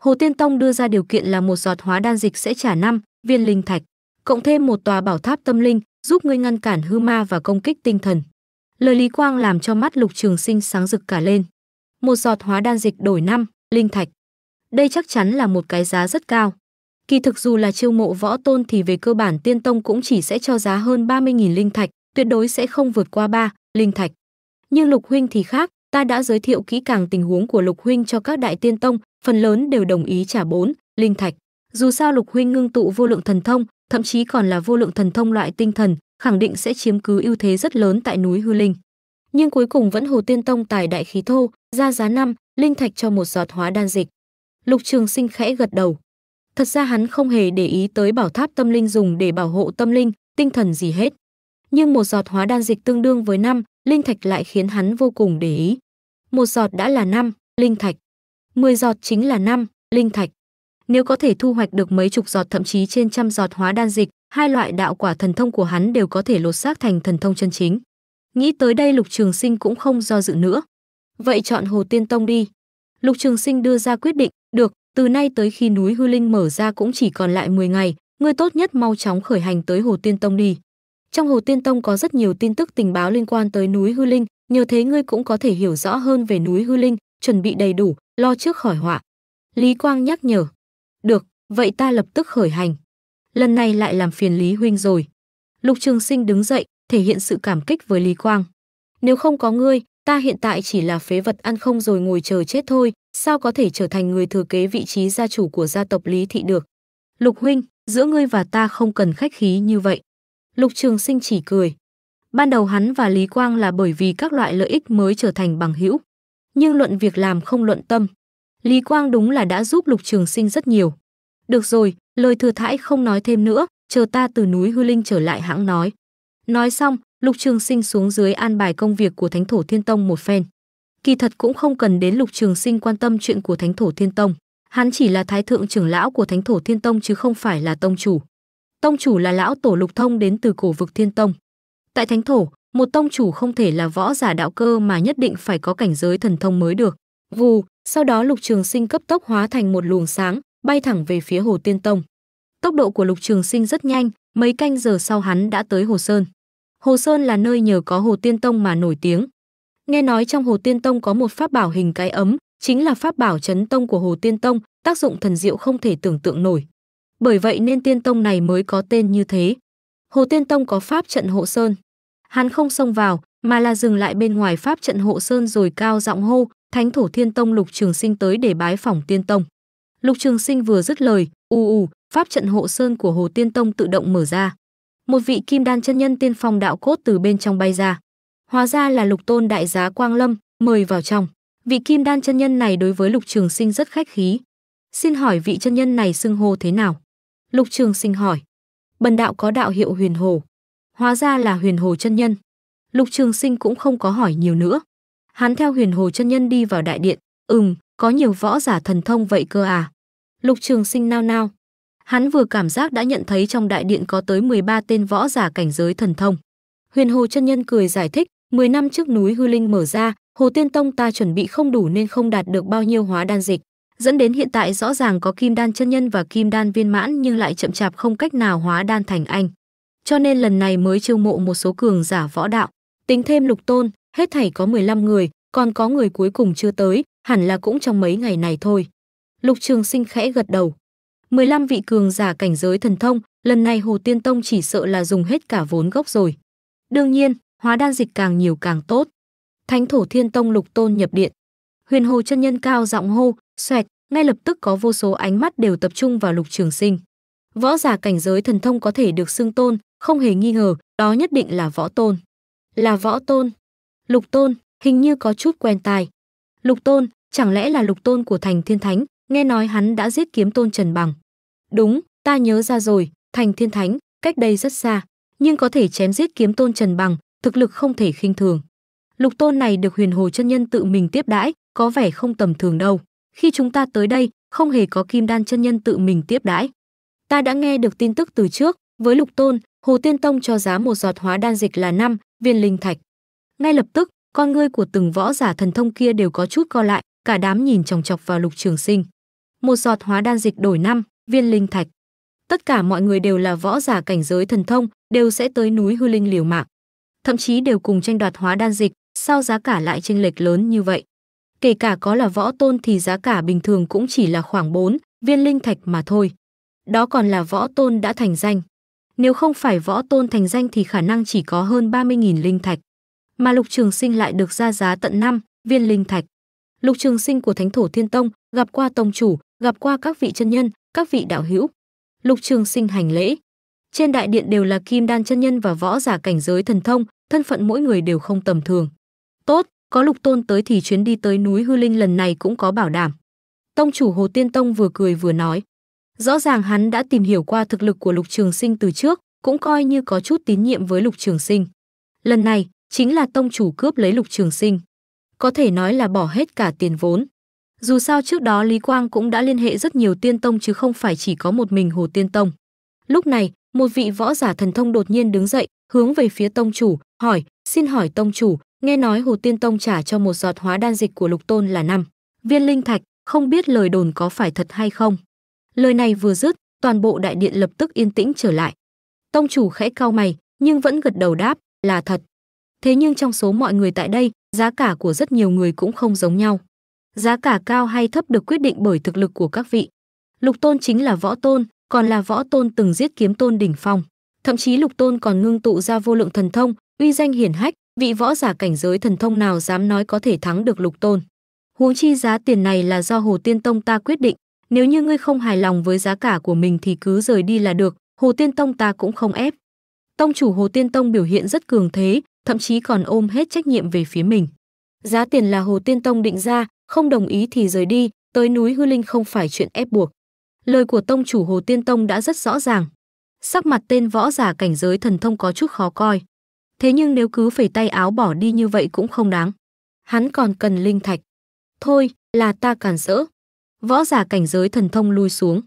Hồ Tiên Tông đưa ra điều kiện là một giọt hóa đan dịch sẽ trả năm viên linh thạch, cộng thêm một tòa bảo tháp tâm linh, giúp ngươi ngăn cản hư ma và công kích tinh thần. Lời Lý Quang làm cho mắt Lục Trường Sinh sáng rực cả lên. Một giọt hóa đan dịch đổi năm linh thạch. Đây chắc chắn là một cái giá rất cao. Kỳ thực dù là chiêu mộ võ tôn thì về cơ bản Tiên Tông cũng chỉ sẽ cho giá hơn 30.000 linh thạch, tuyệt đối sẽ không vượt qua 3 linh thạch. Nhưng Lục huynh thì khác, ta đã giới thiệu kỹ càng tình huống của Lục huynh cho các đại tiên tông, phần lớn đều đồng ý trả bốn linh thạch. Dù sao Lục huynh ngưng tụ vô lượng thần thông, thậm chí còn là vô lượng thần thông loại tinh thần, khẳng định sẽ chiếm cứ ưu thế rất lớn tại núi Hư Linh. Nhưng cuối cùng vẫn Hồ Tiên Tông tài đại khí thô, ra giá năm linh thạch cho một giọt hóa đan dịch. Lục Trường Sinh khẽ gật đầu. Thật ra hắn không hề để ý tới bảo tháp tâm linh dùng để bảo hộ tâm linh, tinh thần gì hết. Nhưng một giọt hóa đan dịch tương đương với năm linh thạch lại khiến hắn vô cùng để ý. Một giọt đã là năm linh thạch, 10 giọt chính là năm linh thạch. Nếu có thể thu hoạch được mấy chục giọt thậm chí trên trăm giọt hóa đan dịch, hai loại đạo quả thần thông của hắn đều có thể lột xác thành thần thông chân chính. Nghĩ tới đây Lục Trường Sinh cũng không do dự nữa. Vậy chọn Hồ Tiên Tông đi. Lục Trường Sinh đưa ra quyết định, được, từ nay tới khi núi Hư Linh mở ra cũng chỉ còn lại 10 ngày, ngươi tốt nhất mau chóng khởi hành tới Hồ Tiên Tông đi. Trong Hồ Tiên Tông có rất nhiều tin tức tình báo liên quan tới núi Hư Linh, nhờ thế ngươi cũng có thể hiểu rõ hơn về núi Hư Linh, chuẩn bị đầy đủ, lo trước khỏi họa. Lý Quang nhắc nhở. Được, vậy ta lập tức khởi hành. Lần này lại làm phiền Lý Huynh rồi. Lục Trường Sinh đứng dậy, thể hiện sự cảm kích với Lý Quang. Nếu không có ngươi, ta hiện tại chỉ là phế vật ăn không rồi ngồi chờ chết thôi, sao có thể trở thành người thừa kế vị trí gia chủ của gia tộc Lý Thị được. Lục Huynh, giữa ngươi và ta không cần khách khí như vậy. Lục Trường Sinh chỉ cười. Ban đầu hắn và Lý Quang là bởi vì các loại lợi ích mới trở thành bằng hữu, nhưng luận việc làm không luận tâm. Lý Quang đúng là đã giúp Lục Trường Sinh rất nhiều. Được rồi, lời thừa thãi không nói thêm nữa, chờ ta từ núi Hư Linh trở lại hãng nói. Nói xong, Lục Trường Sinh xuống dưới an bài công việc của Thánh Thổ Thiên Tông một phen. Kỳ thật cũng không cần đến Lục Trường Sinh quan tâm chuyện của Thánh Thổ Thiên Tông. Hắn chỉ là thái thượng trưởng lão của Thánh Thổ Thiên Tông chứ không phải là tông chủ. Tông chủ là lão tổ Lục Thông đến từ cổ vực Thiên Tông. Tại thánh thổ, một tông chủ không thể là võ giả đạo cơ mà nhất định phải có cảnh giới thần thông mới được. Vù, sau đó Lục Trường Sinh cấp tốc hóa thành một luồng sáng, bay thẳng về phía Hồ Tiên Tông. Tốc độ của Lục Trường Sinh rất nhanh, mấy canh giờ sau hắn đã tới Hồ Sơn. Hồ Sơn là nơi nhờ có Hồ Tiên Tông mà nổi tiếng. Nghe nói trong Hồ Tiên Tông có một pháp bảo hình cái ấm, chính là pháp bảo chấn tông của Hồ Tiên Tông, tác dụng thần diệu không thể tưởng tượng nổi bởi vậy nên tiên tông này mới có tên như thế. Hồ Tiên Tông có pháp trận hộ sơn. Hắn không xông vào, mà là dừng lại bên ngoài pháp trận hộ sơn rồi cao giọng hô, Thánh thủ Thiên Tông Lục Trường Sinh tới để bái phỏng Tiên Tông. Lục Trường Sinh vừa dứt lời, u u pháp trận hộ sơn của Hồ Tiên Tông tự động mở ra. Một vị kim đan chân nhân tiên phong đạo cốt từ bên trong bay ra. Hóa ra là Lục Tôn đại giá Quang Lâm, mời vào trong. Vị kim đan chân nhân này đối với Lục Trường Sinh rất khách khí. Xin hỏi vị chân nhân này xưng hô thế nào? Lục Trường Sinh hỏi. Bần đạo có đạo hiệu Huyền Hồ. Hóa ra là Huyền Hồ chân nhân. Lục Trường Sinh cũng không có hỏi nhiều nữa. Hắn theo Huyền Hồ chân nhân đi vào đại điện, "Ừm, có nhiều võ giả thần thông vậy cơ à?" Lục Trường Sinh nao nao. Hắn vừa cảm giác đã nhận thấy trong đại điện có tới 13 tên võ giả cảnh giới thần thông. Huyền Hồ chân nhân cười giải thích, "10 năm trước núi Hư Linh mở ra, Hồ Tiên Tông ta chuẩn bị không đủ nên không đạt được bao nhiêu hóa đan dịch dẫn đến hiện tại rõ ràng có kim đan chân nhân và kim đan viên mãn nhưng lại chậm chạp không cách nào hóa đan thành anh. Cho nên lần này mới chiêu mộ một số cường giả võ đạo, tính thêm lục tôn, hết thảy có 15 người, còn có người cuối cùng chưa tới, hẳn là cũng trong mấy ngày này thôi. Lục Trường Sinh khẽ gật đầu. 15 vị cường giả cảnh giới thần thông, lần này Hồ Tiên Tông chỉ sợ là dùng hết cả vốn gốc rồi. Đương nhiên, hóa đan dịch càng nhiều càng tốt. Thánh thổ Thiên Tông Lục Tôn nhập điện. Huyền Hồ chân nhân cao giọng hô, xoẹt, ngay lập tức có vô số ánh mắt đều tập trung vào Lục Trường Sinh. Võ giả cảnh giới thần thông có thể được xưng tôn, không hề nghi ngờ, đó nhất định là võ tôn. Là võ tôn. Lục tôn, hình như có chút quen tai. Lục tôn, chẳng lẽ là lục tôn của Thành Thiên Thánh, nghe nói hắn đã giết kiếm tôn Trần Bằng. Đúng, ta nhớ ra rồi, Thành Thiên Thánh, cách đây rất xa, nhưng có thể chém giết kiếm tôn Trần Bằng, thực lực không thể khinh thường. Lục tôn này được huyền hồ chân nhân tự mình tiếp đãi, có vẻ không tầm thường đâu. Khi chúng ta tới đây, không hề có Kim Đan chân nhân tự mình tiếp đãi. Ta đã nghe được tin tức từ trước, với Lục Tôn, Hồ Tiên Tông cho giá một giọt hóa đan dịch là 5 viên linh thạch. Ngay lập tức, con ngươi của từng võ giả thần thông kia đều có chút co lại, cả đám nhìn chòng chọc vào Lục Trường Sinh. Một giọt hóa đan dịch đổi 5 viên linh thạch. Tất cả mọi người đều là võ giả cảnh giới thần thông, đều sẽ tới núi hư linh liều mạng. Thậm chí đều cùng tranh đoạt hóa đan dịch, sao giá cả lại chênh lệch lớn như vậy? kể cả có là võ tôn thì giá cả bình thường cũng chỉ là khoảng 4 viên linh thạch mà thôi. Đó còn là võ tôn đã thành danh. Nếu không phải võ tôn thành danh thì khả năng chỉ có hơn 30.000 linh thạch. Mà lục trường sinh lại được ra giá tận 5 viên linh thạch. Lục trường sinh của Thánh Thổ Thiên Tông gặp qua tông chủ, gặp qua các vị chân nhân, các vị đạo hữu. Lục trường sinh hành lễ. Trên đại điện đều là kim đan chân nhân và võ giả cảnh giới thần thông, thân phận mỗi người đều không tầm thường. Tốt, có lục tôn tới thì chuyến đi tới núi hư linh lần này cũng có bảo đảm tông chủ hồ tiên tông vừa cười vừa nói rõ ràng hắn đã tìm hiểu qua thực lực của lục trường sinh từ trước cũng coi như có chút tín nhiệm với lục trường sinh lần này chính là tông chủ cướp lấy lục trường sinh có thể nói là bỏ hết cả tiền vốn dù sao trước đó lý quang cũng đã liên hệ rất nhiều tiên tông chứ không phải chỉ có một mình hồ tiên tông lúc này một vị võ giả thần thông đột nhiên đứng dậy hướng về phía tông chủ hỏi xin hỏi tông chủ nghe nói Hồ Tiên Tông trả cho một giọt hóa đan dịch của Lục Tôn là năm viên linh thạch, không biết lời đồn có phải thật hay không. Lời này vừa dứt, toàn bộ đại điện lập tức yên tĩnh trở lại. Tông chủ khẽ cau mày, nhưng vẫn gật đầu đáp, là thật. Thế nhưng trong số mọi người tại đây, giá cả của rất nhiều người cũng không giống nhau. Giá cả cao hay thấp được quyết định bởi thực lực của các vị. Lục Tôn chính là võ tôn, còn là võ tôn từng giết kiếm tôn đỉnh phong. Thậm chí Lục Tôn còn ngưng tụ ra vô lượng thần thông, uy danh hiển hách, vị võ giả cảnh giới thần thông nào dám nói có thể thắng được lục tôn huống chi giá tiền này là do hồ tiên tông ta quyết định nếu như ngươi không hài lòng với giá cả của mình thì cứ rời đi là được hồ tiên tông ta cũng không ép tông chủ hồ tiên tông biểu hiện rất cường thế thậm chí còn ôm hết trách nhiệm về phía mình giá tiền là hồ tiên tông định ra không đồng ý thì rời đi tới núi hư linh không phải chuyện ép buộc lời của tông chủ hồ tiên tông đã rất rõ ràng sắc mặt tên võ giả cảnh giới thần thông có chút khó coi Thế nhưng nếu cứ phải tay áo bỏ đi như vậy cũng không đáng. Hắn còn cần linh thạch. Thôi, là ta cản rỡ. Võ giả cảnh giới thần thông lui xuống.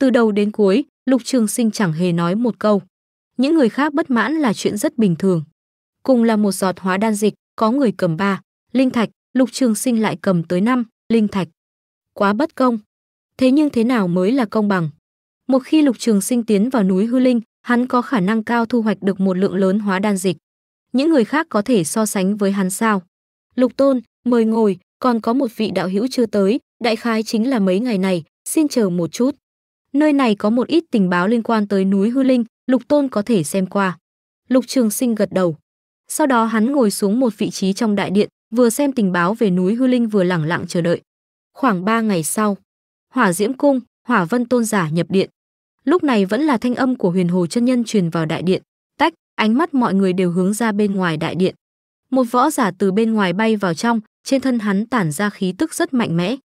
Từ đầu đến cuối, Lục Trường Sinh chẳng hề nói một câu. Những người khác bất mãn là chuyện rất bình thường. Cùng là một giọt hóa đan dịch, có người cầm ba linh thạch, Lục Trường Sinh lại cầm tới năm linh thạch. Quá bất công. Thế nhưng thế nào mới là công bằng? Một khi Lục Trường Sinh tiến vào núi hư linh, hắn có khả năng cao thu hoạch được một lượng lớn hóa đan dịch những người khác có thể so sánh với hắn sao? Lục Tôn, mời ngồi, còn có một vị đạo hữu chưa tới, đại khái chính là mấy ngày này, xin chờ một chút. Nơi này có một ít tình báo liên quan tới núi Hư Linh, Lục Tôn có thể xem qua. Lục Trường Sinh gật đầu. Sau đó hắn ngồi xuống một vị trí trong đại điện, vừa xem tình báo về núi Hư Linh vừa lẳng lặng chờ đợi. Khoảng 3 ngày sau, Hỏa Diễm Cung, Hỏa Vân Tôn giả nhập điện. Lúc này vẫn là thanh âm của Huyền Hồ chân nhân truyền vào đại điện ánh mắt mọi người đều hướng ra bên ngoài đại điện. Một võ giả từ bên ngoài bay vào trong, trên thân hắn tản ra khí tức rất mạnh mẽ.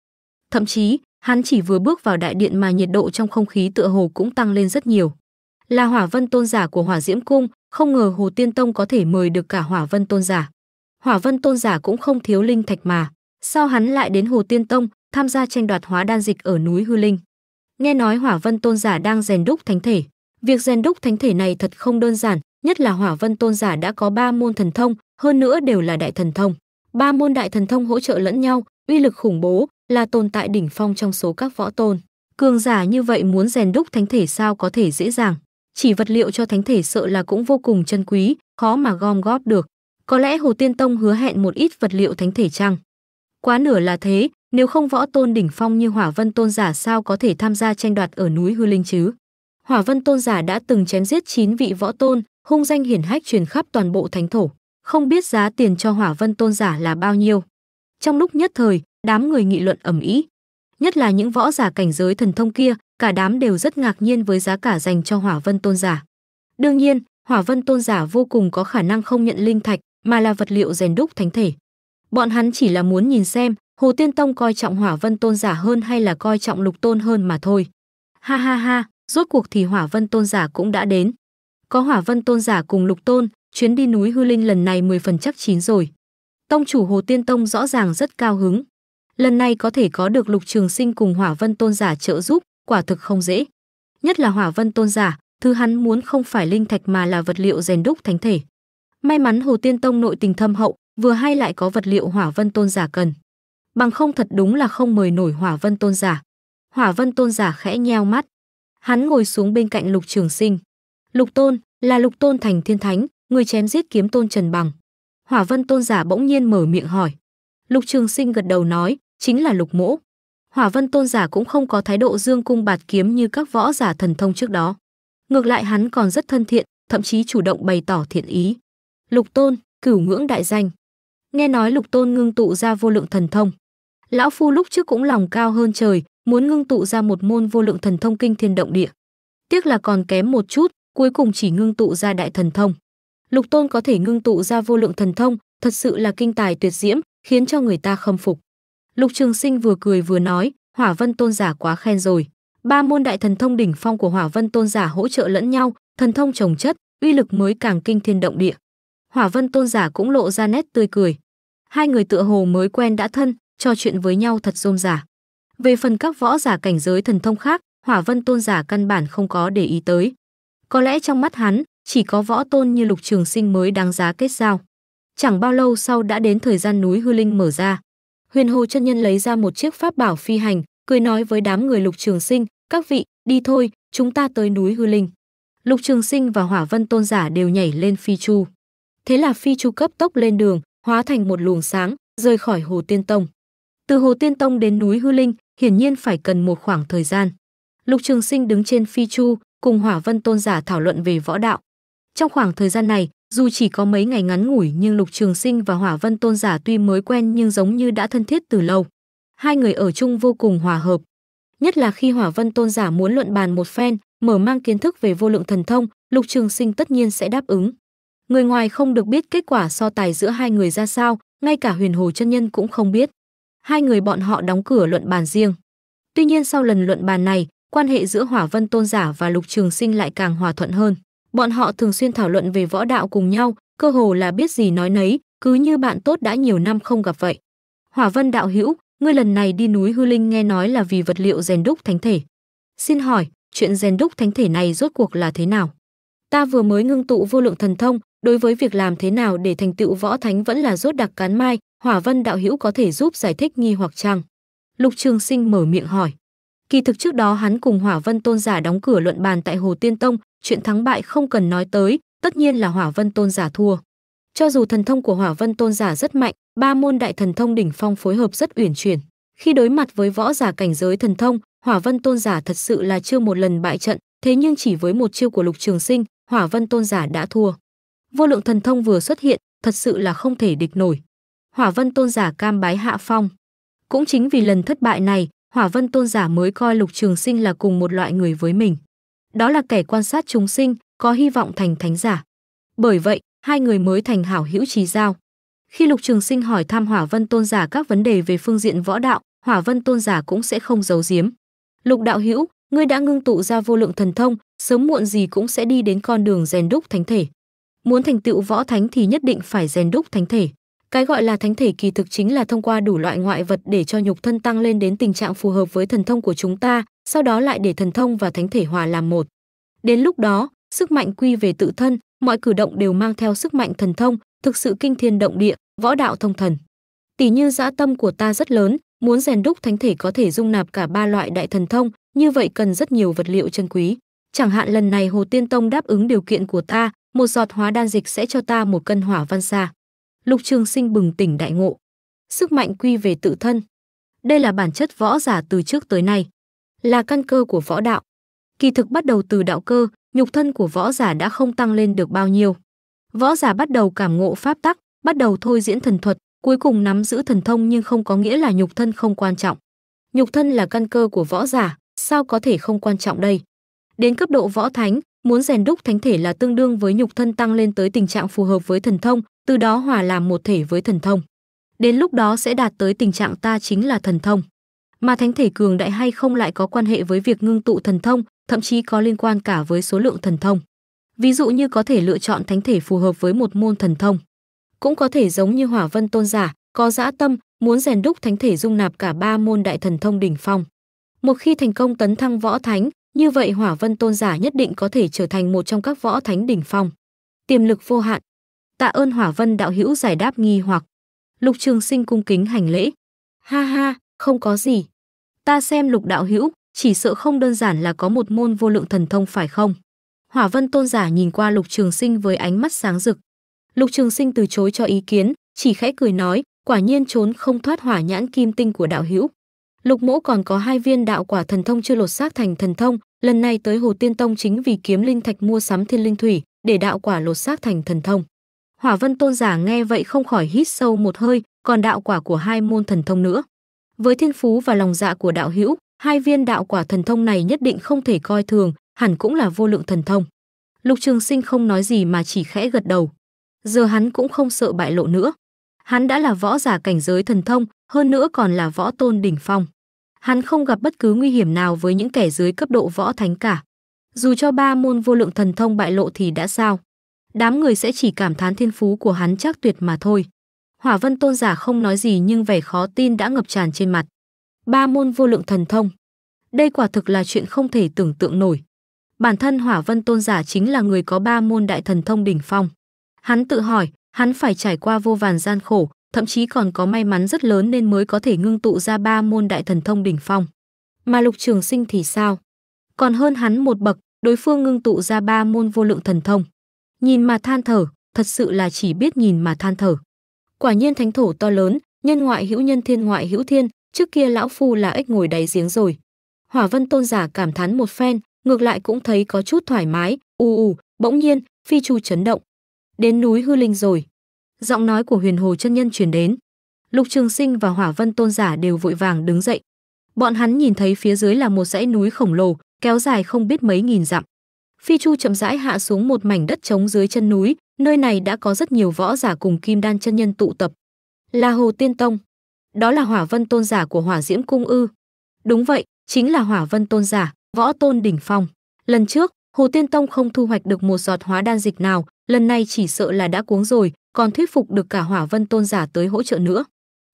Thậm chí, hắn chỉ vừa bước vào đại điện mà nhiệt độ trong không khí tựa hồ cũng tăng lên rất nhiều. Là Hỏa Vân Tôn giả của Hỏa Diễm cung, không ngờ Hồ Tiên Tông có thể mời được cả Hỏa Vân Tôn giả. Hỏa Vân Tôn giả cũng không thiếu linh thạch mà, sao hắn lại đến Hồ Tiên Tông tham gia tranh đoạt hóa đan dịch ở núi Hư Linh? Nghe nói Hỏa Vân Tôn giả đang rèn đúc thánh thể, việc rèn đúc thánh thể này thật không đơn giản, nhất là Hỏa Vân Tôn giả đã có ba môn thần thông, hơn nữa đều là đại thần thông. Ba môn đại thần thông hỗ trợ lẫn nhau, uy lực khủng bố, là tồn tại đỉnh phong trong số các võ tôn. Cường giả như vậy muốn rèn đúc thánh thể sao có thể dễ dàng? Chỉ vật liệu cho thánh thể sợ là cũng vô cùng chân quý, khó mà gom góp được. Có lẽ Hồ Tiên Tông hứa hẹn một ít vật liệu thánh thể chăng? Quá nửa là thế, nếu không võ tôn đỉnh phong như Hỏa Vân Tôn giả sao có thể tham gia tranh đoạt ở núi Hư Linh chứ? Hỏa Vân Tôn giả đã từng chém giết 9 vị võ tôn, hung danh hiển hách truyền khắp toàn bộ thánh thổ, không biết giá tiền cho Hỏa Vân Tôn giả là bao nhiêu. Trong lúc nhất thời, đám người nghị luận ầm ĩ, nhất là những võ giả cảnh giới thần thông kia, cả đám đều rất ngạc nhiên với giá cả dành cho Hỏa Vân Tôn giả. Đương nhiên, Hỏa Vân Tôn giả vô cùng có khả năng không nhận linh thạch, mà là vật liệu rèn đúc thánh thể. Bọn hắn chỉ là muốn nhìn xem, Hồ Tiên Tông coi trọng Hỏa Vân Tôn giả hơn hay là coi trọng Lục Tôn hơn mà thôi. Ha ha ha, rốt cuộc thì Hỏa Vân Tôn giả cũng đã đến có hỏa vân tôn giả cùng lục tôn, chuyến đi núi hư linh lần này 10 phần chắc chín rồi. Tông chủ Hồ Tiên Tông rõ ràng rất cao hứng. Lần này có thể có được lục trường sinh cùng hỏa vân tôn giả trợ giúp, quả thực không dễ. Nhất là hỏa vân tôn giả, thứ hắn muốn không phải linh thạch mà là vật liệu rèn đúc thánh thể. May mắn Hồ Tiên Tông nội tình thâm hậu, vừa hay lại có vật liệu hỏa vân tôn giả cần. Bằng không thật đúng là không mời nổi hỏa vân tôn giả. Hỏa vân tôn giả khẽ nheo mắt. Hắn ngồi xuống bên cạnh lục trường sinh lục tôn là lục tôn thành thiên thánh người chém giết kiếm tôn trần bằng hỏa vân tôn giả bỗng nhiên mở miệng hỏi lục trường sinh gật đầu nói chính là lục mỗ hỏa vân tôn giả cũng không có thái độ dương cung bạt kiếm như các võ giả thần thông trước đó ngược lại hắn còn rất thân thiện thậm chí chủ động bày tỏ thiện ý lục tôn cửu ngưỡng đại danh nghe nói lục tôn ngưng tụ ra vô lượng thần thông lão phu lúc trước cũng lòng cao hơn trời muốn ngưng tụ ra một môn vô lượng thần thông kinh thiên động địa tiếc là còn kém một chút cuối cùng chỉ ngưng tụ ra đại thần thông. Lục Tôn có thể ngưng tụ ra vô lượng thần thông, thật sự là kinh tài tuyệt diễm, khiến cho người ta khâm phục. Lục Trường Sinh vừa cười vừa nói, Hỏa Vân Tôn giả quá khen rồi. Ba môn đại thần thông đỉnh phong của Hỏa Vân Tôn giả hỗ trợ lẫn nhau, thần thông chồng chất, uy lực mới càng kinh thiên động địa. Hỏa Vân Tôn giả cũng lộ ra nét tươi cười. Hai người tựa hồ mới quen đã thân, trò chuyện với nhau thật rôm rả. Về phần các võ giả cảnh giới thần thông khác, Hỏa Vân Tôn giả căn bản không có để ý tới. Có lẽ trong mắt hắn, chỉ có võ tôn như Lục Trường Sinh mới đáng giá kết giao. Chẳng bao lâu sau đã đến thời gian núi hư linh mở ra. Huyền Hồ chân nhân lấy ra một chiếc pháp bảo phi hành, cười nói với đám người Lục Trường Sinh, "Các vị, đi thôi, chúng ta tới núi hư linh." Lục Trường Sinh và Hỏa Vân Tôn giả đều nhảy lên phi chu. Thế là phi chu cấp tốc lên đường, hóa thành một luồng sáng, rời khỏi Hồ Tiên Tông. Từ Hồ Tiên Tông đến núi Hư Linh, hiển nhiên phải cần một khoảng thời gian. Lục Trường Sinh đứng trên phi chu, cùng Hỏa Vân Tôn giả thảo luận về võ đạo. Trong khoảng thời gian này, dù chỉ có mấy ngày ngắn ngủi nhưng Lục Trường Sinh và Hỏa Vân Tôn giả tuy mới quen nhưng giống như đã thân thiết từ lâu. Hai người ở chung vô cùng hòa hợp. Nhất là khi Hỏa Vân Tôn giả muốn luận bàn một phen, mở mang kiến thức về vô lượng thần thông, Lục Trường Sinh tất nhiên sẽ đáp ứng. Người ngoài không được biết kết quả so tài giữa hai người ra sao, ngay cả Huyền Hồ chân nhân cũng không biết. Hai người bọn họ đóng cửa luận bàn riêng. Tuy nhiên sau lần luận bàn này, quan hệ giữa Hỏa Vân Tôn giả và Lục Trường Sinh lại càng hòa thuận hơn. Bọn họ thường xuyên thảo luận về võ đạo cùng nhau, cơ hồ là biết gì nói nấy, cứ như bạn tốt đã nhiều năm không gặp vậy. Hỏa Vân đạo hữu, ngươi lần này đi núi Hư Linh nghe nói là vì vật liệu rèn đúc thánh thể. Xin hỏi, chuyện rèn đúc thánh thể này rốt cuộc là thế nào? Ta vừa mới ngưng tụ vô lượng thần thông, đối với việc làm thế nào để thành tựu võ thánh vẫn là rốt đặc cán mai, Hỏa Vân đạo hữu có thể giúp giải thích nghi hoặc chăng? Lục Trường Sinh mở miệng hỏi. Kỳ thực trước đó hắn cùng Hỏa Vân Tôn giả đóng cửa luận bàn tại Hồ Tiên Tông, chuyện thắng bại không cần nói tới, tất nhiên là Hỏa Vân Tôn giả thua. Cho dù thần thông của Hỏa Vân Tôn giả rất mạnh, ba môn đại thần thông đỉnh phong phối hợp rất uyển chuyển, khi đối mặt với võ giả cảnh giới thần thông, Hỏa Vân Tôn giả thật sự là chưa một lần bại trận, thế nhưng chỉ với một chiêu của Lục Trường Sinh, Hỏa Vân Tôn giả đã thua. Vô lượng thần thông vừa xuất hiện, thật sự là không thể địch nổi. Hỏa Vân Tôn giả cam bái hạ phong. Cũng chính vì lần thất bại này, hỏa vân tôn giả mới coi lục trường sinh là cùng một loại người với mình đó là kẻ quan sát chúng sinh có hy vọng thành thánh giả bởi vậy hai người mới thành hảo hữu trí giao khi lục trường sinh hỏi thăm hỏa vân tôn giả các vấn đề về phương diện võ đạo hỏa vân tôn giả cũng sẽ không giấu giếm lục đạo hữu ngươi đã ngưng tụ ra vô lượng thần thông sớm muộn gì cũng sẽ đi đến con đường rèn đúc thánh thể muốn thành tựu võ thánh thì nhất định phải rèn đúc thánh thể cái gọi là thánh thể kỳ thực chính là thông qua đủ loại ngoại vật để cho nhục thân tăng lên đến tình trạng phù hợp với thần thông của chúng ta, sau đó lại để thần thông và thánh thể hòa làm một. Đến lúc đó, sức mạnh quy về tự thân, mọi cử động đều mang theo sức mạnh thần thông, thực sự kinh thiên động địa, võ đạo thông thần. Tỷ như dã tâm của ta rất lớn, muốn rèn đúc thánh thể có thể dung nạp cả ba loại đại thần thông, như vậy cần rất nhiều vật liệu chân quý. Chẳng hạn lần này Hồ Tiên Tông đáp ứng điều kiện của ta, một giọt hóa đan dịch sẽ cho ta một cân hỏa văn xa. Lục Trường Sinh bừng tỉnh đại ngộ. Sức mạnh quy về tự thân. Đây là bản chất võ giả từ trước tới nay, là căn cơ của võ đạo. Kỳ thực bắt đầu từ đạo cơ, nhục thân của võ giả đã không tăng lên được bao nhiêu. Võ giả bắt đầu cảm ngộ pháp tắc, bắt đầu thôi diễn thần thuật, cuối cùng nắm giữ thần thông nhưng không có nghĩa là nhục thân không quan trọng. Nhục thân là căn cơ của võ giả, sao có thể không quan trọng đây? Đến cấp độ võ thánh, muốn rèn đúc thánh thể là tương đương với nhục thân tăng lên tới tình trạng phù hợp với thần thông, từ đó hòa làm một thể với thần thông. Đến lúc đó sẽ đạt tới tình trạng ta chính là thần thông. Mà thánh thể cường đại hay không lại có quan hệ với việc ngưng tụ thần thông, thậm chí có liên quan cả với số lượng thần thông. Ví dụ như có thể lựa chọn thánh thể phù hợp với một môn thần thông. Cũng có thể giống như Hỏa Vân Tôn giả, có dã tâm, muốn rèn đúc thánh thể dung nạp cả ba môn đại thần thông đỉnh phong. Một khi thành công tấn thăng võ thánh, như vậy Hỏa Vân Tôn giả nhất định có thể trở thành một trong các võ thánh đỉnh phong. Tiềm lực vô hạn, Tạ ơn Hỏa Vân đạo hữu giải đáp nghi hoặc. Lục Trường Sinh cung kính hành lễ. Ha ha, không có gì. Ta xem Lục đạo hữu, chỉ sợ không đơn giản là có một môn vô lượng thần thông phải không? Hỏa Vân tôn giả nhìn qua Lục Trường Sinh với ánh mắt sáng rực. Lục Trường Sinh từ chối cho ý kiến, chỉ khẽ cười nói, quả nhiên trốn không thoát hỏa nhãn kim tinh của đạo hữu. Lục Mỗ còn có hai viên đạo quả thần thông chưa lột xác thành thần thông, lần này tới Hồ Tiên Tông chính vì kiếm linh thạch mua sắm thiên linh thủy, để đạo quả lột xác thành thần thông. Hỏa Vân Tôn giả nghe vậy không khỏi hít sâu một hơi, còn đạo quả của hai môn thần thông nữa. Với thiên phú và lòng dạ của đạo hữu, hai viên đạo quả thần thông này nhất định không thể coi thường, hẳn cũng là vô lượng thần thông. Lục Trường Sinh không nói gì mà chỉ khẽ gật đầu. Giờ hắn cũng không sợ bại lộ nữa. Hắn đã là võ giả cảnh giới thần thông, hơn nữa còn là võ tôn đỉnh phong. Hắn không gặp bất cứ nguy hiểm nào với những kẻ dưới cấp độ võ thánh cả. Dù cho ba môn vô lượng thần thông bại lộ thì đã sao? đám người sẽ chỉ cảm thán thiên phú của hắn chắc tuyệt mà thôi. Hỏa Vân Tôn giả không nói gì nhưng vẻ khó tin đã ngập tràn trên mặt. Ba môn vô lượng thần thông. Đây quả thực là chuyện không thể tưởng tượng nổi. Bản thân Hỏa Vân Tôn giả chính là người có ba môn đại thần thông đỉnh phong. Hắn tự hỏi, hắn phải trải qua vô vàn gian khổ, thậm chí còn có may mắn rất lớn nên mới có thể ngưng tụ ra ba môn đại thần thông đỉnh phong. Mà Lục Trường Sinh thì sao? Còn hơn hắn một bậc, đối phương ngưng tụ ra ba môn vô lượng thần thông. Nhìn mà than thở, thật sự là chỉ biết nhìn mà than thở. Quả nhiên thánh thổ to lớn, nhân ngoại hữu nhân thiên ngoại hữu thiên, trước kia lão phu là ếch ngồi đáy giếng rồi. Hỏa Vân tôn giả cảm thán một phen, ngược lại cũng thấy có chút thoải mái, u u, bỗng nhiên, phi chu chấn động. Đến núi hư linh rồi. Giọng nói của Huyền Hồ chân nhân truyền đến. Lục Trường Sinh và Hỏa Vân tôn giả đều vội vàng đứng dậy. Bọn hắn nhìn thấy phía dưới là một dãy núi khổng lồ, kéo dài không biết mấy nghìn dặm. Phi Chu chậm rãi hạ xuống một mảnh đất trống dưới chân núi, nơi này đã có rất nhiều võ giả cùng kim đan chân nhân tụ tập. Là Hồ Tiên Tông. Đó là Hỏa Vân Tôn giả của Hỏa Diễm Cung ư? Đúng vậy, chính là Hỏa Vân Tôn giả, võ tôn đỉnh phong. Lần trước, Hồ Tiên Tông không thu hoạch được một giọt hóa đan dịch nào, lần này chỉ sợ là đã cuống rồi, còn thuyết phục được cả Hỏa Vân Tôn giả tới hỗ trợ nữa.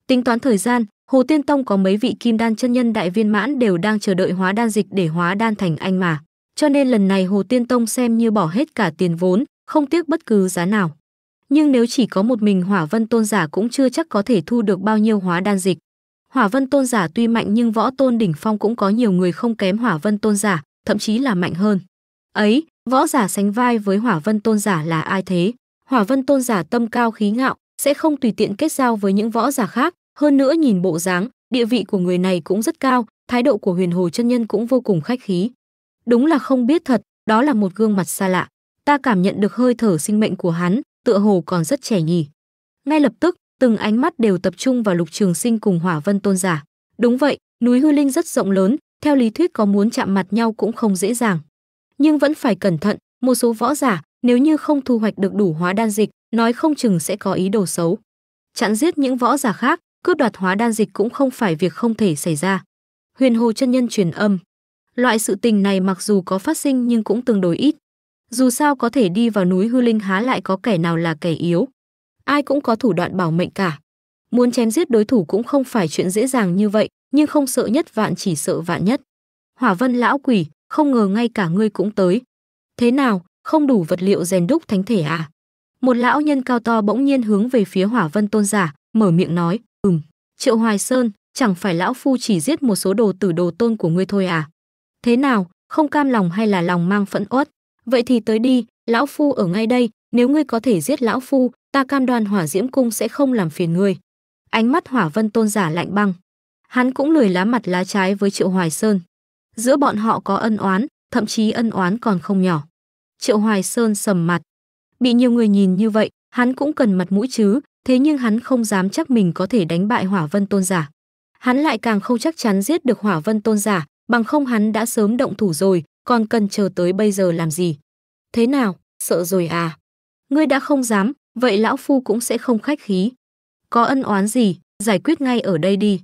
Tính toán thời gian, Hồ Tiên Tông có mấy vị kim đan chân nhân đại viên mãn đều đang chờ đợi hóa đan dịch để hóa đan thành anh mà cho nên lần này Hồ Tiên Tông xem như bỏ hết cả tiền vốn, không tiếc bất cứ giá nào. Nhưng nếu chỉ có một mình Hỏa Vân Tôn giả cũng chưa chắc có thể thu được bao nhiêu hóa đan dịch. Hỏa Vân Tôn giả tuy mạnh nhưng võ tôn đỉnh phong cũng có nhiều người không kém Hỏa Vân Tôn giả, thậm chí là mạnh hơn. Ấy, võ giả sánh vai với Hỏa Vân Tôn giả là ai thế? Hỏa Vân Tôn giả tâm cao khí ngạo, sẽ không tùy tiện kết giao với những võ giả khác, hơn nữa nhìn bộ dáng, địa vị của người này cũng rất cao, thái độ của Huyền Hồ chân nhân cũng vô cùng khách khí. Đúng là không biết thật, đó là một gương mặt xa lạ. Ta cảm nhận được hơi thở sinh mệnh của hắn, tựa hồ còn rất trẻ nhỉ. Ngay lập tức, từng ánh mắt đều tập trung vào Lục Trường Sinh cùng Hỏa Vân Tôn giả. Đúng vậy, núi hư linh rất rộng lớn, theo lý thuyết có muốn chạm mặt nhau cũng không dễ dàng. Nhưng vẫn phải cẩn thận, một số võ giả, nếu như không thu hoạch được đủ hóa đan dịch, nói không chừng sẽ có ý đồ xấu. Chặn giết những võ giả khác, cướp đoạt hóa đan dịch cũng không phải việc không thể xảy ra. Huyền Hồ chân nhân truyền âm Loại sự tình này mặc dù có phát sinh nhưng cũng tương đối ít. Dù sao có thể đi vào núi hư linh há lại có kẻ nào là kẻ yếu. Ai cũng có thủ đoạn bảo mệnh cả. Muốn chém giết đối thủ cũng không phải chuyện dễ dàng như vậy, nhưng không sợ nhất vạn chỉ sợ vạn nhất. Hỏa vân lão quỷ, không ngờ ngay cả ngươi cũng tới. Thế nào, không đủ vật liệu rèn đúc thánh thể à? Một lão nhân cao to bỗng nhiên hướng về phía hỏa vân tôn giả, mở miệng nói, ừm, triệu hoài sơn, chẳng phải lão phu chỉ giết một số đồ tử đồ tôn của ngươi thôi à? Thế nào, không cam lòng hay là lòng mang phẫn uất? Vậy thì tới đi, lão phu ở ngay đây, nếu ngươi có thể giết lão phu, ta cam đoan hỏa diễm cung sẽ không làm phiền ngươi. Ánh mắt hỏa vân tôn giả lạnh băng. Hắn cũng lười lá mặt lá trái với Triệu Hoài Sơn. Giữa bọn họ có ân oán, thậm chí ân oán còn không nhỏ. Triệu Hoài Sơn sầm mặt. Bị nhiều người nhìn như vậy, hắn cũng cần mặt mũi chứ, thế nhưng hắn không dám chắc mình có thể đánh bại hỏa vân tôn giả. Hắn lại càng không chắc chắn giết được hỏa vân tôn giả, bằng không hắn đã sớm động thủ rồi, còn cần chờ tới bây giờ làm gì? Thế nào, sợ rồi à? Ngươi đã không dám, vậy lão phu cũng sẽ không khách khí. Có ân oán gì, giải quyết ngay ở đây đi.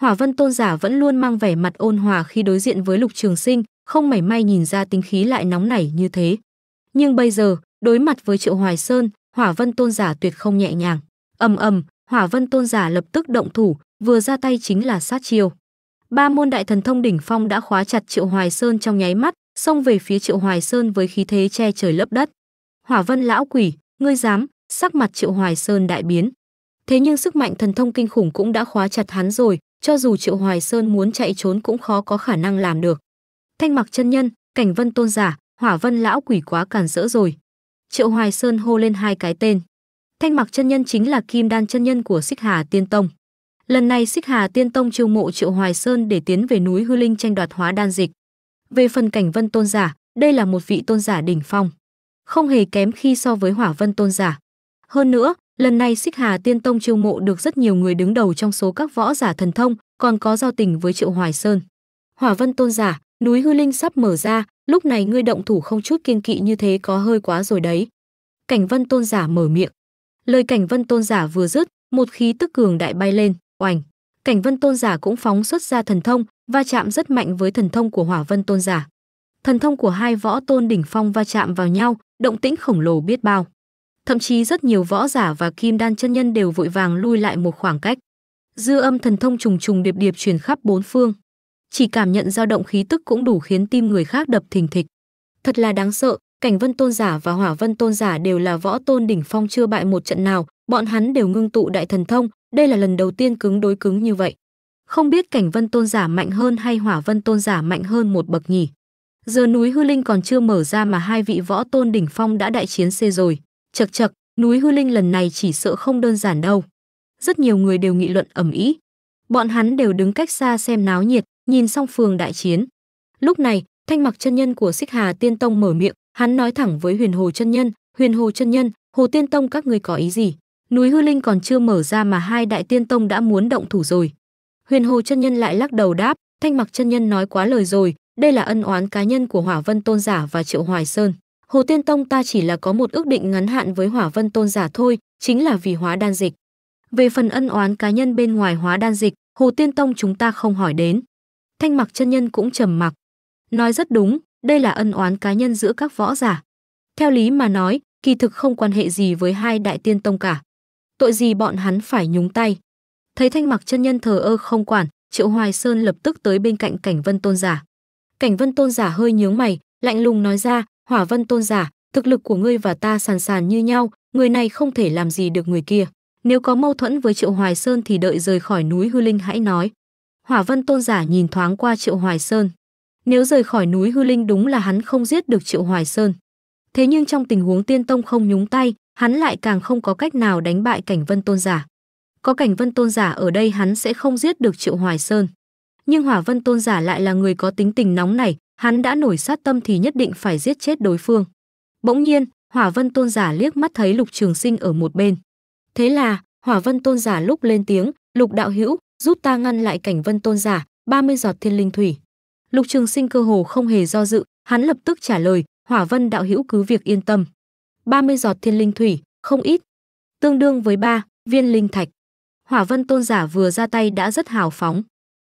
Hỏa Vân Tôn giả vẫn luôn mang vẻ mặt ôn hòa khi đối diện với Lục Trường Sinh, không mảy may nhìn ra tính khí lại nóng nảy như thế. Nhưng bây giờ, đối mặt với Triệu Hoài Sơn, Hỏa Vân Tôn giả tuyệt không nhẹ nhàng. Ầm ầm, Hỏa Vân Tôn giả lập tức động thủ, vừa ra tay chính là sát chiêu. Ba môn đại thần thông đỉnh phong đã khóa chặt Triệu Hoài Sơn trong nháy mắt, xông về phía Triệu Hoài Sơn với khí thế che trời lấp đất. Hỏa Vân lão quỷ, ngươi dám? Sắc mặt Triệu Hoài Sơn đại biến. Thế nhưng sức mạnh thần thông kinh khủng cũng đã khóa chặt hắn rồi, cho dù Triệu Hoài Sơn muốn chạy trốn cũng khó có khả năng làm được. Thanh Mặc chân nhân, Cảnh Vân tôn giả, Hỏa Vân lão quỷ quá cản rỡ rồi. Triệu Hoài Sơn hô lên hai cái tên. Thanh Mặc chân nhân chính là Kim Đan chân nhân của Xích Hà Tiên Tông. Lần này Xích Hà Tiên Tông chiêu mộ Triệu Hoài Sơn để tiến về núi Hư Linh tranh đoạt hóa đan dịch. Về phần cảnh Vân Tôn giả, đây là một vị tôn giả đỉnh phong, không hề kém khi so với Hỏa Vân Tôn giả. Hơn nữa, lần này Xích Hà Tiên Tông chiêu mộ được rất nhiều người đứng đầu trong số các võ giả thần thông, còn có giao tình với Triệu Hoài Sơn. Hỏa Vân Tôn giả, núi Hư Linh sắp mở ra, lúc này ngươi động thủ không chút kiên kỵ như thế có hơi quá rồi đấy. Cảnh Vân Tôn giả mở miệng. Lời Cảnh Vân Tôn giả vừa dứt, một khí tức cường đại bay lên. Oành, Cảnh Vân Tôn giả cũng phóng xuất ra thần thông, va chạm rất mạnh với thần thông của Hỏa Vân Tôn giả. Thần thông của hai võ tôn đỉnh phong va chạm vào nhau, động tĩnh khổng lồ biết bao. Thậm chí rất nhiều võ giả và kim đan chân nhân đều vội vàng lui lại một khoảng cách. Dư âm thần thông trùng trùng điệp điệp truyền khắp bốn phương. Chỉ cảm nhận dao động khí tức cũng đủ khiến tim người khác đập thình thịch. Thật là đáng sợ, Cảnh Vân Tôn giả và Hỏa Vân Tôn giả đều là võ tôn đỉnh phong chưa bại một trận nào, bọn hắn đều ngưng tụ đại thần thông, đây là lần đầu tiên cứng đối cứng như vậy. Không biết cảnh vân tôn giả mạnh hơn hay hỏa vân tôn giả mạnh hơn một bậc nhỉ. Giờ núi hư linh còn chưa mở ra mà hai vị võ tôn đỉnh phong đã đại chiến xê rồi. Chật chật, núi hư linh lần này chỉ sợ không đơn giản đâu. Rất nhiều người đều nghị luận ẩm ý. Bọn hắn đều đứng cách xa xem náo nhiệt, nhìn song phường đại chiến. Lúc này, thanh mặc chân nhân của xích hà tiên tông mở miệng, hắn nói thẳng với huyền hồ chân nhân, huyền hồ chân nhân, hồ tiên tông các người có ý gì? Núi hư linh còn chưa mở ra mà hai đại tiên tông đã muốn động thủ rồi. Huyền hồ chân nhân lại lắc đầu đáp, thanh mặc chân nhân nói quá lời rồi, đây là ân oán cá nhân của hỏa vân tôn giả và triệu hoài sơn. Hồ tiên tông ta chỉ là có một ước định ngắn hạn với hỏa vân tôn giả thôi, chính là vì hóa đan dịch. Về phần ân oán cá nhân bên ngoài hóa đan dịch, Hồ Tiên Tông chúng ta không hỏi đến. Thanh Mặc chân nhân cũng trầm mặc. Nói rất đúng, đây là ân oán cá nhân giữa các võ giả. Theo lý mà nói, kỳ thực không quan hệ gì với hai đại tiên tông cả tội gì bọn hắn phải nhúng tay. Thấy Thanh Mặc chân nhân thờ ơ không quản, Triệu Hoài Sơn lập tức tới bên cạnh Cảnh Vân Tôn giả. Cảnh Vân Tôn giả hơi nhướng mày, lạnh lùng nói ra, "Hỏa Vân Tôn giả, thực lực của ngươi và ta sàn sàn như nhau, người này không thể làm gì được người kia. Nếu có mâu thuẫn với Triệu Hoài Sơn thì đợi rời khỏi núi Hư Linh hãy nói." Hỏa Vân Tôn giả nhìn thoáng qua Triệu Hoài Sơn. Nếu rời khỏi núi Hư Linh đúng là hắn không giết được Triệu Hoài Sơn. Thế nhưng trong tình huống Tiên Tông không nhúng tay, hắn lại càng không có cách nào đánh bại cảnh vân tôn giả. Có cảnh vân tôn giả ở đây hắn sẽ không giết được Triệu Hoài Sơn. Nhưng Hỏa Vân Tôn giả lại là người có tính tình nóng này, hắn đã nổi sát tâm thì nhất định phải giết chết đối phương. Bỗng nhiên, Hỏa Vân Tôn giả liếc mắt thấy Lục Trường Sinh ở một bên. Thế là, Hỏa Vân Tôn giả lúc lên tiếng, "Lục đạo hữu, giúp ta ngăn lại Cảnh Vân Tôn giả, 30 giọt thiên linh thủy." Lục Trường Sinh cơ hồ không hề do dự, hắn lập tức trả lời, "Hỏa Vân đạo hữu cứ việc yên tâm." 30 giọt thiên linh thủy, không ít, tương đương với 3 viên linh thạch. Hỏa Vân Tôn giả vừa ra tay đã rất hào phóng.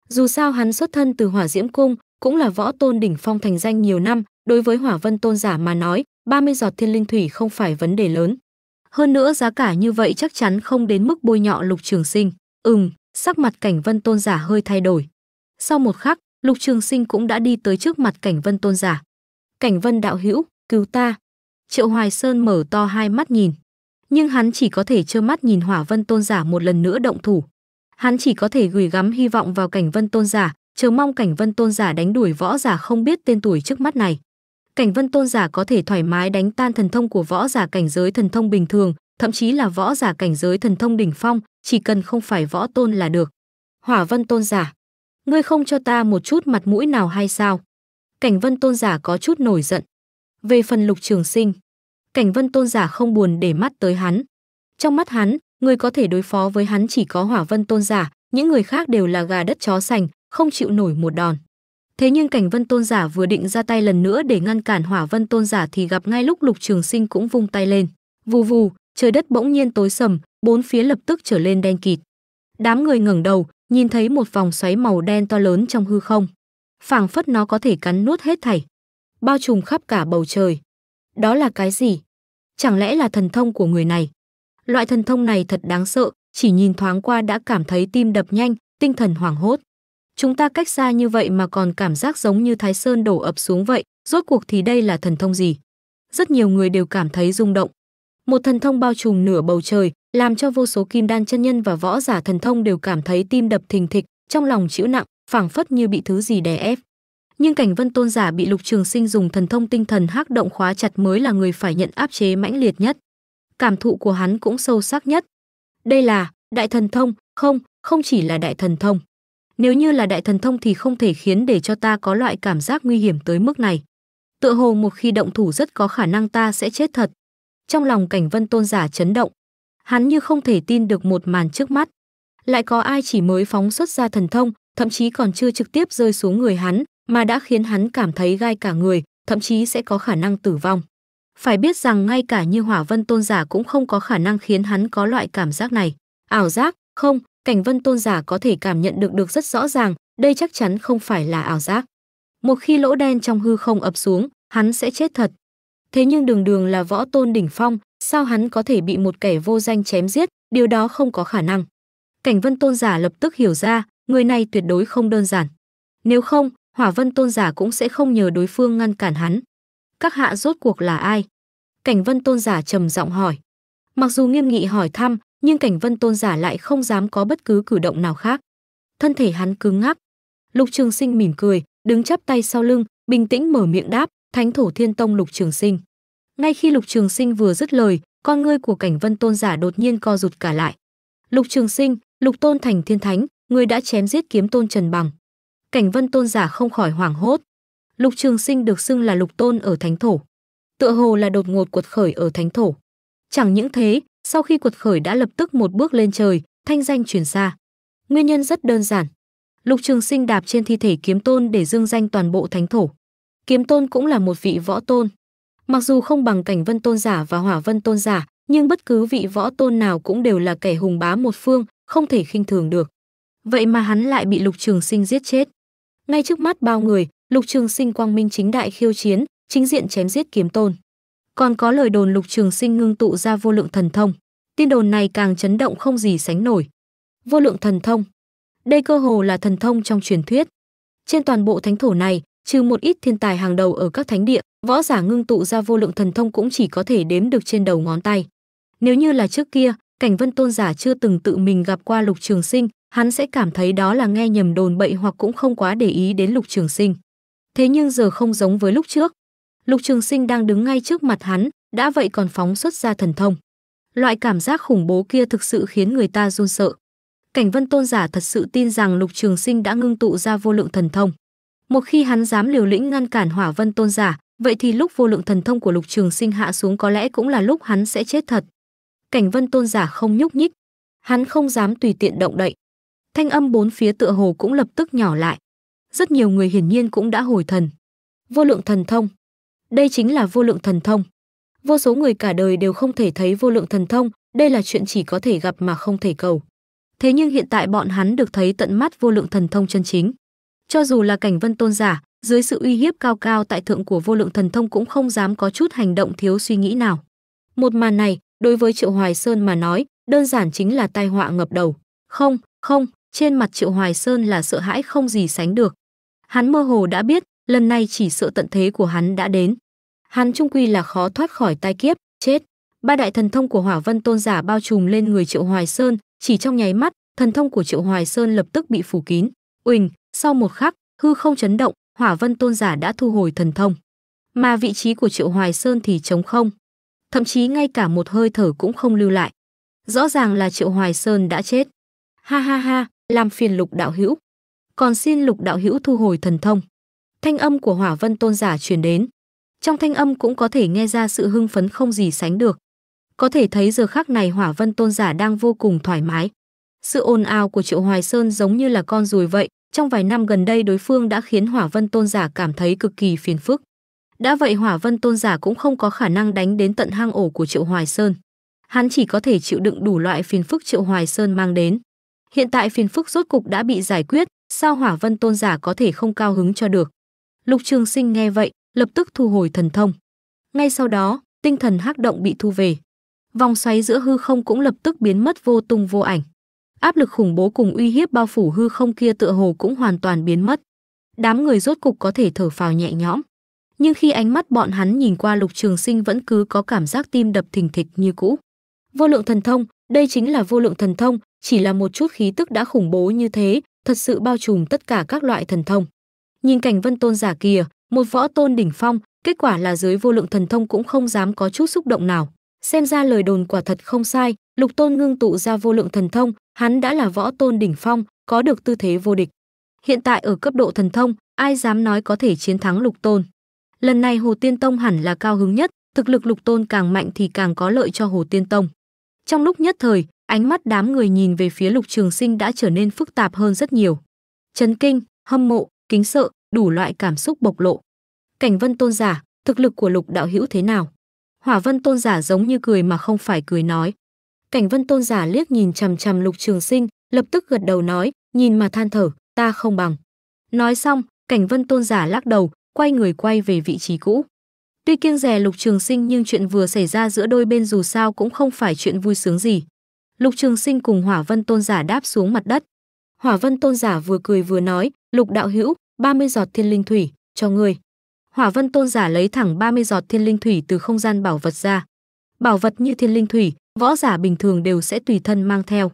Dù sao hắn xuất thân từ Hỏa Diễm cung, cũng là võ tôn đỉnh phong thành danh nhiều năm, đối với Hỏa Vân Tôn giả mà nói, 30 giọt thiên linh thủy không phải vấn đề lớn. Hơn nữa giá cả như vậy chắc chắn không đến mức bôi nhọ Lục Trường Sinh. Ừm, sắc mặt Cảnh Vân Tôn giả hơi thay đổi. Sau một khắc, Lục Trường Sinh cũng đã đi tới trước mặt Cảnh Vân Tôn giả. "Cảnh Vân đạo hữu, cứu ta." Triệu Hoài Sơn mở to hai mắt nhìn, nhưng hắn chỉ có thể trơ mắt nhìn Hỏa Vân Tôn giả một lần nữa động thủ. Hắn chỉ có thể gửi gắm hy vọng vào Cảnh Vân Tôn giả, chờ mong Cảnh Vân Tôn giả đánh đuổi võ giả không biết tên tuổi trước mắt này. Cảnh Vân Tôn giả có thể thoải mái đánh tan thần thông của võ giả cảnh giới thần thông bình thường, thậm chí là võ giả cảnh giới thần thông đỉnh phong, chỉ cần không phải võ tôn là được. Hỏa Vân Tôn giả, ngươi không cho ta một chút mặt mũi nào hay sao? Cảnh Vân Tôn giả có chút nổi giận. Về phần Lục Trường Sinh, Cảnh Vân Tôn giả không buồn để mắt tới hắn. Trong mắt hắn, người có thể đối phó với hắn chỉ có Hỏa Vân Tôn giả, những người khác đều là gà đất chó sành, không chịu nổi một đòn. Thế nhưng Cảnh Vân Tôn giả vừa định ra tay lần nữa để ngăn cản Hỏa Vân Tôn giả thì gặp ngay lúc Lục Trường Sinh cũng vung tay lên. Vù vù, trời đất bỗng nhiên tối sầm, bốn phía lập tức trở lên đen kịt. Đám người ngẩng đầu, nhìn thấy một vòng xoáy màu đen to lớn trong hư không. Phảng phất nó có thể cắn nuốt hết thảy bao trùm khắp cả bầu trời. Đó là cái gì? Chẳng lẽ là thần thông của người này? Loại thần thông này thật đáng sợ, chỉ nhìn thoáng qua đã cảm thấy tim đập nhanh, tinh thần hoảng hốt. Chúng ta cách xa như vậy mà còn cảm giác giống như Thái Sơn đổ ập xuống vậy, rốt cuộc thì đây là thần thông gì? Rất nhiều người đều cảm thấy rung động. Một thần thông bao trùm nửa bầu trời, làm cho vô số kim đan chân nhân và võ giả thần thông đều cảm thấy tim đập thình thịch, trong lòng chịu nặng, phảng phất như bị thứ gì đè ép nhưng cảnh vân tôn giả bị lục trường sinh dùng thần thông tinh thần hắc động khóa chặt mới là người phải nhận áp chế mãnh liệt nhất cảm thụ của hắn cũng sâu sắc nhất đây là đại thần thông không không chỉ là đại thần thông nếu như là đại thần thông thì không thể khiến để cho ta có loại cảm giác nguy hiểm tới mức này tựa hồ một khi động thủ rất có khả năng ta sẽ chết thật trong lòng cảnh vân tôn giả chấn động hắn như không thể tin được một màn trước mắt lại có ai chỉ mới phóng xuất ra thần thông thậm chí còn chưa trực tiếp rơi xuống người hắn mà đã khiến hắn cảm thấy gai cả người, thậm chí sẽ có khả năng tử vong. Phải biết rằng ngay cả như hỏa vân tôn giả cũng không có khả năng khiến hắn có loại cảm giác này. Ảo giác, không, cảnh vân tôn giả có thể cảm nhận được được rất rõ ràng, đây chắc chắn không phải là ảo giác. Một khi lỗ đen trong hư không ập xuống, hắn sẽ chết thật. Thế nhưng đường đường là võ tôn đỉnh phong, sao hắn có thể bị một kẻ vô danh chém giết, điều đó không có khả năng. Cảnh vân tôn giả lập tức hiểu ra, người này tuyệt đối không đơn giản. Nếu không, Hỏa Vân Tôn giả cũng sẽ không nhờ đối phương ngăn cản hắn. Các hạ rốt cuộc là ai? Cảnh Vân Tôn giả trầm giọng hỏi. Mặc dù nghiêm nghị hỏi thăm, nhưng Cảnh Vân Tôn giả lại không dám có bất cứ cử động nào khác. Thân thể hắn cứng ngắc. Lục Trường Sinh mỉm cười, đứng chắp tay sau lưng, bình tĩnh mở miệng đáp, "Thánh thổ Thiên Tông Lục Trường Sinh." Ngay khi Lục Trường Sinh vừa dứt lời, con ngươi của Cảnh Vân Tôn giả đột nhiên co rụt cả lại. "Lục Trường Sinh, Lục Tôn Thành Thiên Thánh, người đã chém giết kiếm tôn Trần Bằng." cảnh vân tôn giả không khỏi hoảng hốt. Lục Trường Sinh được xưng là lục tôn ở thánh thổ. Tựa hồ là đột ngột cuột khởi ở thánh thổ. Chẳng những thế, sau khi cuột khởi đã lập tức một bước lên trời, thanh danh truyền xa. Nguyên nhân rất đơn giản. Lục Trường Sinh đạp trên thi thể kiếm tôn để dương danh toàn bộ thánh thổ. Kiếm tôn cũng là một vị võ tôn. Mặc dù không bằng cảnh vân tôn giả và hỏa vân tôn giả, nhưng bất cứ vị võ tôn nào cũng đều là kẻ hùng bá một phương, không thể khinh thường được. Vậy mà hắn lại bị Lục Trường Sinh giết chết ngay trước mắt bao người lục trường sinh quang minh chính đại khiêu chiến chính diện chém giết kiếm tôn còn có lời đồn lục trường sinh ngưng tụ ra vô lượng thần thông tin đồn này càng chấn động không gì sánh nổi vô lượng thần thông đây cơ hồ là thần thông trong truyền thuyết trên toàn bộ thánh thổ này trừ một ít thiên tài hàng đầu ở các thánh địa võ giả ngưng tụ ra vô lượng thần thông cũng chỉ có thể đếm được trên đầu ngón tay nếu như là trước kia cảnh vân tôn giả chưa từng tự mình gặp qua lục trường sinh hắn sẽ cảm thấy đó là nghe nhầm đồn bậy hoặc cũng không quá để ý đến Lục Trường Sinh. Thế nhưng giờ không giống với lúc trước. Lục Trường Sinh đang đứng ngay trước mặt hắn, đã vậy còn phóng xuất ra thần thông. Loại cảm giác khủng bố kia thực sự khiến người ta run sợ. Cảnh Vân Tôn giả thật sự tin rằng Lục Trường Sinh đã ngưng tụ ra vô lượng thần thông. Một khi hắn dám liều lĩnh ngăn cản Hỏa Vân Tôn giả, vậy thì lúc vô lượng thần thông của Lục Trường Sinh hạ xuống có lẽ cũng là lúc hắn sẽ chết thật. Cảnh Vân Tôn giả không nhúc nhích, hắn không dám tùy tiện động đậy thanh âm bốn phía tựa hồ cũng lập tức nhỏ lại. Rất nhiều người hiển nhiên cũng đã hồi thần. Vô lượng thần thông. Đây chính là vô lượng thần thông. Vô số người cả đời đều không thể thấy vô lượng thần thông, đây là chuyện chỉ có thể gặp mà không thể cầu. Thế nhưng hiện tại bọn hắn được thấy tận mắt vô lượng thần thông chân chính. Cho dù là cảnh vân tôn giả, dưới sự uy hiếp cao cao tại thượng của vô lượng thần thông cũng không dám có chút hành động thiếu suy nghĩ nào. Một màn này, đối với Triệu Hoài Sơn mà nói, đơn giản chính là tai họa ngập đầu. Không, không, trên mặt Triệu Hoài Sơn là sợ hãi không gì sánh được. Hắn mơ hồ đã biết, lần này chỉ sợ tận thế của hắn đã đến. Hắn trung quy là khó thoát khỏi tai kiếp, chết. Ba đại thần thông của Hỏa Vân Tôn giả bao trùm lên người Triệu Hoài Sơn, chỉ trong nháy mắt, thần thông của Triệu Hoài Sơn lập tức bị phủ kín. Uỳnh, sau một khắc, hư không chấn động, Hỏa Vân Tôn giả đã thu hồi thần thông. Mà vị trí của Triệu Hoài Sơn thì trống không, thậm chí ngay cả một hơi thở cũng không lưu lại. Rõ ràng là Triệu Hoài Sơn đã chết. Ha ha ha, làm phiền lục đạo hữu còn xin lục đạo hữu thu hồi thần thông thanh âm của hỏa vân tôn giả truyền đến trong thanh âm cũng có thể nghe ra sự hưng phấn không gì sánh được có thể thấy giờ khắc này hỏa vân tôn giả đang vô cùng thoải mái sự ồn ào của triệu hoài sơn giống như là con ruồi vậy trong vài năm gần đây đối phương đã khiến hỏa vân tôn giả cảm thấy cực kỳ phiền phức đã vậy hỏa vân tôn giả cũng không có khả năng đánh đến tận hang ổ của triệu hoài sơn hắn chỉ có thể chịu đựng đủ loại phiền phức triệu hoài sơn mang đến Hiện tại phiền phức rốt cục đã bị giải quyết, sao Hỏa Vân Tôn giả có thể không cao hứng cho được. Lục Trường Sinh nghe vậy, lập tức thu hồi thần thông. Ngay sau đó, tinh thần hắc động bị thu về. Vòng xoáy giữa hư không cũng lập tức biến mất vô tung vô ảnh. Áp lực khủng bố cùng uy hiếp bao phủ hư không kia tựa hồ cũng hoàn toàn biến mất. Đám người rốt cục có thể thở phào nhẹ nhõm. Nhưng khi ánh mắt bọn hắn nhìn qua Lục Trường Sinh vẫn cứ có cảm giác tim đập thình thịch như cũ. Vô lượng thần thông, đây chính là vô lượng thần thông, chỉ là một chút khí tức đã khủng bố như thế, thật sự bao trùm tất cả các loại thần thông. Nhìn cảnh Vân Tôn giả kia, một võ tôn đỉnh phong, kết quả là dưới vô lượng thần thông cũng không dám có chút xúc động nào. Xem ra lời đồn quả thật không sai, Lục Tôn ngưng tụ ra vô lượng thần thông, hắn đã là võ tôn đỉnh phong, có được tư thế vô địch. Hiện tại ở cấp độ thần thông, ai dám nói có thể chiến thắng Lục Tôn. Lần này Hồ Tiên Tông hẳn là cao hứng nhất, thực lực Lục Tôn càng mạnh thì càng có lợi cho Hồ Tiên Tông. Trong lúc nhất thời, Ánh mắt đám người nhìn về phía Lục Trường Sinh đã trở nên phức tạp hơn rất nhiều. Chấn kinh, hâm mộ, kính sợ, đủ loại cảm xúc bộc lộ. Cảnh Vân Tôn giả, thực lực của Lục đạo hữu thế nào? Hỏa Vân Tôn giả giống như cười mà không phải cười nói. Cảnh Vân Tôn giả liếc nhìn chằm chằm Lục Trường Sinh, lập tức gật đầu nói, nhìn mà than thở, ta không bằng. Nói xong, Cảnh Vân Tôn giả lắc đầu, quay người quay về vị trí cũ. Tuy kiêng rè Lục Trường Sinh nhưng chuyện vừa xảy ra giữa đôi bên dù sao cũng không phải chuyện vui sướng gì. Lục Trường Sinh cùng Hỏa Vân Tôn giả đáp xuống mặt đất. Hỏa Vân Tôn giả vừa cười vừa nói, "Lục đạo hữu, 30 giọt thiên linh thủy cho ngươi." Hỏa Vân Tôn giả lấy thẳng 30 giọt thiên linh thủy từ không gian bảo vật ra. Bảo vật như thiên linh thủy, võ giả bình thường đều sẽ tùy thân mang theo.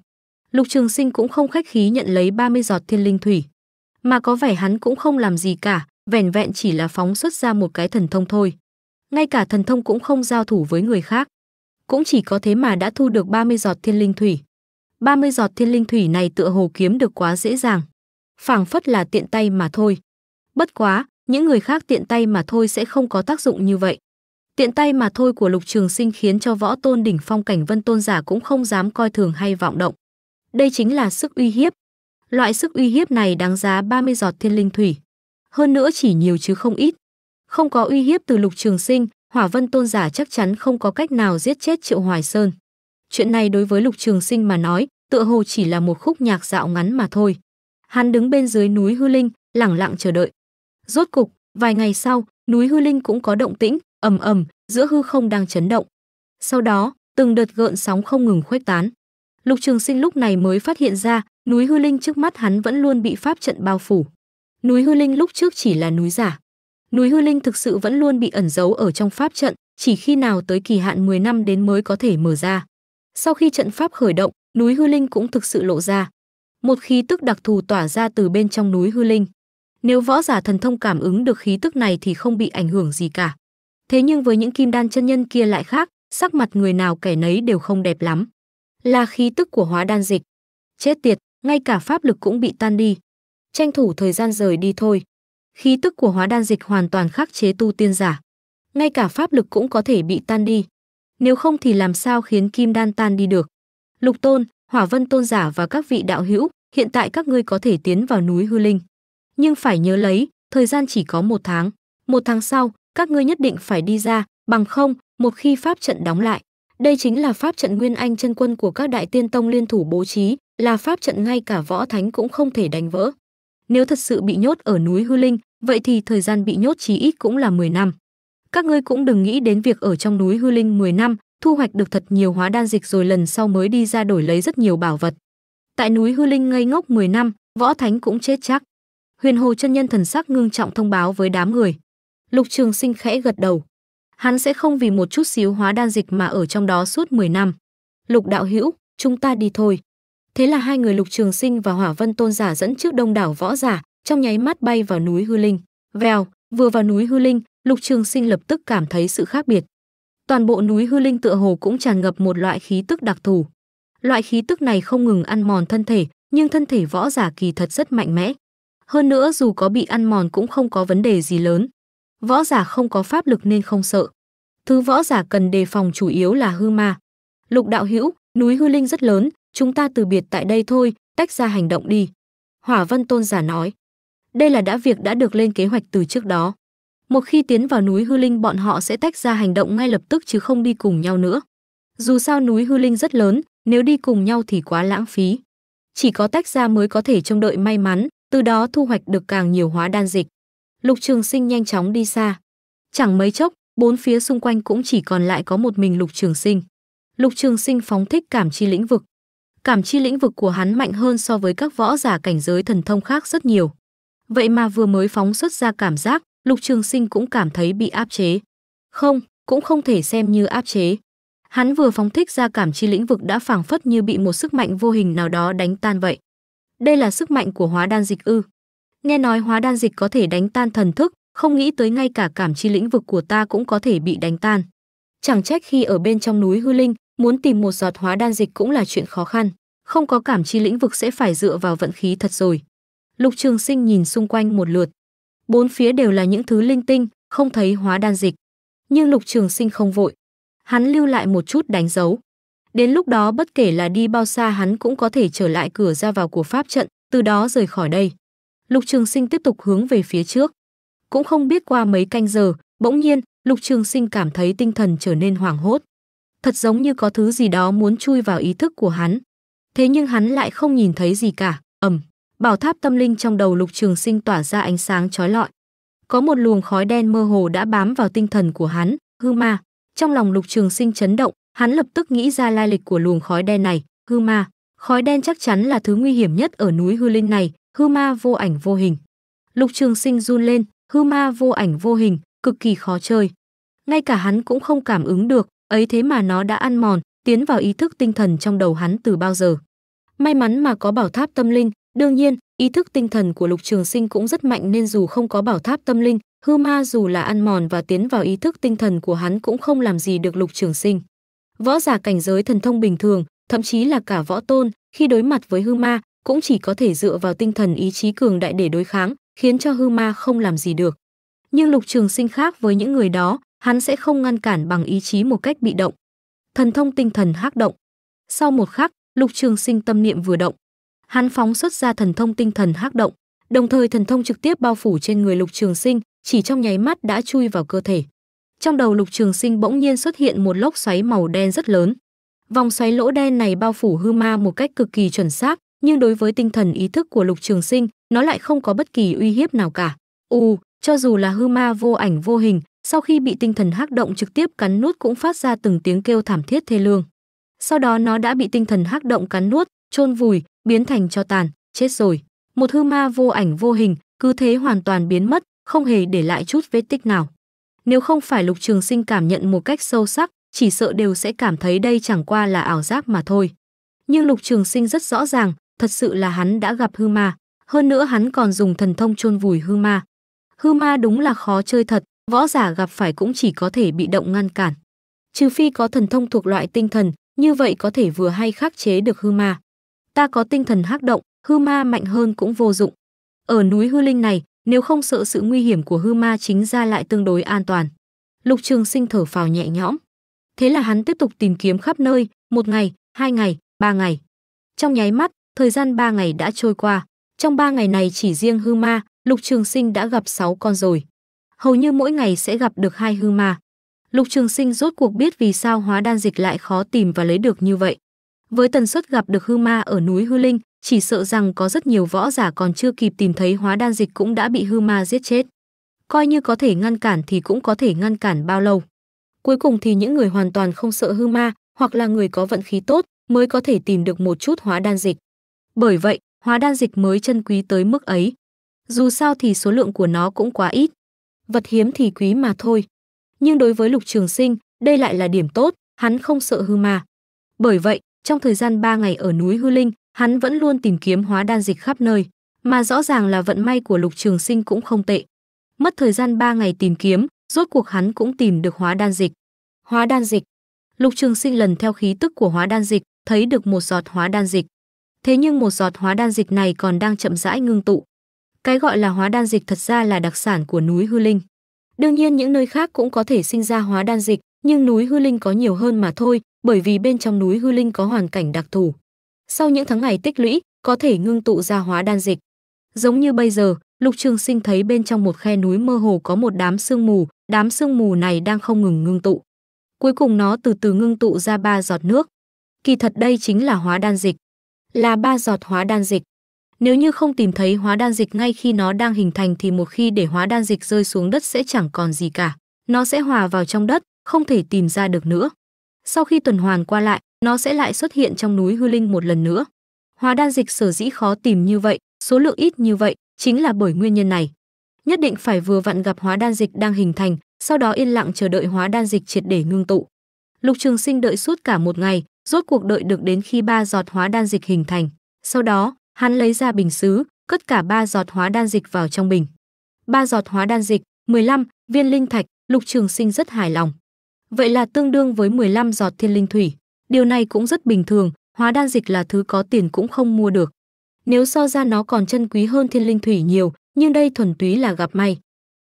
Lục Trường Sinh cũng không khách khí nhận lấy 30 giọt thiên linh thủy, mà có vẻ hắn cũng không làm gì cả, vẻn vẹn chỉ là phóng xuất ra một cái thần thông thôi. Ngay cả thần thông cũng không giao thủ với người khác cũng chỉ có thế mà đã thu được 30 giọt thiên linh thủy. 30 giọt thiên linh thủy này tựa hồ kiếm được quá dễ dàng. phảng phất là tiện tay mà thôi. Bất quá, những người khác tiện tay mà thôi sẽ không có tác dụng như vậy. Tiện tay mà thôi của Lục Trường Sinh khiến cho võ tôn đỉnh phong cảnh vân tôn giả cũng không dám coi thường hay vọng động. Đây chính là sức uy hiếp. Loại sức uy hiếp này đáng giá 30 giọt thiên linh thủy. Hơn nữa chỉ nhiều chứ không ít. Không có uy hiếp từ Lục Trường Sinh, Hỏa Vân Tôn giả chắc chắn không có cách nào giết chết Triệu Hoài Sơn. Chuyện này đối với Lục Trường Sinh mà nói, tựa hồ chỉ là một khúc nhạc dạo ngắn mà thôi. Hắn đứng bên dưới núi Hư Linh, lặng lặng chờ đợi. Rốt cục, vài ngày sau, núi Hư Linh cũng có động tĩnh, ầm ầm, giữa hư không đang chấn động. Sau đó, từng đợt gợn sóng không ngừng khuếch tán. Lục Trường Sinh lúc này mới phát hiện ra, núi Hư Linh trước mắt hắn vẫn luôn bị pháp trận bao phủ. Núi Hư Linh lúc trước chỉ là núi giả, núi hư linh thực sự vẫn luôn bị ẩn giấu ở trong pháp trận, chỉ khi nào tới kỳ hạn 10 năm đến mới có thể mở ra. Sau khi trận pháp khởi động, núi hư linh cũng thực sự lộ ra. Một khí tức đặc thù tỏa ra từ bên trong núi hư linh. Nếu võ giả thần thông cảm ứng được khí tức này thì không bị ảnh hưởng gì cả. Thế nhưng với những kim đan chân nhân kia lại khác, sắc mặt người nào kẻ nấy đều không đẹp lắm. Là khí tức của hóa đan dịch. Chết tiệt, ngay cả pháp lực cũng bị tan đi. Tranh thủ thời gian rời đi thôi khí tức của hóa đan dịch hoàn toàn khắc chế tu tiên giả. Ngay cả pháp lực cũng có thể bị tan đi. Nếu không thì làm sao khiến kim đan tan đi được. Lục Tôn, Hỏa Vân Tôn giả và các vị đạo hữu, hiện tại các ngươi có thể tiến vào núi hư linh. Nhưng phải nhớ lấy, thời gian chỉ có một tháng. Một tháng sau, các ngươi nhất định phải đi ra, bằng không, một khi pháp trận đóng lại. Đây chính là pháp trận Nguyên Anh chân quân của các đại tiên tông liên thủ bố trí, là pháp trận ngay cả võ thánh cũng không thể đánh vỡ. Nếu thật sự bị nhốt ở núi Hư Linh, vậy thì thời gian bị nhốt chí ít cũng là 10 năm. Các ngươi cũng đừng nghĩ đến việc ở trong núi Hư Linh 10 năm, thu hoạch được thật nhiều hóa đan dịch rồi lần sau mới đi ra đổi lấy rất nhiều bảo vật. Tại núi Hư Linh ngây ngốc 10 năm, võ thánh cũng chết chắc. Huyền Hồ chân nhân thần sắc ngưng trọng thông báo với đám người. Lục Trường Sinh khẽ gật đầu. Hắn sẽ không vì một chút xíu hóa đan dịch mà ở trong đó suốt 10 năm. Lục đạo hữu, chúng ta đi thôi. Thế là hai người Lục Trường Sinh và Hỏa Vân Tôn giả dẫn trước đông đảo võ giả, trong nháy mắt bay vào núi Hư Linh. Vèo, vừa vào núi Hư Linh, Lục Trường Sinh lập tức cảm thấy sự khác biệt. Toàn bộ núi Hư Linh tựa hồ cũng tràn ngập một loại khí tức đặc thù. Loại khí tức này không ngừng ăn mòn thân thể, nhưng thân thể võ giả kỳ thật rất mạnh mẽ. Hơn nữa dù có bị ăn mòn cũng không có vấn đề gì lớn. Võ giả không có pháp lực nên không sợ. Thứ võ giả cần đề phòng chủ yếu là hư ma. Lục đạo hữu, núi hư linh rất lớn, chúng ta từ biệt tại đây thôi, tách ra hành động đi. Hỏa Vân Tôn giả nói. Đây là đã việc đã được lên kế hoạch từ trước đó. Một khi tiến vào núi hư linh bọn họ sẽ tách ra hành động ngay lập tức chứ không đi cùng nhau nữa. Dù sao núi hư linh rất lớn, nếu đi cùng nhau thì quá lãng phí. Chỉ có tách ra mới có thể trông đợi may mắn, từ đó thu hoạch được càng nhiều hóa đan dịch. Lục Trường Sinh nhanh chóng đi xa. Chẳng mấy chốc, bốn phía xung quanh cũng chỉ còn lại có một mình Lục Trường Sinh. Lục Trường Sinh phóng thích cảm chi lĩnh vực, cảm chi lĩnh vực của hắn mạnh hơn so với các võ giả cảnh giới thần thông khác rất nhiều. Vậy mà vừa mới phóng xuất ra cảm giác, Lục Trường Sinh cũng cảm thấy bị áp chế. Không, cũng không thể xem như áp chế. Hắn vừa phóng thích ra cảm chi lĩnh vực đã phảng phất như bị một sức mạnh vô hình nào đó đánh tan vậy. Đây là sức mạnh của hóa đan dịch ư? Nghe nói hóa đan dịch có thể đánh tan thần thức, không nghĩ tới ngay cả cảm chi lĩnh vực của ta cũng có thể bị đánh tan. Chẳng trách khi ở bên trong núi hư linh, muốn tìm một giọt hóa đan dịch cũng là chuyện khó khăn, không có cảm chi lĩnh vực sẽ phải dựa vào vận khí thật rồi. Lục Trường Sinh nhìn xung quanh một lượt. Bốn phía đều là những thứ linh tinh, không thấy hóa đan dịch. Nhưng Lục Trường Sinh không vội. Hắn lưu lại một chút đánh dấu. Đến lúc đó bất kể là đi bao xa hắn cũng có thể trở lại cửa ra vào của pháp trận, từ đó rời khỏi đây. Lục Trường Sinh tiếp tục hướng về phía trước. Cũng không biết qua mấy canh giờ, bỗng nhiên, Lục Trường Sinh cảm thấy tinh thần trở nên hoảng hốt thật giống như có thứ gì đó muốn chui vào ý thức của hắn. Thế nhưng hắn lại không nhìn thấy gì cả, ẩm. Bảo tháp tâm linh trong đầu lục trường sinh tỏa ra ánh sáng trói lọi. Có một luồng khói đen mơ hồ đã bám vào tinh thần của hắn, hư ma. Trong lòng lục trường sinh chấn động, hắn lập tức nghĩ ra lai lịch của luồng khói đen này, hư ma. Khói đen chắc chắn là thứ nguy hiểm nhất ở núi hư linh này, hư ma vô ảnh vô hình. Lục trường sinh run lên, hư ma vô ảnh vô hình, cực kỳ khó chơi. Ngay cả hắn cũng không cảm ứng được, ấy thế mà nó đã ăn mòn, tiến vào ý thức tinh thần trong đầu hắn từ bao giờ. May mắn mà có bảo tháp tâm linh, đương nhiên, ý thức tinh thần của Lục Trường Sinh cũng rất mạnh nên dù không có bảo tháp tâm linh, hư ma dù là ăn mòn và tiến vào ý thức tinh thần của hắn cũng không làm gì được Lục Trường Sinh. Võ giả cảnh giới thần thông bình thường, thậm chí là cả võ tôn, khi đối mặt với hư ma, cũng chỉ có thể dựa vào tinh thần ý chí cường đại để đối kháng, khiến cho hư ma không làm gì được. Nhưng Lục Trường Sinh khác với những người đó, hắn sẽ không ngăn cản bằng ý chí một cách bị động. Thần thông tinh thần hắc động. Sau một khắc, Lục Trường Sinh tâm niệm vừa động, hắn phóng xuất ra thần thông tinh thần hắc động, đồng thời thần thông trực tiếp bao phủ trên người Lục Trường Sinh, chỉ trong nháy mắt đã chui vào cơ thể. Trong đầu Lục Trường Sinh bỗng nhiên xuất hiện một lốc xoáy màu đen rất lớn. Vòng xoáy lỗ đen này bao phủ hư ma một cách cực kỳ chuẩn xác, nhưng đối với tinh thần ý thức của Lục Trường Sinh, nó lại không có bất kỳ uy hiếp nào cả. U, cho dù là hư ma vô ảnh vô hình, sau khi bị tinh thần hắc động trực tiếp cắn nuốt cũng phát ra từng tiếng kêu thảm thiết thê lương. Sau đó nó đã bị tinh thần hắc động cắn nuốt, chôn vùi, biến thành cho tàn, chết rồi. Một hư ma vô ảnh vô hình, cứ thế hoàn toàn biến mất, không hề để lại chút vết tích nào. Nếu không phải Lục Trường Sinh cảm nhận một cách sâu sắc, chỉ sợ đều sẽ cảm thấy đây chẳng qua là ảo giác mà thôi. Nhưng Lục Trường Sinh rất rõ ràng, thật sự là hắn đã gặp hư ma, hơn nữa hắn còn dùng thần thông chôn vùi hư ma. Hư ma đúng là khó chơi thật, võ giả gặp phải cũng chỉ có thể bị động ngăn cản. Trừ phi có thần thông thuộc loại tinh thần, như vậy có thể vừa hay khắc chế được hư ma. Ta có tinh thần hắc động, hư ma mạnh hơn cũng vô dụng. Ở núi hư linh này, nếu không sợ sự nguy hiểm của hư ma chính ra lại tương đối an toàn. Lục Trường Sinh thở phào nhẹ nhõm. Thế là hắn tiếp tục tìm kiếm khắp nơi, một ngày, hai ngày, ba ngày. Trong nháy mắt, thời gian ba ngày đã trôi qua. Trong ba ngày này chỉ riêng hư ma, Lục Trường Sinh đã gặp sáu con rồi hầu như mỗi ngày sẽ gặp được hai hư ma. Lục Trường Sinh rốt cuộc biết vì sao hóa đan dịch lại khó tìm và lấy được như vậy. Với tần suất gặp được hư ma ở núi Hư Linh, chỉ sợ rằng có rất nhiều võ giả còn chưa kịp tìm thấy hóa đan dịch cũng đã bị hư ma giết chết. Coi như có thể ngăn cản thì cũng có thể ngăn cản bao lâu. Cuối cùng thì những người hoàn toàn không sợ hư ma, hoặc là người có vận khí tốt mới có thể tìm được một chút hóa đan dịch. Bởi vậy, hóa đan dịch mới chân quý tới mức ấy. Dù sao thì số lượng của nó cũng quá ít vật hiếm thì quý mà thôi. Nhưng đối với Lục Trường Sinh, đây lại là điểm tốt, hắn không sợ hư mà. Bởi vậy, trong thời gian 3 ngày ở núi Hư Linh, hắn vẫn luôn tìm kiếm hóa đan dịch khắp nơi, mà rõ ràng là vận may của Lục Trường Sinh cũng không tệ. Mất thời gian 3 ngày tìm kiếm, rốt cuộc hắn cũng tìm được hóa đan dịch. Hóa đan dịch. Lục Trường Sinh lần theo khí tức của hóa đan dịch, thấy được một giọt hóa đan dịch. Thế nhưng một giọt hóa đan dịch này còn đang chậm rãi ngưng tụ. Cái gọi là hóa đan dịch thật ra là đặc sản của núi Hư Linh. Đương nhiên những nơi khác cũng có thể sinh ra hóa đan dịch, nhưng núi Hư Linh có nhiều hơn mà thôi, bởi vì bên trong núi Hư Linh có hoàn cảnh đặc thù. Sau những tháng ngày tích lũy, có thể ngưng tụ ra hóa đan dịch. Giống như bây giờ, Lục Trường Sinh thấy bên trong một khe núi mơ hồ có một đám sương mù, đám sương mù này đang không ngừng ngưng tụ. Cuối cùng nó từ từ ngưng tụ ra ba giọt nước. Kỳ thật đây chính là hóa đan dịch, là ba giọt hóa đan dịch. Nếu như không tìm thấy hóa đan dịch ngay khi nó đang hình thành thì một khi để hóa đan dịch rơi xuống đất sẽ chẳng còn gì cả. Nó sẽ hòa vào trong đất, không thể tìm ra được nữa. Sau khi tuần hoàn qua lại, nó sẽ lại xuất hiện trong núi hư linh một lần nữa. Hóa đan dịch sở dĩ khó tìm như vậy, số lượng ít như vậy, chính là bởi nguyên nhân này. Nhất định phải vừa vặn gặp hóa đan dịch đang hình thành, sau đó yên lặng chờ đợi hóa đan dịch triệt để ngưng tụ. Lục Trường Sinh đợi suốt cả một ngày, rốt cuộc đợi được đến khi ba giọt hóa đan dịch hình thành. Sau đó, Hắn lấy ra bình xứ, cất cả ba giọt hóa đan dịch vào trong bình. Ba giọt hóa đan dịch, 15 viên linh thạch, Lục Trường Sinh rất hài lòng. Vậy là tương đương với 15 giọt thiên linh thủy, điều này cũng rất bình thường, hóa đan dịch là thứ có tiền cũng không mua được. Nếu so ra nó còn chân quý hơn thiên linh thủy nhiều, nhưng đây thuần túy là gặp may.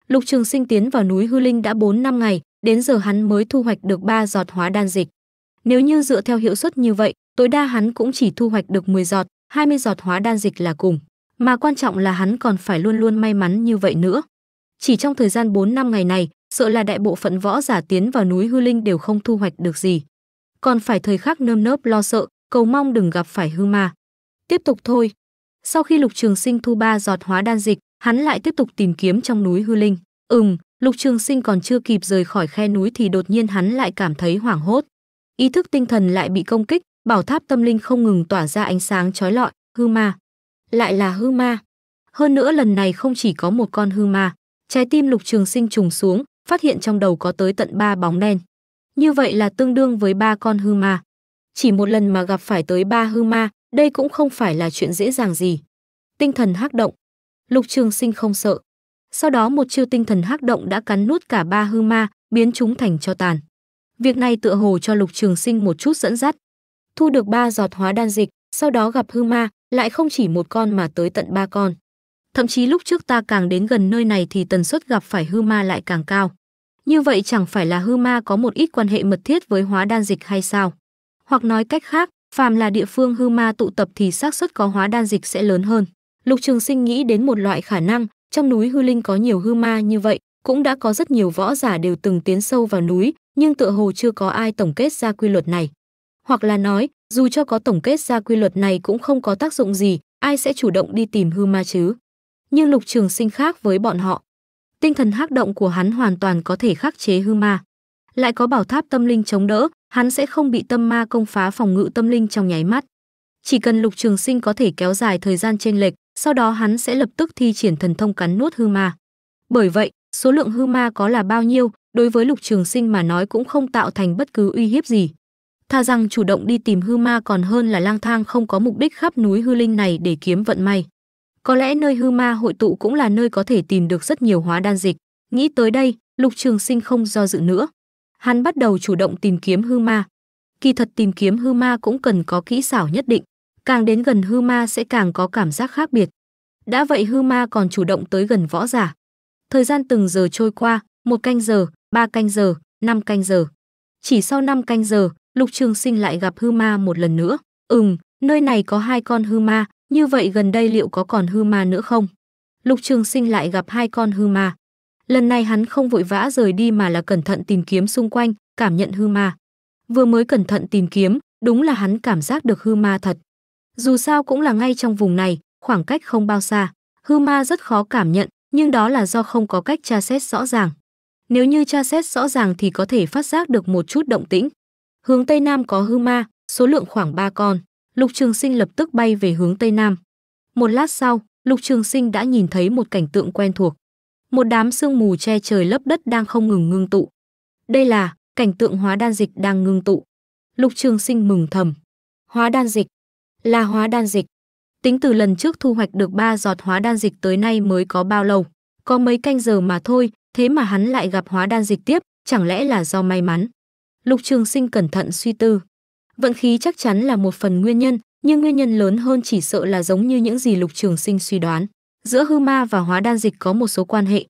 Lục Trường Sinh tiến vào núi Hư Linh đã 4 năm ngày, đến giờ hắn mới thu hoạch được 3 giọt hóa đan dịch. Nếu như dựa theo hiệu suất như vậy, tối đa hắn cũng chỉ thu hoạch được 10 giọt, 20 giọt hóa đan dịch là cùng, mà quan trọng là hắn còn phải luôn luôn may mắn như vậy nữa. Chỉ trong thời gian 4 năm ngày này, sợ là đại bộ phận võ giả tiến vào núi hư linh đều không thu hoạch được gì. Còn phải thời khắc nơm nớp lo sợ, cầu mong đừng gặp phải hư ma. Tiếp tục thôi. Sau khi Lục Trường Sinh thu ba giọt hóa đan dịch, hắn lại tiếp tục tìm kiếm trong núi hư linh. Ừm, Lục Trường Sinh còn chưa kịp rời khỏi khe núi thì đột nhiên hắn lại cảm thấy hoảng hốt. Ý thức tinh thần lại bị công kích, bảo tháp tâm linh không ngừng tỏa ra ánh sáng trói lọi, hư ma. Lại là hư ma. Hơn nữa lần này không chỉ có một con hư ma, trái tim Lục Trường Sinh trùng xuống, phát hiện trong đầu có tới tận ba bóng đen. Như vậy là tương đương với ba con hư ma. Chỉ một lần mà gặp phải tới ba hư ma, đây cũng không phải là chuyện dễ dàng gì. Tinh thần hắc động. Lục Trường Sinh không sợ. Sau đó một chiêu tinh thần hắc động đã cắn nuốt cả ba hư ma, biến chúng thành cho tàn. Việc này tựa hồ cho Lục Trường Sinh một chút dẫn dắt, thu được ba giọt hóa đan dịch, sau đó gặp hư ma, lại không chỉ một con mà tới tận ba con. Thậm chí lúc trước ta càng đến gần nơi này thì tần suất gặp phải hư ma lại càng cao. Như vậy chẳng phải là hư ma có một ít quan hệ mật thiết với hóa đan dịch hay sao? Hoặc nói cách khác, phàm là địa phương hư ma tụ tập thì xác suất có hóa đan dịch sẽ lớn hơn. Lục Trường Sinh nghĩ đến một loại khả năng, trong núi hư linh có nhiều hư ma như vậy, cũng đã có rất nhiều võ giả đều từng tiến sâu vào núi, nhưng tựa hồ chưa có ai tổng kết ra quy luật này hoặc là nói dù cho có tổng kết ra quy luật này cũng không có tác dụng gì ai sẽ chủ động đi tìm hư ma chứ nhưng lục trường sinh khác với bọn họ tinh thần hắc động của hắn hoàn toàn có thể khắc chế hư ma lại có bảo tháp tâm linh chống đỡ hắn sẽ không bị tâm ma công phá phòng ngự tâm linh trong nháy mắt chỉ cần lục trường sinh có thể kéo dài thời gian chênh lệch sau đó hắn sẽ lập tức thi triển thần thông cắn nuốt hư ma bởi vậy số lượng hư ma có là bao nhiêu đối với lục trường sinh mà nói cũng không tạo thành bất cứ uy hiếp gì Tha rằng chủ động đi tìm hư ma còn hơn là lang thang không có mục đích khắp núi hư linh này để kiếm vận may. Có lẽ nơi hư ma hội tụ cũng là nơi có thể tìm được rất nhiều hóa đan dịch. Nghĩ tới đây, Lục Trường Sinh không do dự nữa. Hắn bắt đầu chủ động tìm kiếm hư ma. Kỳ thật tìm kiếm hư ma cũng cần có kỹ xảo nhất định, càng đến gần hư ma sẽ càng có cảm giác khác biệt. Đã vậy hư ma còn chủ động tới gần võ giả. Thời gian từng giờ trôi qua, một canh giờ, ba canh giờ, năm canh giờ. Chỉ sau năm canh giờ, Lục Trường Sinh lại gặp hư ma một lần nữa. Ừm, nơi này có hai con hư ma, như vậy gần đây liệu có còn hư ma nữa không? Lục Trường Sinh lại gặp hai con hư ma. Lần này hắn không vội vã rời đi mà là cẩn thận tìm kiếm xung quanh, cảm nhận hư ma. Vừa mới cẩn thận tìm kiếm, đúng là hắn cảm giác được hư ma thật. Dù sao cũng là ngay trong vùng này, khoảng cách không bao xa, hư ma rất khó cảm nhận, nhưng đó là do không có cách tra xét rõ ràng. Nếu như tra xét rõ ràng thì có thể phát giác được một chút động tĩnh. Hướng Tây Nam có hư ma, số lượng khoảng 3 con. Lục Trường Sinh lập tức bay về hướng Tây Nam. Một lát sau, Lục Trường Sinh đã nhìn thấy một cảnh tượng quen thuộc. Một đám sương mù che trời lấp đất đang không ngừng ngưng tụ. Đây là cảnh tượng hóa đan dịch đang ngưng tụ. Lục Trường Sinh mừng thầm. Hóa đan dịch, là hóa đan dịch. Tính từ lần trước thu hoạch được ba giọt hóa đan dịch tới nay mới có bao lâu, có mấy canh giờ mà thôi, thế mà hắn lại gặp hóa đan dịch tiếp, chẳng lẽ là do may mắn. Lục Trường Sinh cẩn thận suy tư. Vận khí chắc chắn là một phần nguyên nhân, nhưng nguyên nhân lớn hơn chỉ sợ là giống như những gì Lục Trường Sinh suy đoán. Giữa hư ma và hóa đan dịch có một số quan hệ.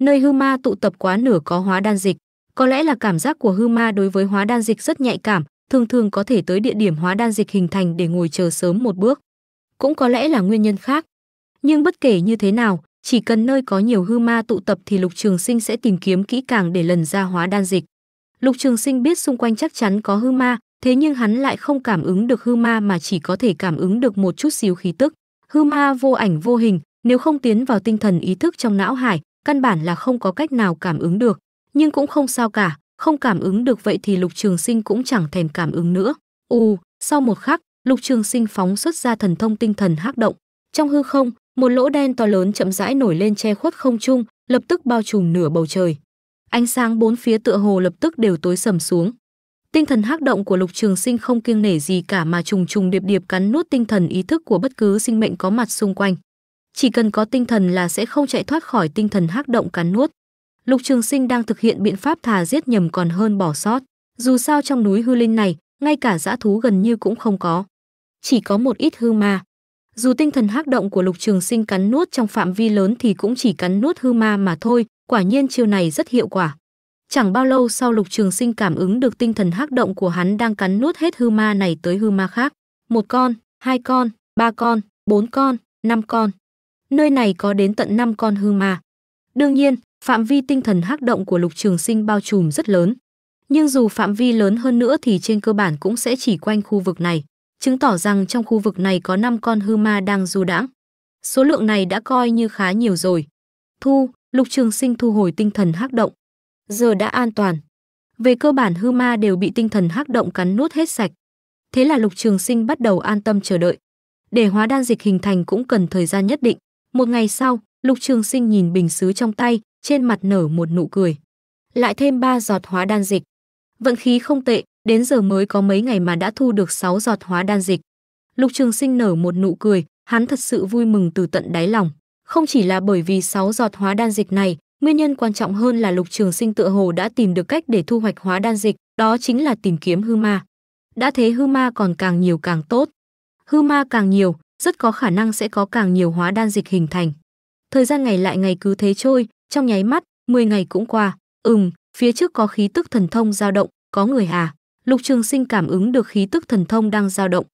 Nơi hư ma tụ tập quá nửa có hóa đan dịch, có lẽ là cảm giác của hư ma đối với hóa đan dịch rất nhạy cảm, thường thường có thể tới địa điểm hóa đan dịch hình thành để ngồi chờ sớm một bước. Cũng có lẽ là nguyên nhân khác. Nhưng bất kể như thế nào, chỉ cần nơi có nhiều hư ma tụ tập thì Lục Trường Sinh sẽ tìm kiếm kỹ càng để lần ra hóa đan dịch. Lục Trường Sinh biết xung quanh chắc chắn có hư ma, thế nhưng hắn lại không cảm ứng được hư ma mà chỉ có thể cảm ứng được một chút xíu khí tức. Hư ma vô ảnh vô hình, nếu không tiến vào tinh thần ý thức trong não hải, căn bản là không có cách nào cảm ứng được, nhưng cũng không sao cả, không cảm ứng được vậy thì Lục Trường Sinh cũng chẳng thèm cảm ứng nữa. U, sau một khắc, Lục Trường Sinh phóng xuất ra thần thông tinh thần hắc động. Trong hư không, một lỗ đen to lớn chậm rãi nổi lên che khuất không trung, lập tức bao trùm nửa bầu trời. Ánh sáng bốn phía tựa hồ lập tức đều tối sầm xuống. Tinh thần hắc động của Lục Trường Sinh không kiêng nể gì cả mà trùng trùng điệp điệp cắn nuốt tinh thần ý thức của bất cứ sinh mệnh có mặt xung quanh. Chỉ cần có tinh thần là sẽ không chạy thoát khỏi tinh thần hắc động cắn nuốt. Lục Trường Sinh đang thực hiện biện pháp thà giết nhầm còn hơn bỏ sót. Dù sao trong núi hư linh này, ngay cả dã thú gần như cũng không có. Chỉ có một ít hư ma. Dù tinh thần hắc động của Lục Trường Sinh cắn nuốt trong phạm vi lớn thì cũng chỉ cắn nuốt hư ma mà thôi, quả nhiên chiêu này rất hiệu quả. Chẳng bao lâu sau Lục Trường Sinh cảm ứng được tinh thần hắc động của hắn đang cắn nuốt hết hư ma này tới hư ma khác, một con, hai con, ba con, bốn con, năm con. Nơi này có đến tận năm con hư ma. Đương nhiên, phạm vi tinh thần hắc động của Lục Trường Sinh bao trùm rất lớn, nhưng dù phạm vi lớn hơn nữa thì trên cơ bản cũng sẽ chỉ quanh khu vực này, chứng tỏ rằng trong khu vực này có năm con hư ma đang du đãng. Số lượng này đã coi như khá nhiều rồi. Thu, Lục Trường Sinh thu hồi tinh thần hắc động. Giờ đã an toàn. Về cơ bản hư ma đều bị tinh thần hắc động cắn nuốt hết sạch. Thế là Lục Trường Sinh bắt đầu an tâm chờ đợi. Để hóa đan dịch hình thành cũng cần thời gian nhất định. Một ngày sau, Lục Trường Sinh nhìn bình sứ trong tay, trên mặt nở một nụ cười. Lại thêm ba giọt hóa đan dịch. Vận khí không tệ, đến giờ mới có mấy ngày mà đã thu được 6 giọt hóa đan dịch. Lục Trường Sinh nở một nụ cười, hắn thật sự vui mừng từ tận đáy lòng. Không chỉ là bởi vì 6 giọt hóa đan dịch này, nguyên nhân quan trọng hơn là Lục Trường Sinh tựa hồ đã tìm được cách để thu hoạch hóa đan dịch, đó chính là tìm kiếm hư ma. Đã thế hư ma còn càng nhiều càng tốt. Hư ma càng nhiều, rất có khả năng sẽ có càng nhiều hóa đan dịch hình thành. Thời gian ngày lại ngày cứ thế trôi, trong nháy mắt, 10 ngày cũng qua. Ừm, phía trước có khí tức thần thông dao động, có người à? Lục Trường Sinh cảm ứng được khí tức thần thông đang dao động.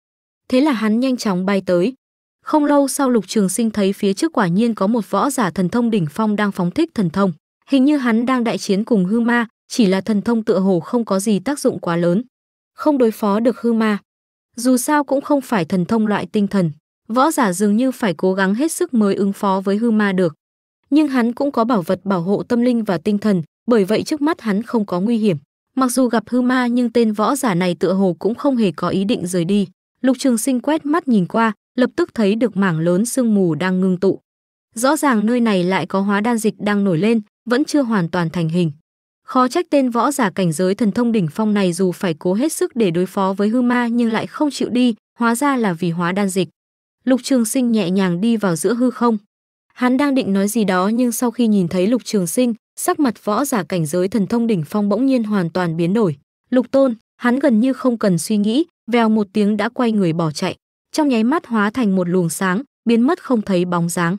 Thế là hắn nhanh chóng bay tới, không lâu sau Lục Trường Sinh thấy phía trước quả nhiên có một võ giả thần thông đỉnh phong đang phóng thích thần thông, hình như hắn đang đại chiến cùng hư ma, chỉ là thần thông tựa hồ không có gì tác dụng quá lớn, không đối phó được hư ma. Dù sao cũng không phải thần thông loại tinh thần, võ giả dường như phải cố gắng hết sức mới ứng phó với hư ma được. Nhưng hắn cũng có bảo vật bảo hộ tâm linh và tinh thần, bởi vậy trước mắt hắn không có nguy hiểm. Mặc dù gặp hư ma nhưng tên võ giả này tựa hồ cũng không hề có ý định rời đi. Lục Trường Sinh quét mắt nhìn qua, lập tức thấy được mảng lớn sương mù đang ngưng tụ. Rõ ràng nơi này lại có hóa đan dịch đang nổi lên, vẫn chưa hoàn toàn thành hình. Khó trách tên võ giả cảnh giới thần thông đỉnh phong này dù phải cố hết sức để đối phó với hư ma nhưng lại không chịu đi, hóa ra là vì hóa đan dịch. Lục Trường Sinh nhẹ nhàng đi vào giữa hư không. Hắn đang định nói gì đó nhưng sau khi nhìn thấy Lục Trường Sinh, sắc mặt võ giả cảnh giới thần thông đỉnh phong bỗng nhiên hoàn toàn biến đổi. Lục Tôn, hắn gần như không cần suy nghĩ, vèo một tiếng đã quay người bỏ chạy trong nháy mắt hóa thành một luồng sáng, biến mất không thấy bóng dáng.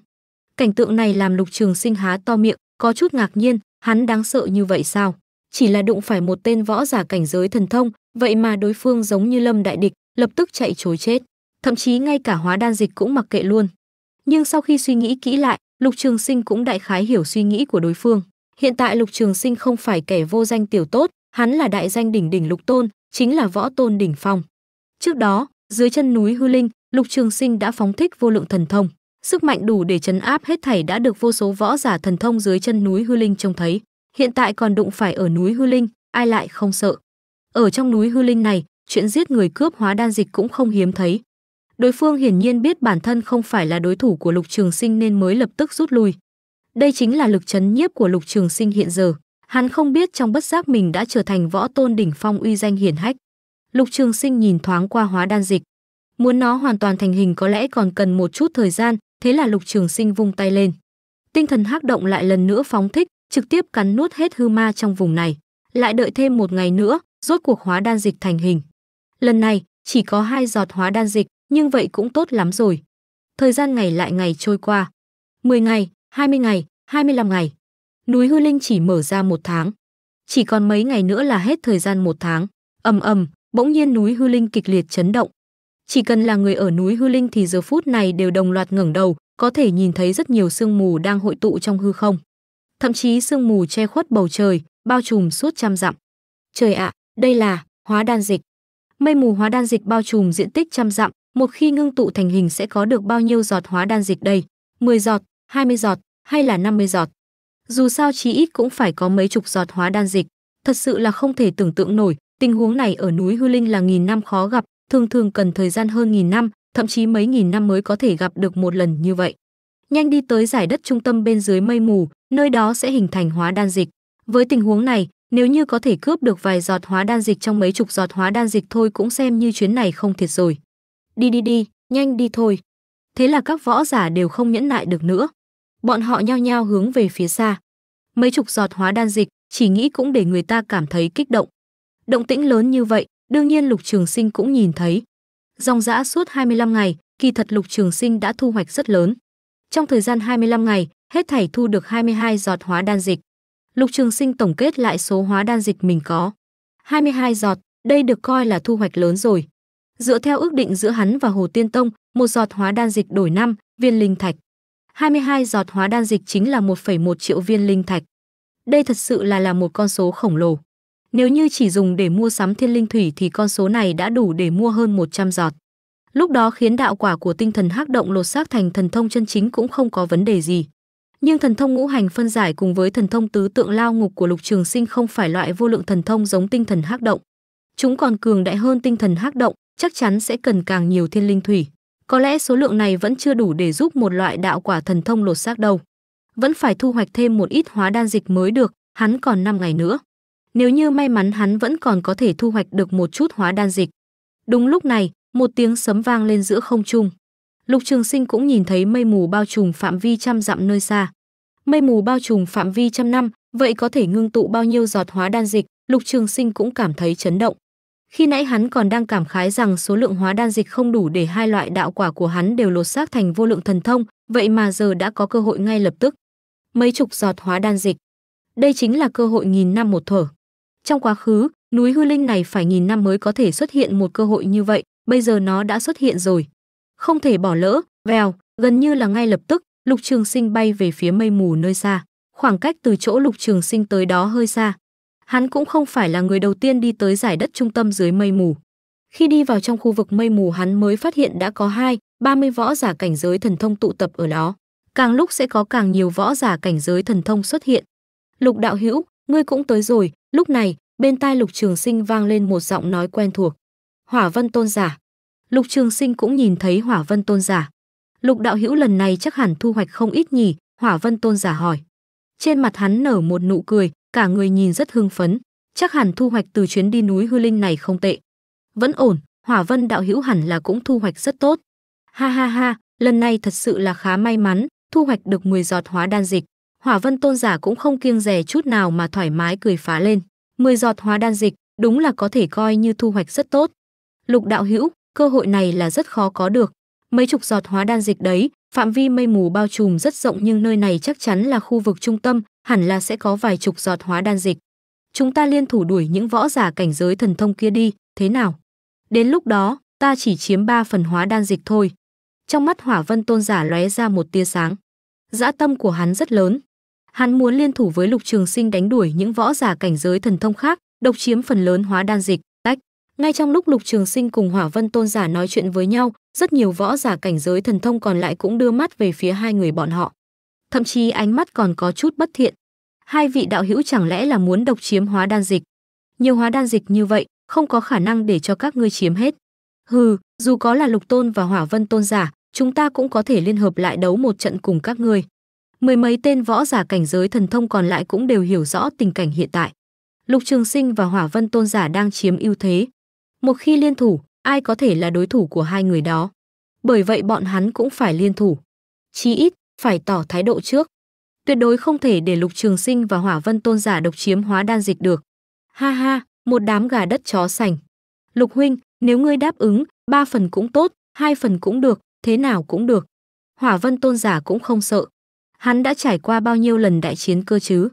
Cảnh tượng này làm Lục Trường Sinh há to miệng, có chút ngạc nhiên, hắn đáng sợ như vậy sao? Chỉ là đụng phải một tên võ giả cảnh giới thần thông, vậy mà đối phương giống như Lâm đại địch, lập tức chạy trối chết, thậm chí ngay cả hóa đan dịch cũng mặc kệ luôn. Nhưng sau khi suy nghĩ kỹ lại, Lục Trường Sinh cũng đại khái hiểu suy nghĩ của đối phương. Hiện tại Lục Trường Sinh không phải kẻ vô danh tiểu tốt, hắn là đại danh đỉnh đỉnh Lục Tôn, chính là võ tôn đỉnh phong. Trước đó, dưới chân núi hư linh, Lục Trường Sinh đã phóng thích vô lượng thần thông, sức mạnh đủ để chấn áp hết thảy đã được vô số võ giả thần thông dưới chân núi hư linh trông thấy, hiện tại còn đụng phải ở núi hư linh, ai lại không sợ. Ở trong núi hư linh này, chuyện giết người cướp hóa đan dịch cũng không hiếm thấy. Đối phương hiển nhiên biết bản thân không phải là đối thủ của Lục Trường Sinh nên mới lập tức rút lui. Đây chính là lực chấn nhiếp của Lục Trường Sinh hiện giờ, hắn không biết trong bất giác mình đã trở thành võ tôn đỉnh phong uy danh hiển hách. Lục Trường Sinh nhìn thoáng qua hóa đan dịch. Muốn nó hoàn toàn thành hình có lẽ còn cần một chút thời gian, thế là Lục Trường Sinh vung tay lên. Tinh thần hắc động lại lần nữa phóng thích, trực tiếp cắn nuốt hết hư ma trong vùng này. Lại đợi thêm một ngày nữa, rốt cuộc hóa đan dịch thành hình. Lần này, chỉ có hai giọt hóa đan dịch, nhưng vậy cũng tốt lắm rồi. Thời gian ngày lại ngày trôi qua. 10 ngày, 20 ngày, 25 ngày. Núi hư linh chỉ mở ra một tháng. Chỉ còn mấy ngày nữa là hết thời gian một tháng. ầm ầm bỗng nhiên núi hư linh kịch liệt chấn động chỉ cần là người ở núi hư linh thì giờ phút này đều đồng loạt ngẩng đầu có thể nhìn thấy rất nhiều sương mù đang hội tụ trong hư không thậm chí sương mù che khuất bầu trời bao trùm suốt trăm dặm trời ạ đây là hóa đan dịch mây mù hóa đan dịch bao trùm diện tích trăm dặm một khi ngưng tụ thành hình sẽ có được bao nhiêu giọt hóa đan dịch đây 10 giọt 20 giọt hay là 50 giọt dù sao chí ít cũng phải có mấy chục giọt hóa đan dịch thật sự là không thể tưởng tượng nổi Tình huống này ở núi Hư Linh là nghìn năm khó gặp, thường thường cần thời gian hơn nghìn năm, thậm chí mấy nghìn năm mới có thể gặp được một lần như vậy. Nhanh đi tới giải đất trung tâm bên dưới mây mù, nơi đó sẽ hình thành hóa đan dịch. Với tình huống này, nếu như có thể cướp được vài giọt hóa đan dịch trong mấy chục giọt hóa đan dịch thôi cũng xem như chuyến này không thiệt rồi. Đi đi đi, nhanh đi thôi. Thế là các võ giả đều không nhẫn nại được nữa. Bọn họ nhao nhao hướng về phía xa. Mấy chục giọt hóa đan dịch, chỉ nghĩ cũng để người ta cảm thấy kích động. Động tĩnh lớn như vậy, đương nhiên Lục Trường Sinh cũng nhìn thấy. Dòng dã suốt 25 ngày, kỳ thật Lục Trường Sinh đã thu hoạch rất lớn. Trong thời gian 25 ngày, hết thảy thu được 22 giọt hóa đan dịch. Lục Trường Sinh tổng kết lại số hóa đan dịch mình có. 22 giọt, đây được coi là thu hoạch lớn rồi. Dựa theo ước định giữa hắn và Hồ Tiên Tông, một giọt hóa đan dịch đổi năm viên linh thạch. 22 giọt hóa đan dịch chính là 1,1 triệu viên linh thạch. Đây thật sự là là một con số khổng lồ. Nếu như chỉ dùng để mua sắm thiên linh thủy thì con số này đã đủ để mua hơn 100 giọt. Lúc đó khiến đạo quả của tinh thần hắc động lột xác thành thần thông chân chính cũng không có vấn đề gì. Nhưng thần thông ngũ hành phân giải cùng với thần thông tứ tượng lao ngục của Lục Trường Sinh không phải loại vô lượng thần thông giống tinh thần hắc động. Chúng còn cường đại hơn tinh thần hắc động, chắc chắn sẽ cần càng nhiều thiên linh thủy. Có lẽ số lượng này vẫn chưa đủ để giúp một loại đạo quả thần thông lột xác đâu. Vẫn phải thu hoạch thêm một ít hóa đan dịch mới được, hắn còn 5 ngày nữa. Nếu như may mắn hắn vẫn còn có thể thu hoạch được một chút hóa đan dịch. Đúng lúc này, một tiếng sấm vang lên giữa không trung. Lục Trường Sinh cũng nhìn thấy mây mù bao trùm phạm vi trăm dặm nơi xa. Mây mù bao trùm phạm vi trăm năm, vậy có thể ngưng tụ bao nhiêu giọt hóa đan dịch, Lục Trường Sinh cũng cảm thấy chấn động. Khi nãy hắn còn đang cảm khái rằng số lượng hóa đan dịch không đủ để hai loại đạo quả của hắn đều lột xác thành vô lượng thần thông, vậy mà giờ đã có cơ hội ngay lập tức. Mấy chục giọt hóa đan dịch. Đây chính là cơ hội nghìn năm một thở. Trong quá khứ, núi hư linh này phải nghìn năm mới có thể xuất hiện một cơ hội như vậy, bây giờ nó đã xuất hiện rồi. Không thể bỏ lỡ, vèo, gần như là ngay lập tức, Lục Trường Sinh bay về phía mây mù nơi xa. Khoảng cách từ chỗ Lục Trường Sinh tới đó hơi xa. Hắn cũng không phải là người đầu tiên đi tới giải đất trung tâm dưới mây mù. Khi đi vào trong khu vực mây mù hắn mới phát hiện đã có hai, 30 võ giả cảnh giới thần thông tụ tập ở đó. Càng lúc sẽ có càng nhiều võ giả cảnh giới thần thông xuất hiện. Lục đạo hữu, ngươi cũng tới rồi, Lúc này, bên tai Lục Trường Sinh vang lên một giọng nói quen thuộc. Hỏa Vân Tôn giả. Lục Trường Sinh cũng nhìn thấy Hỏa Vân Tôn giả. Lục đạo hữu lần này chắc hẳn thu hoạch không ít nhỉ, Hỏa Vân Tôn giả hỏi. Trên mặt hắn nở một nụ cười, cả người nhìn rất hưng phấn, chắc hẳn thu hoạch từ chuyến đi núi hư linh này không tệ. Vẫn ổn, Hỏa Vân đạo hữu hẳn là cũng thu hoạch rất tốt. Ha ha ha, lần này thật sự là khá may mắn, thu hoạch được 10 giọt hóa đan dịch. Hỏa Vân Tôn giả cũng không kiêng dè chút nào mà thoải mái cười phá lên. Mười giọt hóa đan dịch, đúng là có thể coi như thu hoạch rất tốt. Lục đạo hữu, cơ hội này là rất khó có được. Mấy chục giọt hóa đan dịch đấy, phạm vi mây mù bao trùm rất rộng nhưng nơi này chắc chắn là khu vực trung tâm, hẳn là sẽ có vài chục giọt hóa đan dịch. Chúng ta liên thủ đuổi những võ giả cảnh giới thần thông kia đi, thế nào? Đến lúc đó, ta chỉ chiếm ba phần hóa đan dịch thôi. Trong mắt Hỏa Vân Tôn giả lóe ra một tia sáng. Dã tâm của hắn rất lớn, hắn muốn liên thủ với Lục Trường Sinh đánh đuổi những võ giả cảnh giới thần thông khác, độc chiếm phần lớn hóa đan dịch, tách. Ngay trong lúc Lục Trường Sinh cùng Hỏa Vân Tôn giả nói chuyện với nhau, rất nhiều võ giả cảnh giới thần thông còn lại cũng đưa mắt về phía hai người bọn họ. Thậm chí ánh mắt còn có chút bất thiện. Hai vị đạo hữu chẳng lẽ là muốn độc chiếm hóa đan dịch? Nhiều hóa đan dịch như vậy, không có khả năng để cho các ngươi chiếm hết. Hừ, dù có là Lục Tôn và Hỏa Vân Tôn giả, chúng ta cũng có thể liên hợp lại đấu một trận cùng các ngươi mười mấy tên võ giả cảnh giới thần thông còn lại cũng đều hiểu rõ tình cảnh hiện tại lục trường sinh và hỏa vân tôn giả đang chiếm ưu thế một khi liên thủ ai có thể là đối thủ của hai người đó bởi vậy bọn hắn cũng phải liên thủ chí ít phải tỏ thái độ trước tuyệt đối không thể để lục trường sinh và hỏa vân tôn giả độc chiếm hóa đan dịch được ha ha một đám gà đất chó sành lục huynh nếu ngươi đáp ứng ba phần cũng tốt hai phần cũng được thế nào cũng được hỏa vân tôn giả cũng không sợ Hắn đã trải qua bao nhiêu lần đại chiến cơ chứ?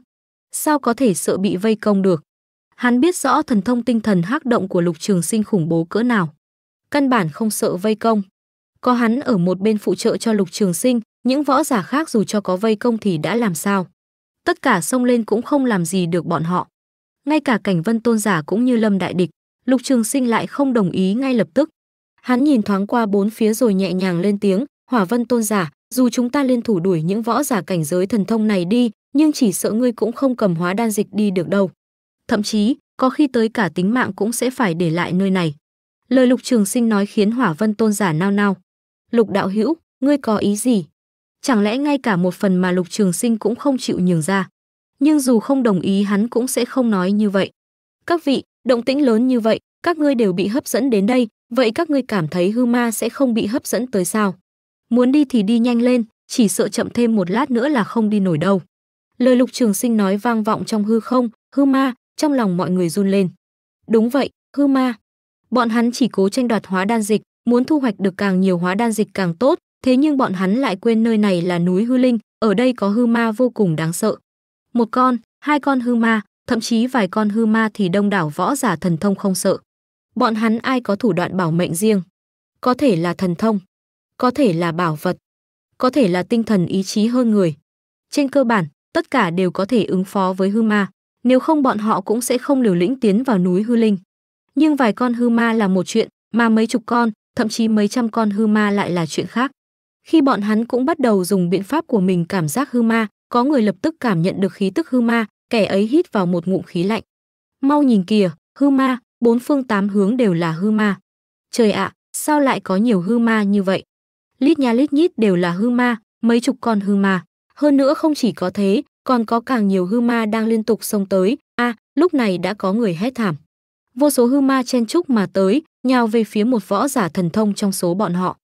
Sao có thể sợ bị vây công được? Hắn biết rõ thần thông tinh thần hắc động của Lục Trường Sinh khủng bố cỡ nào. Căn bản không sợ vây công. Có hắn ở một bên phụ trợ cho Lục Trường Sinh, những võ giả khác dù cho có vây công thì đã làm sao? Tất cả xông lên cũng không làm gì được bọn họ. Ngay cả cảnh vân tôn giả cũng như lâm đại địch, Lục Trường Sinh lại không đồng ý ngay lập tức. Hắn nhìn thoáng qua bốn phía rồi nhẹ nhàng lên tiếng, Hỏa Vân Tôn giả, dù chúng ta liên thủ đuổi những võ giả cảnh giới thần thông này đi, nhưng chỉ sợ ngươi cũng không cầm hóa đan dịch đi được đâu. Thậm chí, có khi tới cả tính mạng cũng sẽ phải để lại nơi này. Lời Lục Trường Sinh nói khiến Hỏa Vân Tôn giả nao nao. Lục đạo hữu, ngươi có ý gì? Chẳng lẽ ngay cả một phần mà Lục Trường Sinh cũng không chịu nhường ra? Nhưng dù không đồng ý hắn cũng sẽ không nói như vậy. Các vị, động tĩnh lớn như vậy, các ngươi đều bị hấp dẫn đến đây, vậy các ngươi cảm thấy hư ma sẽ không bị hấp dẫn tới sao? Muốn đi thì đi nhanh lên, chỉ sợ chậm thêm một lát nữa là không đi nổi đâu. Lời Lục Trường Sinh nói vang vọng trong hư không, hư ma, trong lòng mọi người run lên. Đúng vậy, hư ma. Bọn hắn chỉ cố tranh đoạt hóa đan dịch, muốn thu hoạch được càng nhiều hóa đan dịch càng tốt, thế nhưng bọn hắn lại quên nơi này là núi hư linh, ở đây có hư ma vô cùng đáng sợ. Một con, hai con hư ma, thậm chí vài con hư ma thì đông đảo võ giả thần thông không sợ. Bọn hắn ai có thủ đoạn bảo mệnh riêng, có thể là thần thông, có thể là bảo vật, có thể là tinh thần ý chí hơn người. Trên cơ bản, tất cả đều có thể ứng phó với hư ma, nếu không bọn họ cũng sẽ không liều lĩnh tiến vào núi hư linh. Nhưng vài con hư ma là một chuyện, mà mấy chục con, thậm chí mấy trăm con hư ma lại là chuyện khác. Khi bọn hắn cũng bắt đầu dùng biện pháp của mình cảm giác hư ma, có người lập tức cảm nhận được khí tức hư ma, kẻ ấy hít vào một ngụm khí lạnh. Mau nhìn kìa, hư ma, bốn phương tám hướng đều là hư ma. Trời ạ, sao lại có nhiều hư ma như vậy? lít nha lít nhít đều là hư ma, mấy chục con hư ma. Hơn nữa không chỉ có thế, còn có càng nhiều hư ma đang liên tục xông tới, a, à, lúc này đã có người hét thảm. Vô số hư ma chen chúc mà tới, nhào về phía một võ giả thần thông trong số bọn họ.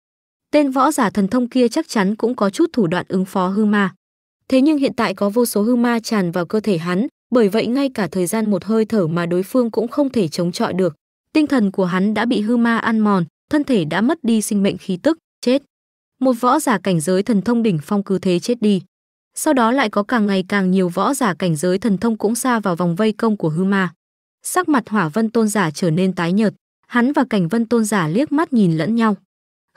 Tên võ giả thần thông kia chắc chắn cũng có chút thủ đoạn ứng phó hư ma. Thế nhưng hiện tại có vô số hư ma tràn vào cơ thể hắn, bởi vậy ngay cả thời gian một hơi thở mà đối phương cũng không thể chống chọi được. Tinh thần của hắn đã bị hư ma ăn mòn, thân thể đã mất đi sinh mệnh khí tức, chết một võ giả cảnh giới thần thông đỉnh phong cứ thế chết đi. Sau đó lại có càng ngày càng nhiều võ giả cảnh giới thần thông cũng xa vào vòng vây công của hư ma. Sắc mặt Hỏa Vân Tôn giả trở nên tái nhợt, hắn và Cảnh Vân Tôn giả liếc mắt nhìn lẫn nhau.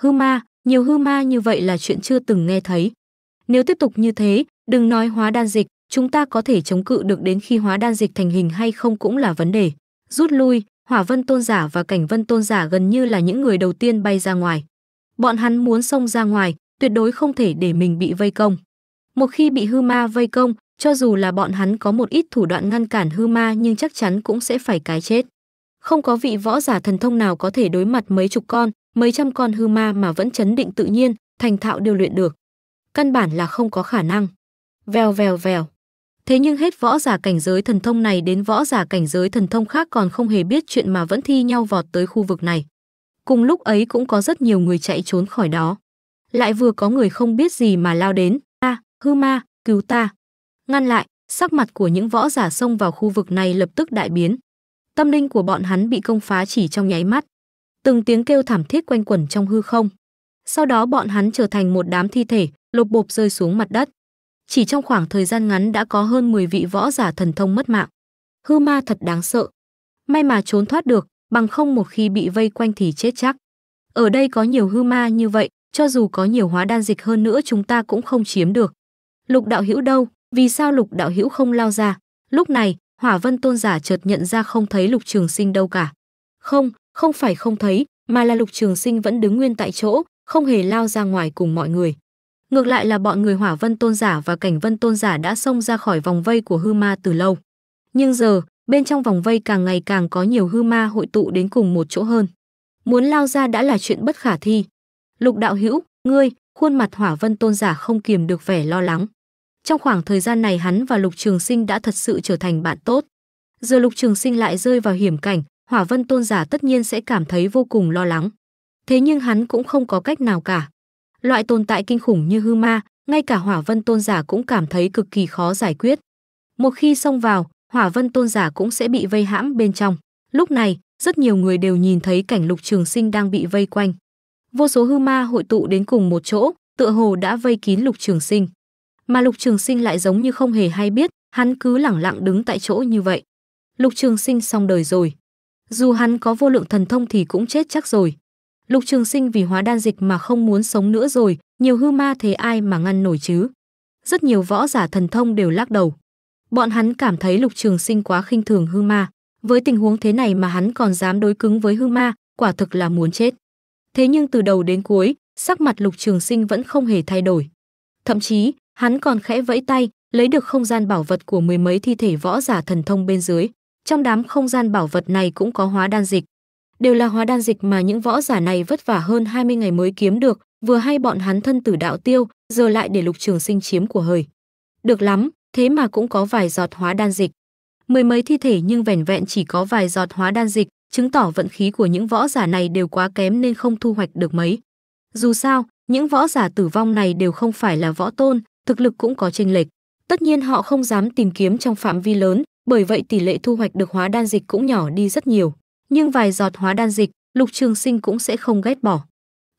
Hư ma, nhiều hư ma như vậy là chuyện chưa từng nghe thấy. Nếu tiếp tục như thế, đừng nói hóa đan dịch, chúng ta có thể chống cự được đến khi hóa đan dịch thành hình hay không cũng là vấn đề. Rút lui, Hỏa Vân Tôn giả và Cảnh Vân Tôn giả gần như là những người đầu tiên bay ra ngoài. Bọn hắn muốn xông ra ngoài, tuyệt đối không thể để mình bị vây công. Một khi bị hư ma vây công, cho dù là bọn hắn có một ít thủ đoạn ngăn cản hư ma nhưng chắc chắn cũng sẽ phải cái chết. Không có vị võ giả thần thông nào có thể đối mặt mấy chục con, mấy trăm con hư ma mà vẫn chấn định tự nhiên, thành thạo điều luyện được. Căn bản là không có khả năng. Vèo vèo vèo. Thế nhưng hết võ giả cảnh giới thần thông này đến võ giả cảnh giới thần thông khác còn không hề biết chuyện mà vẫn thi nhau vọt tới khu vực này. Cùng lúc ấy cũng có rất nhiều người chạy trốn khỏi đó. Lại vừa có người không biết gì mà lao đến, a, hư ma, cứu ta. Ngăn lại, sắc mặt của những võ giả xông vào khu vực này lập tức đại biến. Tâm linh của bọn hắn bị công phá chỉ trong nháy mắt. Từng tiếng kêu thảm thiết quanh quẩn trong hư không. Sau đó bọn hắn trở thành một đám thi thể, lộp bộp rơi xuống mặt đất. Chỉ trong khoảng thời gian ngắn đã có hơn 10 vị võ giả thần thông mất mạng. Hư ma thật đáng sợ. May mà trốn thoát được, bằng không một khi bị vây quanh thì chết chắc. Ở đây có nhiều hư ma như vậy, cho dù có nhiều hóa đan dịch hơn nữa chúng ta cũng không chiếm được. Lục đạo hữu đâu? Vì sao lục đạo hữu không lao ra? Lúc này, Hỏa Vân Tôn giả chợt nhận ra không thấy Lục Trường Sinh đâu cả. Không, không phải không thấy, mà là Lục Trường Sinh vẫn đứng nguyên tại chỗ, không hề lao ra ngoài cùng mọi người. Ngược lại là bọn người Hỏa Vân Tôn giả và Cảnh Vân Tôn giả đã xông ra khỏi vòng vây của hư ma từ lâu. Nhưng giờ, bên trong vòng vây càng ngày càng có nhiều hư ma hội tụ đến cùng một chỗ hơn. Muốn lao ra đã là chuyện bất khả thi. Lục đạo hữu, ngươi, khuôn mặt hỏa vân tôn giả không kiềm được vẻ lo lắng. Trong khoảng thời gian này hắn và Lục Trường Sinh đã thật sự trở thành bạn tốt. Giờ Lục Trường Sinh lại rơi vào hiểm cảnh, hỏa vân tôn giả tất nhiên sẽ cảm thấy vô cùng lo lắng. Thế nhưng hắn cũng không có cách nào cả. Loại tồn tại kinh khủng như hư ma, ngay cả hỏa vân tôn giả cũng cảm thấy cực kỳ khó giải quyết. Một khi xông vào, hỏa vân tôn giả cũng sẽ bị vây hãm bên trong lúc này rất nhiều người đều nhìn thấy cảnh lục trường sinh đang bị vây quanh vô số hư ma hội tụ đến cùng một chỗ tựa hồ đã vây kín lục trường sinh mà lục trường sinh lại giống như không hề hay biết hắn cứ lẳng lặng đứng tại chỗ như vậy lục trường sinh xong đời rồi dù hắn có vô lượng thần thông thì cũng chết chắc rồi lục trường sinh vì hóa đan dịch mà không muốn sống nữa rồi nhiều hư ma thế ai mà ngăn nổi chứ rất nhiều võ giả thần thông đều lắc đầu Bọn hắn cảm thấy Lục Trường Sinh quá khinh thường hư ma, với tình huống thế này mà hắn còn dám đối cứng với hư ma, quả thực là muốn chết. Thế nhưng từ đầu đến cuối, sắc mặt Lục Trường Sinh vẫn không hề thay đổi. Thậm chí, hắn còn khẽ vẫy tay, lấy được không gian bảo vật của mười mấy thi thể võ giả thần thông bên dưới. Trong đám không gian bảo vật này cũng có hóa đan dịch. Đều là hóa đan dịch mà những võ giả này vất vả hơn 20 ngày mới kiếm được, vừa hay bọn hắn thân tử đạo tiêu, giờ lại để Lục Trường Sinh chiếm của hời. Được lắm, thế mà cũng có vài giọt hóa đan dịch. Mười mấy thi thể nhưng vẻn vẹn chỉ có vài giọt hóa đan dịch, chứng tỏ vận khí của những võ giả này đều quá kém nên không thu hoạch được mấy. Dù sao, những võ giả tử vong này đều không phải là võ tôn, thực lực cũng có chênh lệch. Tất nhiên họ không dám tìm kiếm trong phạm vi lớn, bởi vậy tỷ lệ thu hoạch được hóa đan dịch cũng nhỏ đi rất nhiều. Nhưng vài giọt hóa đan dịch, Lục Trường Sinh cũng sẽ không ghét bỏ.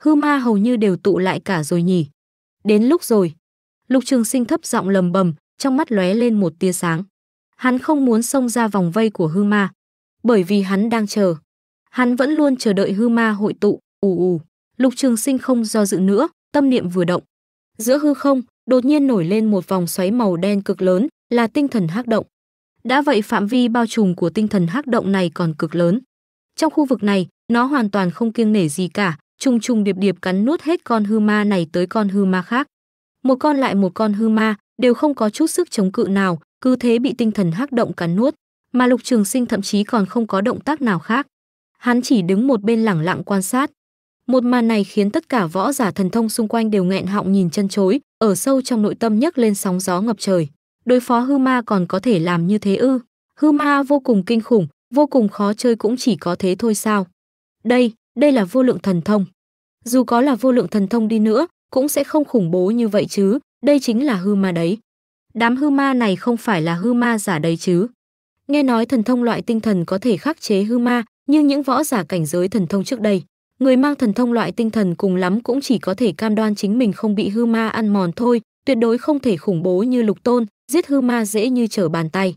Hư ma hầu như đều tụ lại cả rồi nhỉ. Đến lúc rồi. Lục Trường Sinh thấp giọng lầm bầm, trong mắt lóe lên một tia sáng. Hắn không muốn xông ra vòng vây của hư ma, bởi vì hắn đang chờ. Hắn vẫn luôn chờ đợi hư ma hội tụ, ù ù. Lục Trường Sinh không do dự nữa, tâm niệm vừa động. Giữa hư không, đột nhiên nổi lên một vòng xoáy màu đen cực lớn, là tinh thần hắc động. Đã vậy phạm vi bao trùm của tinh thần hắc động này còn cực lớn. Trong khu vực này, nó hoàn toàn không kiêng nể gì cả, trùng trùng điệp điệp cắn nuốt hết con hư ma này tới con hư ma khác. Một con lại một con hư ma, đều không có chút sức chống cự nào, cứ thế bị tinh thần hắc động cắn nuốt, mà Lục Trường Sinh thậm chí còn không có động tác nào khác. Hắn chỉ đứng một bên lẳng lặng quan sát. Một màn này khiến tất cả võ giả thần thông xung quanh đều nghẹn họng nhìn chân chối, ở sâu trong nội tâm nhấc lên sóng gió ngập trời. Đối phó hư ma còn có thể làm như thế ư? Hư ma vô cùng kinh khủng, vô cùng khó chơi cũng chỉ có thế thôi sao? Đây, đây là vô lượng thần thông. Dù có là vô lượng thần thông đi nữa, cũng sẽ không khủng bố như vậy chứ, đây chính là hư ma đấy. Đám hư ma này không phải là hư ma giả đấy chứ. Nghe nói thần thông loại tinh thần có thể khắc chế hư ma, nhưng những võ giả cảnh giới thần thông trước đây, người mang thần thông loại tinh thần cùng lắm cũng chỉ có thể cam đoan chính mình không bị hư ma ăn mòn thôi, tuyệt đối không thể khủng bố như lục tôn, giết hư ma dễ như trở bàn tay.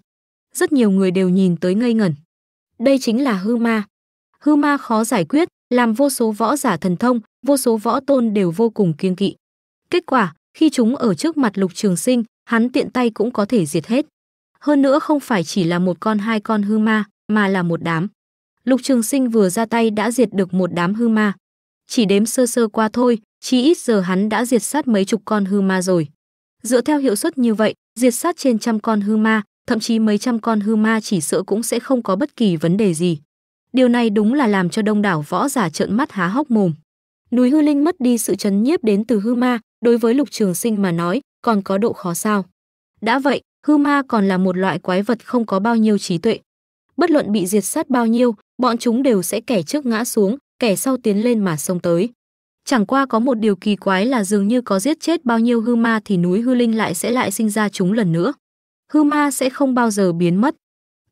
Rất nhiều người đều nhìn tới ngây ngẩn. Đây chính là hư ma. Hư ma khó giải quyết, làm vô số võ giả thần thông, vô số võ tôn đều vô cùng kiêng kỵ. Kết quả, khi chúng ở trước mặt Lục Trường Sinh, hắn tiện tay cũng có thể diệt hết. Hơn nữa không phải chỉ là một con hai con hư ma, mà là một đám. Lục Trường Sinh vừa ra tay đã diệt được một đám hư ma. Chỉ đếm sơ sơ qua thôi, chỉ ít giờ hắn đã diệt sát mấy chục con hư ma rồi. Dựa theo hiệu suất như vậy, diệt sát trên trăm con hư ma, thậm chí mấy trăm con hư ma chỉ sợ cũng sẽ không có bất kỳ vấn đề gì. Điều này đúng là làm cho đông đảo võ giả trợn mắt há hốc mồm. Núi hư linh mất đi sự chấn nhiếp đến từ hư ma, đối với lục trường sinh mà nói còn có độ khó sao đã vậy hư ma còn là một loại quái vật không có bao nhiêu trí tuệ bất luận bị diệt sát bao nhiêu bọn chúng đều sẽ kẻ trước ngã xuống kẻ sau tiến lên mà xông tới chẳng qua có một điều kỳ quái là dường như có giết chết bao nhiêu hư ma thì núi hư linh lại sẽ lại sinh ra chúng lần nữa hư ma sẽ không bao giờ biến mất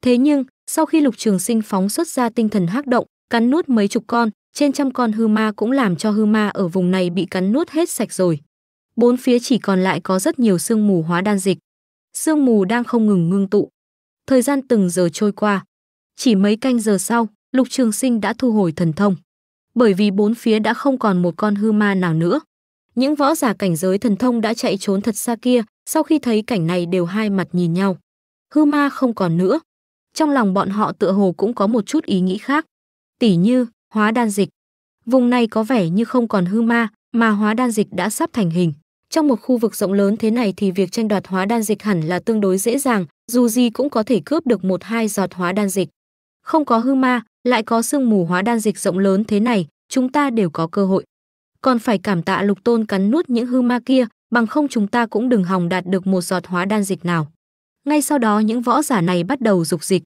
thế nhưng sau khi lục trường sinh phóng xuất ra tinh thần hắc động cắn nuốt mấy chục con trên trăm con hư ma cũng làm cho hư ma ở vùng này bị cắn nuốt hết sạch rồi bốn phía chỉ còn lại có rất nhiều sương mù hóa đan dịch. Sương mù đang không ngừng ngưng tụ. Thời gian từng giờ trôi qua. Chỉ mấy canh giờ sau, Lục Trường Sinh đã thu hồi thần thông. Bởi vì bốn phía đã không còn một con hư ma nào nữa. Những võ giả cảnh giới thần thông đã chạy trốn thật xa kia, sau khi thấy cảnh này đều hai mặt nhìn nhau. Hư ma không còn nữa. Trong lòng bọn họ tựa hồ cũng có một chút ý nghĩ khác. Tỉ như, hóa đan dịch. Vùng này có vẻ như không còn hư ma, mà hóa đan dịch đã sắp thành hình. Trong một khu vực rộng lớn thế này thì việc tranh đoạt hóa đan dịch hẳn là tương đối dễ dàng, dù gì cũng có thể cướp được một hai giọt hóa đan dịch. Không có hư ma, lại có sương mù hóa đan dịch rộng lớn thế này, chúng ta đều có cơ hội. Còn phải cảm tạ Lục Tôn cắn nuốt những hư ma kia, bằng không chúng ta cũng đừng hòng đạt được một giọt hóa đan dịch nào. Ngay sau đó những võ giả này bắt đầu dục dịch.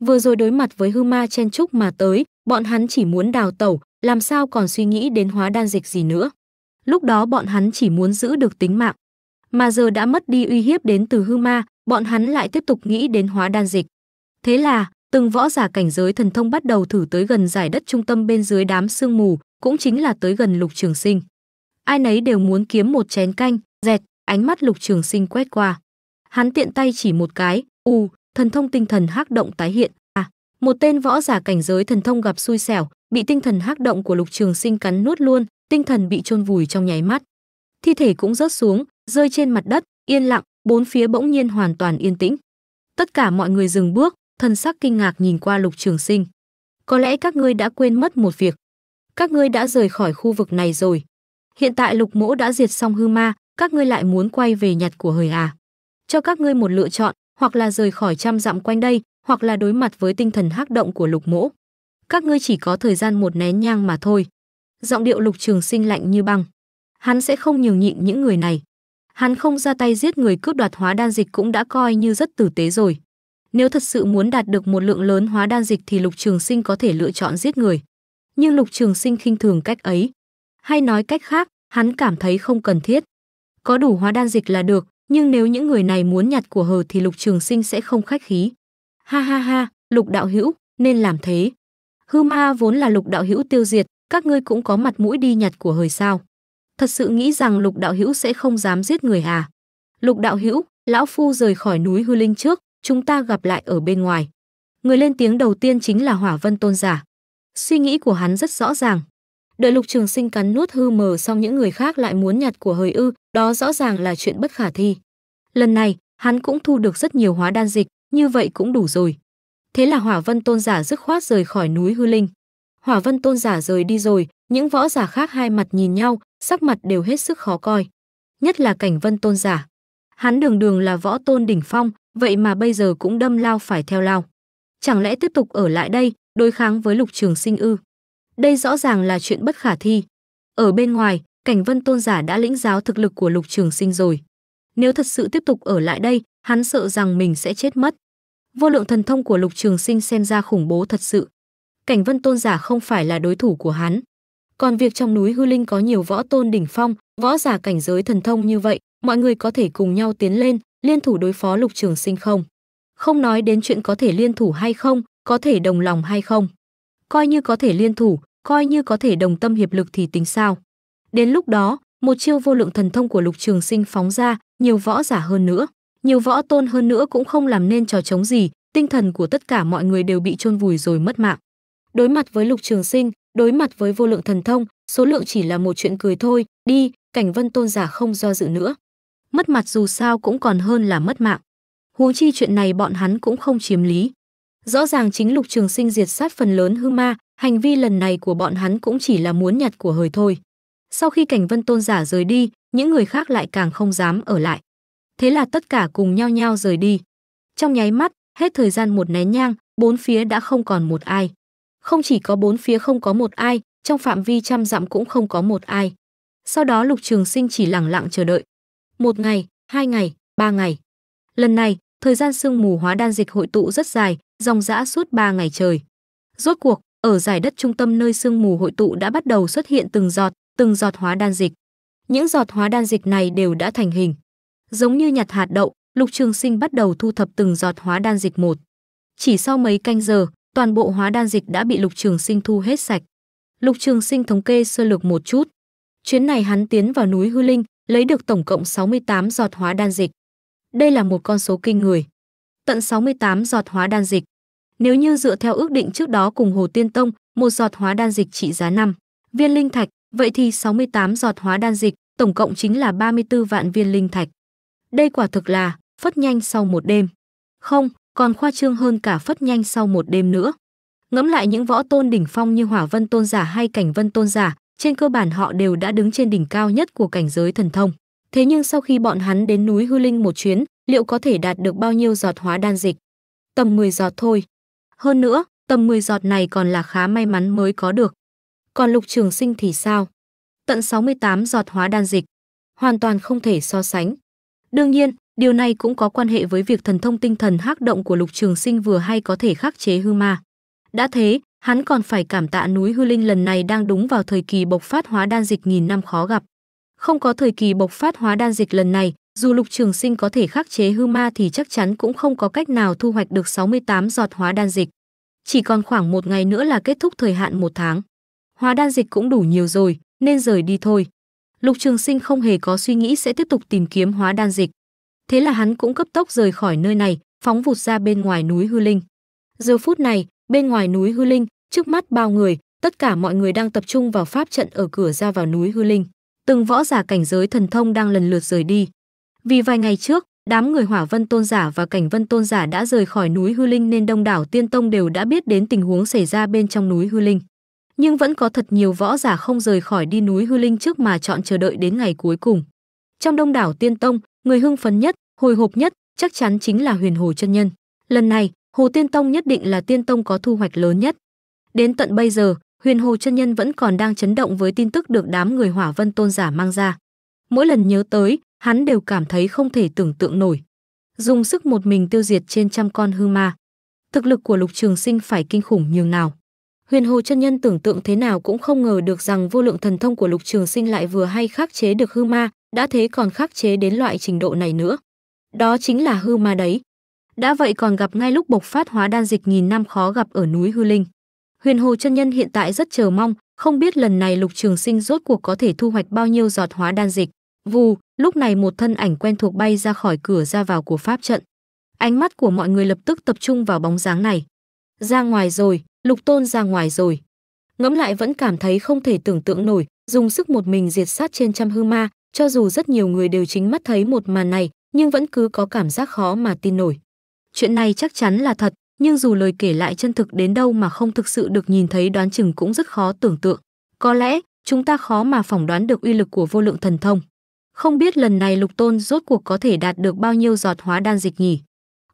Vừa rồi đối mặt với hư ma chen trúc mà tới, bọn hắn chỉ muốn đào tẩu, làm sao còn suy nghĩ đến hóa đan dịch gì nữa lúc đó bọn hắn chỉ muốn giữ được tính mạng. Mà giờ đã mất đi uy hiếp đến từ hư ma, bọn hắn lại tiếp tục nghĩ đến hóa đan dịch. Thế là, từng võ giả cảnh giới thần thông bắt đầu thử tới gần giải đất trung tâm bên dưới đám sương mù, cũng chính là tới gần Lục Trường Sinh. Ai nấy đều muốn kiếm một chén canh, dẹt, ánh mắt Lục Trường Sinh quét qua. Hắn tiện tay chỉ một cái, u, thần thông tinh thần hắc động tái hiện, à, một tên võ giả cảnh giới thần thông gặp xui xẻo, bị tinh thần hắc động của Lục Trường Sinh cắn nuốt luôn, tinh thần bị chôn vùi trong nháy mắt. Thi thể cũng rớt xuống, rơi trên mặt đất, yên lặng, bốn phía bỗng nhiên hoàn toàn yên tĩnh. Tất cả mọi người dừng bước, thần sắc kinh ngạc nhìn qua Lục Trường Sinh. Có lẽ các ngươi đã quên mất một việc. Các ngươi đã rời khỏi khu vực này rồi. Hiện tại Lục Mỗ đã diệt xong hư ma, các ngươi lại muốn quay về nhặt của hời à? Cho các ngươi một lựa chọn, hoặc là rời khỏi trăm dặm quanh đây, hoặc là đối mặt với tinh thần hắc động của Lục Mỗ. Các ngươi chỉ có thời gian một nén nhang mà thôi giọng điệu Lục Trường Sinh lạnh như băng. Hắn sẽ không nhường nhịn những người này. Hắn không ra tay giết người cướp đoạt hóa đan dịch cũng đã coi như rất tử tế rồi. Nếu thật sự muốn đạt được một lượng lớn hóa đan dịch thì Lục Trường Sinh có thể lựa chọn giết người. Nhưng Lục Trường Sinh khinh thường cách ấy. Hay nói cách khác, hắn cảm thấy không cần thiết. Có đủ hóa đan dịch là được, nhưng nếu những người này muốn nhặt của hờ thì Lục Trường Sinh sẽ không khách khí. Ha ha ha, Lục đạo hữu, nên làm thế. Hư ma vốn là Lục đạo hữu tiêu diệt, các ngươi cũng có mặt mũi đi nhặt của hời sao? Thật sự nghĩ rằng Lục Đạo Hữu sẽ không dám giết người à? Lục Đạo Hữu, lão phu rời khỏi núi Hư Linh trước, chúng ta gặp lại ở bên ngoài. Người lên tiếng đầu tiên chính là Hỏa Vân Tôn giả. Suy nghĩ của hắn rất rõ ràng. Đợi Lục Trường Sinh cắn nuốt hư mờ xong những người khác lại muốn nhặt của hời ư, đó rõ ràng là chuyện bất khả thi. Lần này, hắn cũng thu được rất nhiều hóa đan dịch, như vậy cũng đủ rồi. Thế là Hỏa Vân Tôn giả dứt khoát rời khỏi núi Hư Linh hỏa vân tôn giả rời đi rồi những võ giả khác hai mặt nhìn nhau sắc mặt đều hết sức khó coi nhất là cảnh vân tôn giả hắn đường đường là võ tôn đỉnh phong vậy mà bây giờ cũng đâm lao phải theo lao chẳng lẽ tiếp tục ở lại đây đối kháng với lục trường sinh ư đây rõ ràng là chuyện bất khả thi ở bên ngoài cảnh vân tôn giả đã lĩnh giáo thực lực của lục trường sinh rồi nếu thật sự tiếp tục ở lại đây hắn sợ rằng mình sẽ chết mất vô lượng thần thông của lục trường sinh xem ra khủng bố thật sự cảnh vân tôn giả không phải là đối thủ của hắn. Còn việc trong núi hư linh có nhiều võ tôn đỉnh phong, võ giả cảnh giới thần thông như vậy, mọi người có thể cùng nhau tiến lên, liên thủ đối phó lục trường sinh không? Không nói đến chuyện có thể liên thủ hay không, có thể đồng lòng hay không. Coi như có thể liên thủ, coi như có thể đồng tâm hiệp lực thì tính sao. Đến lúc đó, một chiêu vô lượng thần thông của lục trường sinh phóng ra, nhiều võ giả hơn nữa, nhiều võ tôn hơn nữa cũng không làm nên trò chống gì, tinh thần của tất cả mọi người đều bị chôn vùi rồi mất mạng đối mặt với lục trường sinh đối mặt với vô lượng thần thông số lượng chỉ là một chuyện cười thôi đi cảnh vân tôn giả không do dự nữa mất mặt dù sao cũng còn hơn là mất mạng huống chi chuyện này bọn hắn cũng không chiếm lý rõ ràng chính lục trường sinh diệt sát phần lớn hư ma hành vi lần này của bọn hắn cũng chỉ là muốn nhặt của hời thôi sau khi cảnh vân tôn giả rời đi những người khác lại càng không dám ở lại thế là tất cả cùng nhau nhau rời đi trong nháy mắt hết thời gian một nén nhang bốn phía đã không còn một ai không chỉ có bốn phía không có một ai, trong phạm vi trăm dặm cũng không có một ai. Sau đó Lục Trường Sinh chỉ lặng lặng chờ đợi. Một ngày, hai ngày, ba ngày. Lần này, thời gian sương mù hóa đan dịch hội tụ rất dài, dòng dã suốt ba ngày trời. Rốt cuộc, ở giải đất trung tâm nơi sương mù hội tụ đã bắt đầu xuất hiện từng giọt, từng giọt hóa đan dịch. Những giọt hóa đan dịch này đều đã thành hình. Giống như nhặt hạt đậu, Lục Trường Sinh bắt đầu thu thập từng giọt hóa đan dịch một. Chỉ sau mấy canh giờ, toàn bộ hóa đan dịch đã bị Lục Trường Sinh thu hết sạch. Lục Trường Sinh thống kê sơ lược một chút. Chuyến này hắn tiến vào núi Hư Linh, lấy được tổng cộng 68 giọt hóa đan dịch. Đây là một con số kinh người. Tận 68 giọt hóa đan dịch. Nếu như dựa theo ước định trước đó cùng Hồ Tiên Tông, một giọt hóa đan dịch trị giá 5 viên linh thạch, vậy thì 68 giọt hóa đan dịch, tổng cộng chính là 34 vạn viên linh thạch. Đây quả thực là phất nhanh sau một đêm. Không, còn khoa trương hơn cả phất nhanh sau một đêm nữa. Ngẫm lại những võ tôn đỉnh phong như Hỏa Vân Tôn giả hay Cảnh Vân Tôn giả, trên cơ bản họ đều đã đứng trên đỉnh cao nhất của cảnh giới thần thông. Thế nhưng sau khi bọn hắn đến núi Hư Linh một chuyến, liệu có thể đạt được bao nhiêu giọt hóa đan dịch? Tầm 10 giọt thôi. Hơn nữa, tầm 10 giọt này còn là khá may mắn mới có được. Còn Lục Trường Sinh thì sao? Tận 68 giọt hóa đan dịch, hoàn toàn không thể so sánh. Đương nhiên, Điều này cũng có quan hệ với việc thần thông tinh thần hắc động của Lục Trường Sinh vừa hay có thể khắc chế hư ma. Đã thế, hắn còn phải cảm tạ núi hư linh lần này đang đúng vào thời kỳ bộc phát hóa đan dịch nghìn năm khó gặp. Không có thời kỳ bộc phát hóa đan dịch lần này, dù Lục Trường Sinh có thể khắc chế hư ma thì chắc chắn cũng không có cách nào thu hoạch được 68 giọt hóa đan dịch. Chỉ còn khoảng một ngày nữa là kết thúc thời hạn một tháng. Hóa đan dịch cũng đủ nhiều rồi, nên rời đi thôi. Lục Trường Sinh không hề có suy nghĩ sẽ tiếp tục tìm kiếm hóa đan dịch thế là hắn cũng cấp tốc rời khỏi nơi này, phóng vụt ra bên ngoài núi Hư Linh. Giờ phút này, bên ngoài núi Hư Linh, trước mắt bao người, tất cả mọi người đang tập trung vào pháp trận ở cửa ra vào núi Hư Linh. Từng võ giả cảnh giới thần thông đang lần lượt rời đi. Vì vài ngày trước, đám người Hỏa Vân Tôn giả và Cảnh Vân Tôn giả đã rời khỏi núi Hư Linh nên đông đảo Tiên Tông đều đã biết đến tình huống xảy ra bên trong núi Hư Linh. Nhưng vẫn có thật nhiều võ giả không rời khỏi đi núi Hư Linh trước mà chọn chờ đợi đến ngày cuối cùng. Trong đông đảo Tiên Tông, người hưng phấn nhất hồi hộp nhất chắc chắn chính là huyền hồ chân nhân lần này hồ tiên tông nhất định là tiên tông có thu hoạch lớn nhất đến tận bây giờ huyền hồ chân nhân vẫn còn đang chấn động với tin tức được đám người hỏa vân tôn giả mang ra mỗi lần nhớ tới hắn đều cảm thấy không thể tưởng tượng nổi dùng sức một mình tiêu diệt trên trăm con hư ma thực lực của lục trường sinh phải kinh khủng nhường nào huyền hồ chân nhân tưởng tượng thế nào cũng không ngờ được rằng vô lượng thần thông của lục trường sinh lại vừa hay khắc chế được hư ma đã thế còn khắc chế đến loại trình độ này nữa. Đó chính là hư ma đấy. Đã vậy còn gặp ngay lúc bộc phát hóa đan dịch nghìn năm khó gặp ở núi Hư Linh. Huyền Hồ chân nhân hiện tại rất chờ mong, không biết lần này Lục Trường Sinh rốt cuộc có thể thu hoạch bao nhiêu giọt hóa đan dịch. Vù, lúc này một thân ảnh quen thuộc bay ra khỏi cửa ra vào của pháp trận. Ánh mắt của mọi người lập tức tập trung vào bóng dáng này. Ra ngoài rồi, Lục Tôn ra ngoài rồi. Ngẫm lại vẫn cảm thấy không thể tưởng tượng nổi, dùng sức một mình diệt sát trên trăm hư ma, cho dù rất nhiều người đều chính mắt thấy một màn này, nhưng vẫn cứ có cảm giác khó mà tin nổi. Chuyện này chắc chắn là thật, nhưng dù lời kể lại chân thực đến đâu mà không thực sự được nhìn thấy đoán chừng cũng rất khó tưởng tượng. Có lẽ, chúng ta khó mà phỏng đoán được uy lực của vô lượng thần thông. Không biết lần này Lục Tôn rốt cuộc có thể đạt được bao nhiêu giọt hóa đan dịch nhỉ?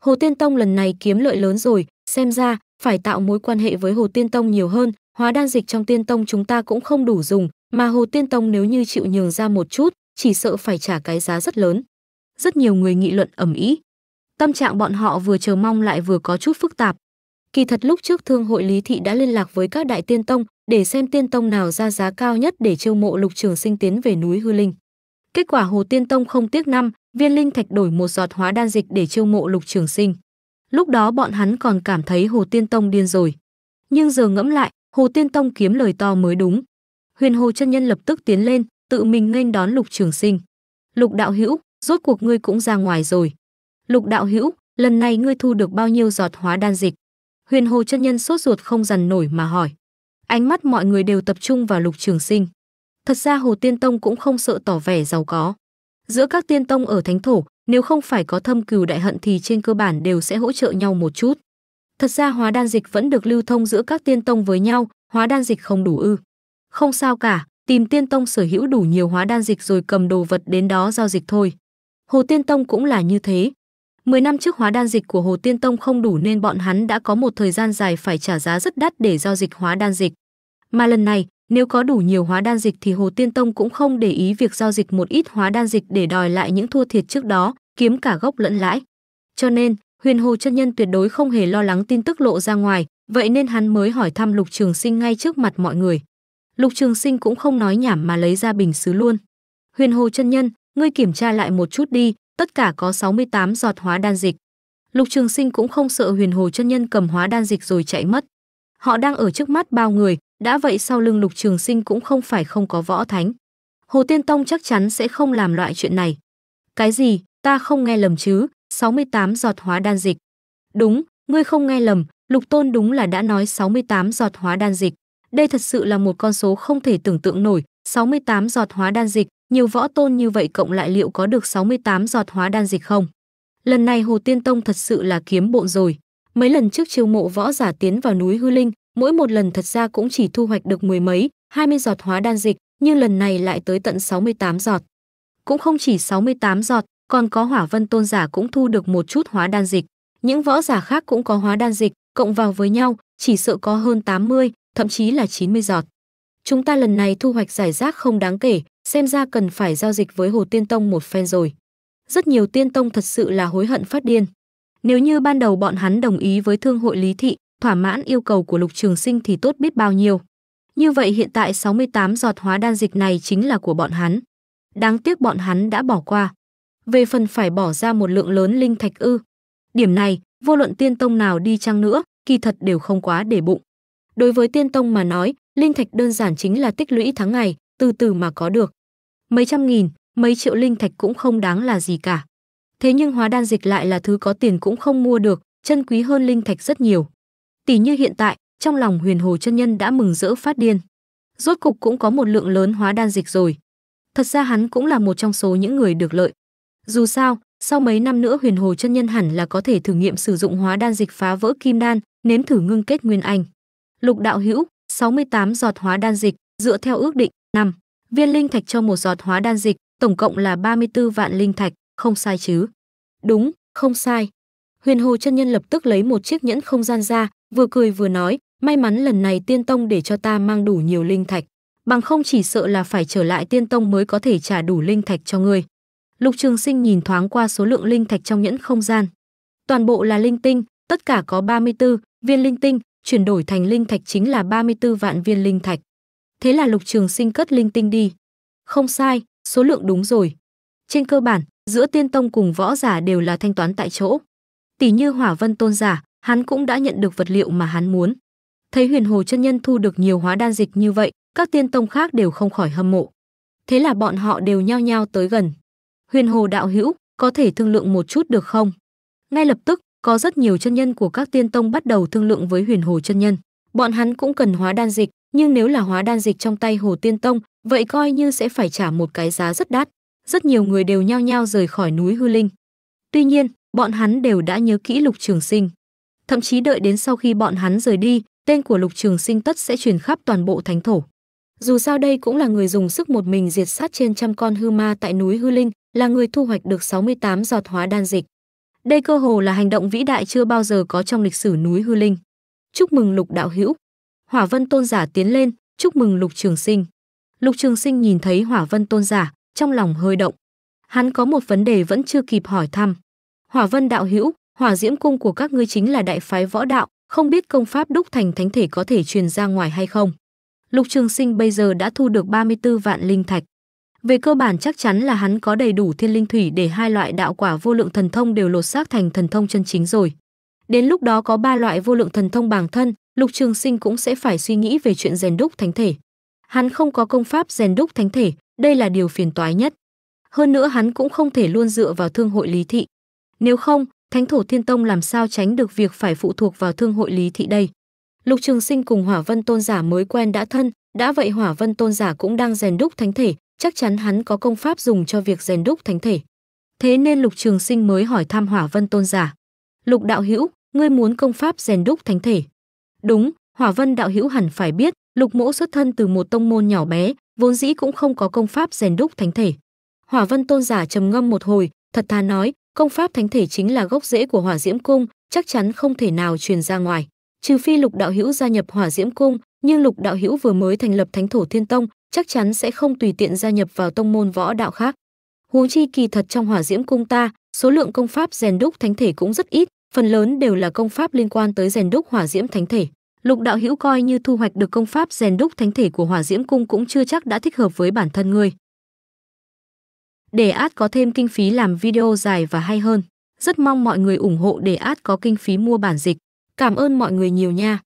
Hồ Tiên Tông lần này kiếm lợi lớn rồi, xem ra phải tạo mối quan hệ với Hồ Tiên Tông nhiều hơn, hóa đan dịch trong Tiên Tông chúng ta cũng không đủ dùng, mà Hồ Tiên Tông nếu như chịu nhường ra một chút, chỉ sợ phải trả cái giá rất lớn. Rất nhiều người nghị luận ẩm ý. Tâm trạng bọn họ vừa chờ mong lại vừa có chút phức tạp. Kỳ thật lúc trước thương hội Lý Thị đã liên lạc với các đại tiên tông để xem tiên tông nào ra giá cao nhất để chiêu mộ lục trường sinh tiến về núi hư linh. Kết quả Hồ Tiên Tông không tiếc năm, viên linh thạch đổi một giọt hóa đan dịch để chiêu mộ lục trường sinh. Lúc đó bọn hắn còn cảm thấy Hồ Tiên Tông điên rồi. Nhưng giờ ngẫm lại, Hồ Tiên Tông kiếm lời to mới đúng. Huyền Hồ chân nhân lập tức tiến lên, tự mình nghênh đón Lục Trường Sinh. Lục Đạo Hữu, rốt cuộc ngươi cũng ra ngoài rồi. Lục Đạo Hữu, lần này ngươi thu được bao nhiêu giọt hóa đan dịch? Huyền Hồ chân nhân sốt ruột không dằn nổi mà hỏi. Ánh mắt mọi người đều tập trung vào Lục Trường Sinh. Thật ra Hồ Tiên Tông cũng không sợ tỏ vẻ giàu có. Giữa các tiên tông ở thánh thổ, nếu không phải có thâm cừu đại hận thì trên cơ bản đều sẽ hỗ trợ nhau một chút. Thật ra hóa đan dịch vẫn được lưu thông giữa các tiên tông với nhau, hóa đan dịch không đủ ư. Không sao cả, tìm Tiên Tông sở hữu đủ nhiều hóa đan dịch rồi cầm đồ vật đến đó giao dịch thôi. Hồ Tiên Tông cũng là như thế. mười năm trước hóa đan dịch của Hồ Tiên Tông không đủ nên bọn hắn đã có một thời gian dài phải trả giá rất đắt để giao dịch hóa đan dịch. Mà lần này, nếu có đủ nhiều hóa đan dịch thì Hồ Tiên Tông cũng không để ý việc giao dịch một ít hóa đan dịch để đòi lại những thua thiệt trước đó, kiếm cả gốc lẫn lãi. Cho nên, Huyền Hồ chân nhân tuyệt đối không hề lo lắng tin tức lộ ra ngoài, vậy nên hắn mới hỏi thăm Lục Trường Sinh ngay trước mặt mọi người. Lục Trường Sinh cũng không nói nhảm mà lấy ra bình sứ luôn. Huyền Hồ chân nhân, ngươi kiểm tra lại một chút đi, tất cả có 68 giọt hóa đan dịch. Lục Trường Sinh cũng không sợ Huyền Hồ chân nhân cầm hóa đan dịch rồi chạy mất. Họ đang ở trước mắt bao người, đã vậy sau lưng Lục Trường Sinh cũng không phải không có võ thánh. Hồ Tiên Tông chắc chắn sẽ không làm loại chuyện này. Cái gì? Ta không nghe lầm chứ? 68 giọt hóa đan dịch. Đúng, ngươi không nghe lầm, Lục Tôn đúng là đã nói 68 giọt hóa đan dịch. Đây thật sự là một con số không thể tưởng tượng nổi, 68 giọt hóa đan dịch, nhiều võ tôn như vậy cộng lại liệu có được 68 giọt hóa đan dịch không? Lần này Hồ Tiên Tông thật sự là kiếm bộn rồi. Mấy lần trước chiêu mộ võ giả tiến vào núi hư linh, mỗi một lần thật ra cũng chỉ thu hoạch được mười mấy, 20 giọt hóa đan dịch, nhưng lần này lại tới tận 68 giọt. Cũng không chỉ 68 giọt, còn có hỏa vân tôn giả cũng thu được một chút hóa đan dịch. Những võ giả khác cũng có hóa đan dịch, cộng vào với nhau, chỉ sợ có hơn 80, thậm chí là 90 giọt. Chúng ta lần này thu hoạch giải rác không đáng kể, xem ra cần phải giao dịch với Hồ Tiên Tông một phen rồi. Rất nhiều tiên tông thật sự là hối hận phát điên. Nếu như ban đầu bọn hắn đồng ý với thương hội Lý Thị, thỏa mãn yêu cầu của Lục Trường Sinh thì tốt biết bao nhiêu. Như vậy hiện tại 68 giọt hóa đan dịch này chính là của bọn hắn. Đáng tiếc bọn hắn đã bỏ qua. Về phần phải bỏ ra một lượng lớn linh thạch ư. Điểm này, vô luận tiên tông nào đi chăng nữa, kỳ thật đều không quá để bụng. Đối với tiên tông mà nói, linh thạch đơn giản chính là tích lũy tháng ngày, từ từ mà có được. Mấy trăm nghìn, mấy triệu linh thạch cũng không đáng là gì cả. Thế nhưng hóa đan dịch lại là thứ có tiền cũng không mua được, chân quý hơn linh thạch rất nhiều. Tỷ như hiện tại, trong lòng huyền hồ chân nhân đã mừng rỡ phát điên. Rốt cục cũng có một lượng lớn hóa đan dịch rồi. Thật ra hắn cũng là một trong số những người được lợi. Dù sao, sau mấy năm nữa huyền hồ chân nhân hẳn là có thể thử nghiệm sử dụng hóa đan dịch phá vỡ kim đan, nếm thử ngưng kết nguyên anh. Lục đạo hữu, 68 giọt hóa đan dịch, dựa theo ước định, 5. Viên linh thạch cho một giọt hóa đan dịch, tổng cộng là 34 vạn linh thạch, không sai chứ? Đúng, không sai. Huyền Hồ chân nhân lập tức lấy một chiếc nhẫn không gian ra, vừa cười vừa nói, may mắn lần này tiên tông để cho ta mang đủ nhiều linh thạch, bằng không chỉ sợ là phải trở lại tiên tông mới có thể trả đủ linh thạch cho ngươi. Lục Trường Sinh nhìn thoáng qua số lượng linh thạch trong nhẫn không gian. Toàn bộ là linh tinh, tất cả có 34 viên linh tinh, chuyển đổi thành linh thạch chính là 34 vạn viên linh thạch. Thế là Lục Trường Sinh cất linh tinh đi. Không sai, số lượng đúng rồi. Trên cơ bản, giữa tiên tông cùng võ giả đều là thanh toán tại chỗ. Tỷ như Hỏa Vân Tôn giả, hắn cũng đã nhận được vật liệu mà hắn muốn. Thấy Huyền Hồ chân nhân thu được nhiều hóa đan dịch như vậy, các tiên tông khác đều không khỏi hâm mộ. Thế là bọn họ đều nhao nhao tới gần. Huyền Hồ đạo hữu, có thể thương lượng một chút được không? Ngay lập tức, có rất nhiều chân nhân của các tiên tông bắt đầu thương lượng với huyền hồ chân nhân bọn hắn cũng cần hóa đan dịch nhưng nếu là hóa đan dịch trong tay hồ tiên tông vậy coi như sẽ phải trả một cái giá rất đắt rất nhiều người đều nhao nhao rời khỏi núi hư linh tuy nhiên bọn hắn đều đã nhớ kỹ lục trường sinh thậm chí đợi đến sau khi bọn hắn rời đi tên của lục trường sinh tất sẽ truyền khắp toàn bộ thánh thổ dù sao đây cũng là người dùng sức một mình diệt sát trên trăm con hư ma tại núi hư linh là người thu hoạch được 68 giọt hóa đan dịch đây cơ hồ là hành động vĩ đại chưa bao giờ có trong lịch sử núi Hư Linh. Chúc mừng Lục đạo hữu. Hỏa Vân Tôn giả tiến lên, chúc mừng Lục Trường Sinh. Lục Trường Sinh nhìn thấy Hỏa Vân Tôn giả, trong lòng hơi động. Hắn có một vấn đề vẫn chưa kịp hỏi thăm. Hỏa Vân đạo hữu, Hỏa Diễm cung của các ngươi chính là đại phái võ đạo, không biết công pháp đúc thành thánh thể có thể truyền ra ngoài hay không. Lục Trường Sinh bây giờ đã thu được 34 vạn linh thạch. Về cơ bản chắc chắn là hắn có đầy đủ thiên linh thủy để hai loại đạo quả vô lượng thần thông đều lột xác thành thần thông chân chính rồi. Đến lúc đó có ba loại vô lượng thần thông bản thân, Lục Trường Sinh cũng sẽ phải suy nghĩ về chuyện rèn đúc thánh thể. Hắn không có công pháp rèn đúc thánh thể, đây là điều phiền toái nhất. Hơn nữa hắn cũng không thể luôn dựa vào thương hội Lý thị. Nếu không, Thánh thổ Thiên Tông làm sao tránh được việc phải phụ thuộc vào thương hội Lý thị đây? Lục Trường Sinh cùng Hỏa Vân Tôn giả mới quen đã thân, đã vậy Hỏa Vân Tôn giả cũng đang rèn đúc thánh thể, chắc chắn hắn có công pháp dùng cho việc rèn đúc thánh thể. Thế nên Lục Trường Sinh mới hỏi thăm Hỏa Vân Tôn giả. "Lục đạo hữu, ngươi muốn công pháp rèn đúc thánh thể?" "Đúng, Hỏa Vân đạo hữu hẳn phải biết, Lục Mỗ xuất thân từ một tông môn nhỏ bé, vốn dĩ cũng không có công pháp rèn đúc thánh thể." Hỏa Vân Tôn giả trầm ngâm một hồi, thật thà nói, "Công pháp thánh thể chính là gốc rễ của Hỏa Diễm cung, chắc chắn không thể nào truyền ra ngoài, trừ phi Lục đạo hữu gia nhập Hỏa Diễm cung, nhưng Lục Đạo Hữu vừa mới thành lập Thánh Thổ Thiên Tông, chắc chắn sẽ không tùy tiện gia nhập vào tông môn võ đạo khác. Huống chi kỳ thật trong Hỏa Diễm cung ta, số lượng công pháp rèn đúc thánh thể cũng rất ít, phần lớn đều là công pháp liên quan tới rèn đúc Hỏa Diễm thánh thể. Lục Đạo Hữu coi như thu hoạch được công pháp rèn đúc thánh thể của Hỏa Diễm cung cũng chưa chắc đã thích hợp với bản thân ngươi. Để át có thêm kinh phí làm video dài và hay hơn, rất mong mọi người ủng hộ để át có kinh phí mua bản dịch. Cảm ơn mọi người nhiều nha.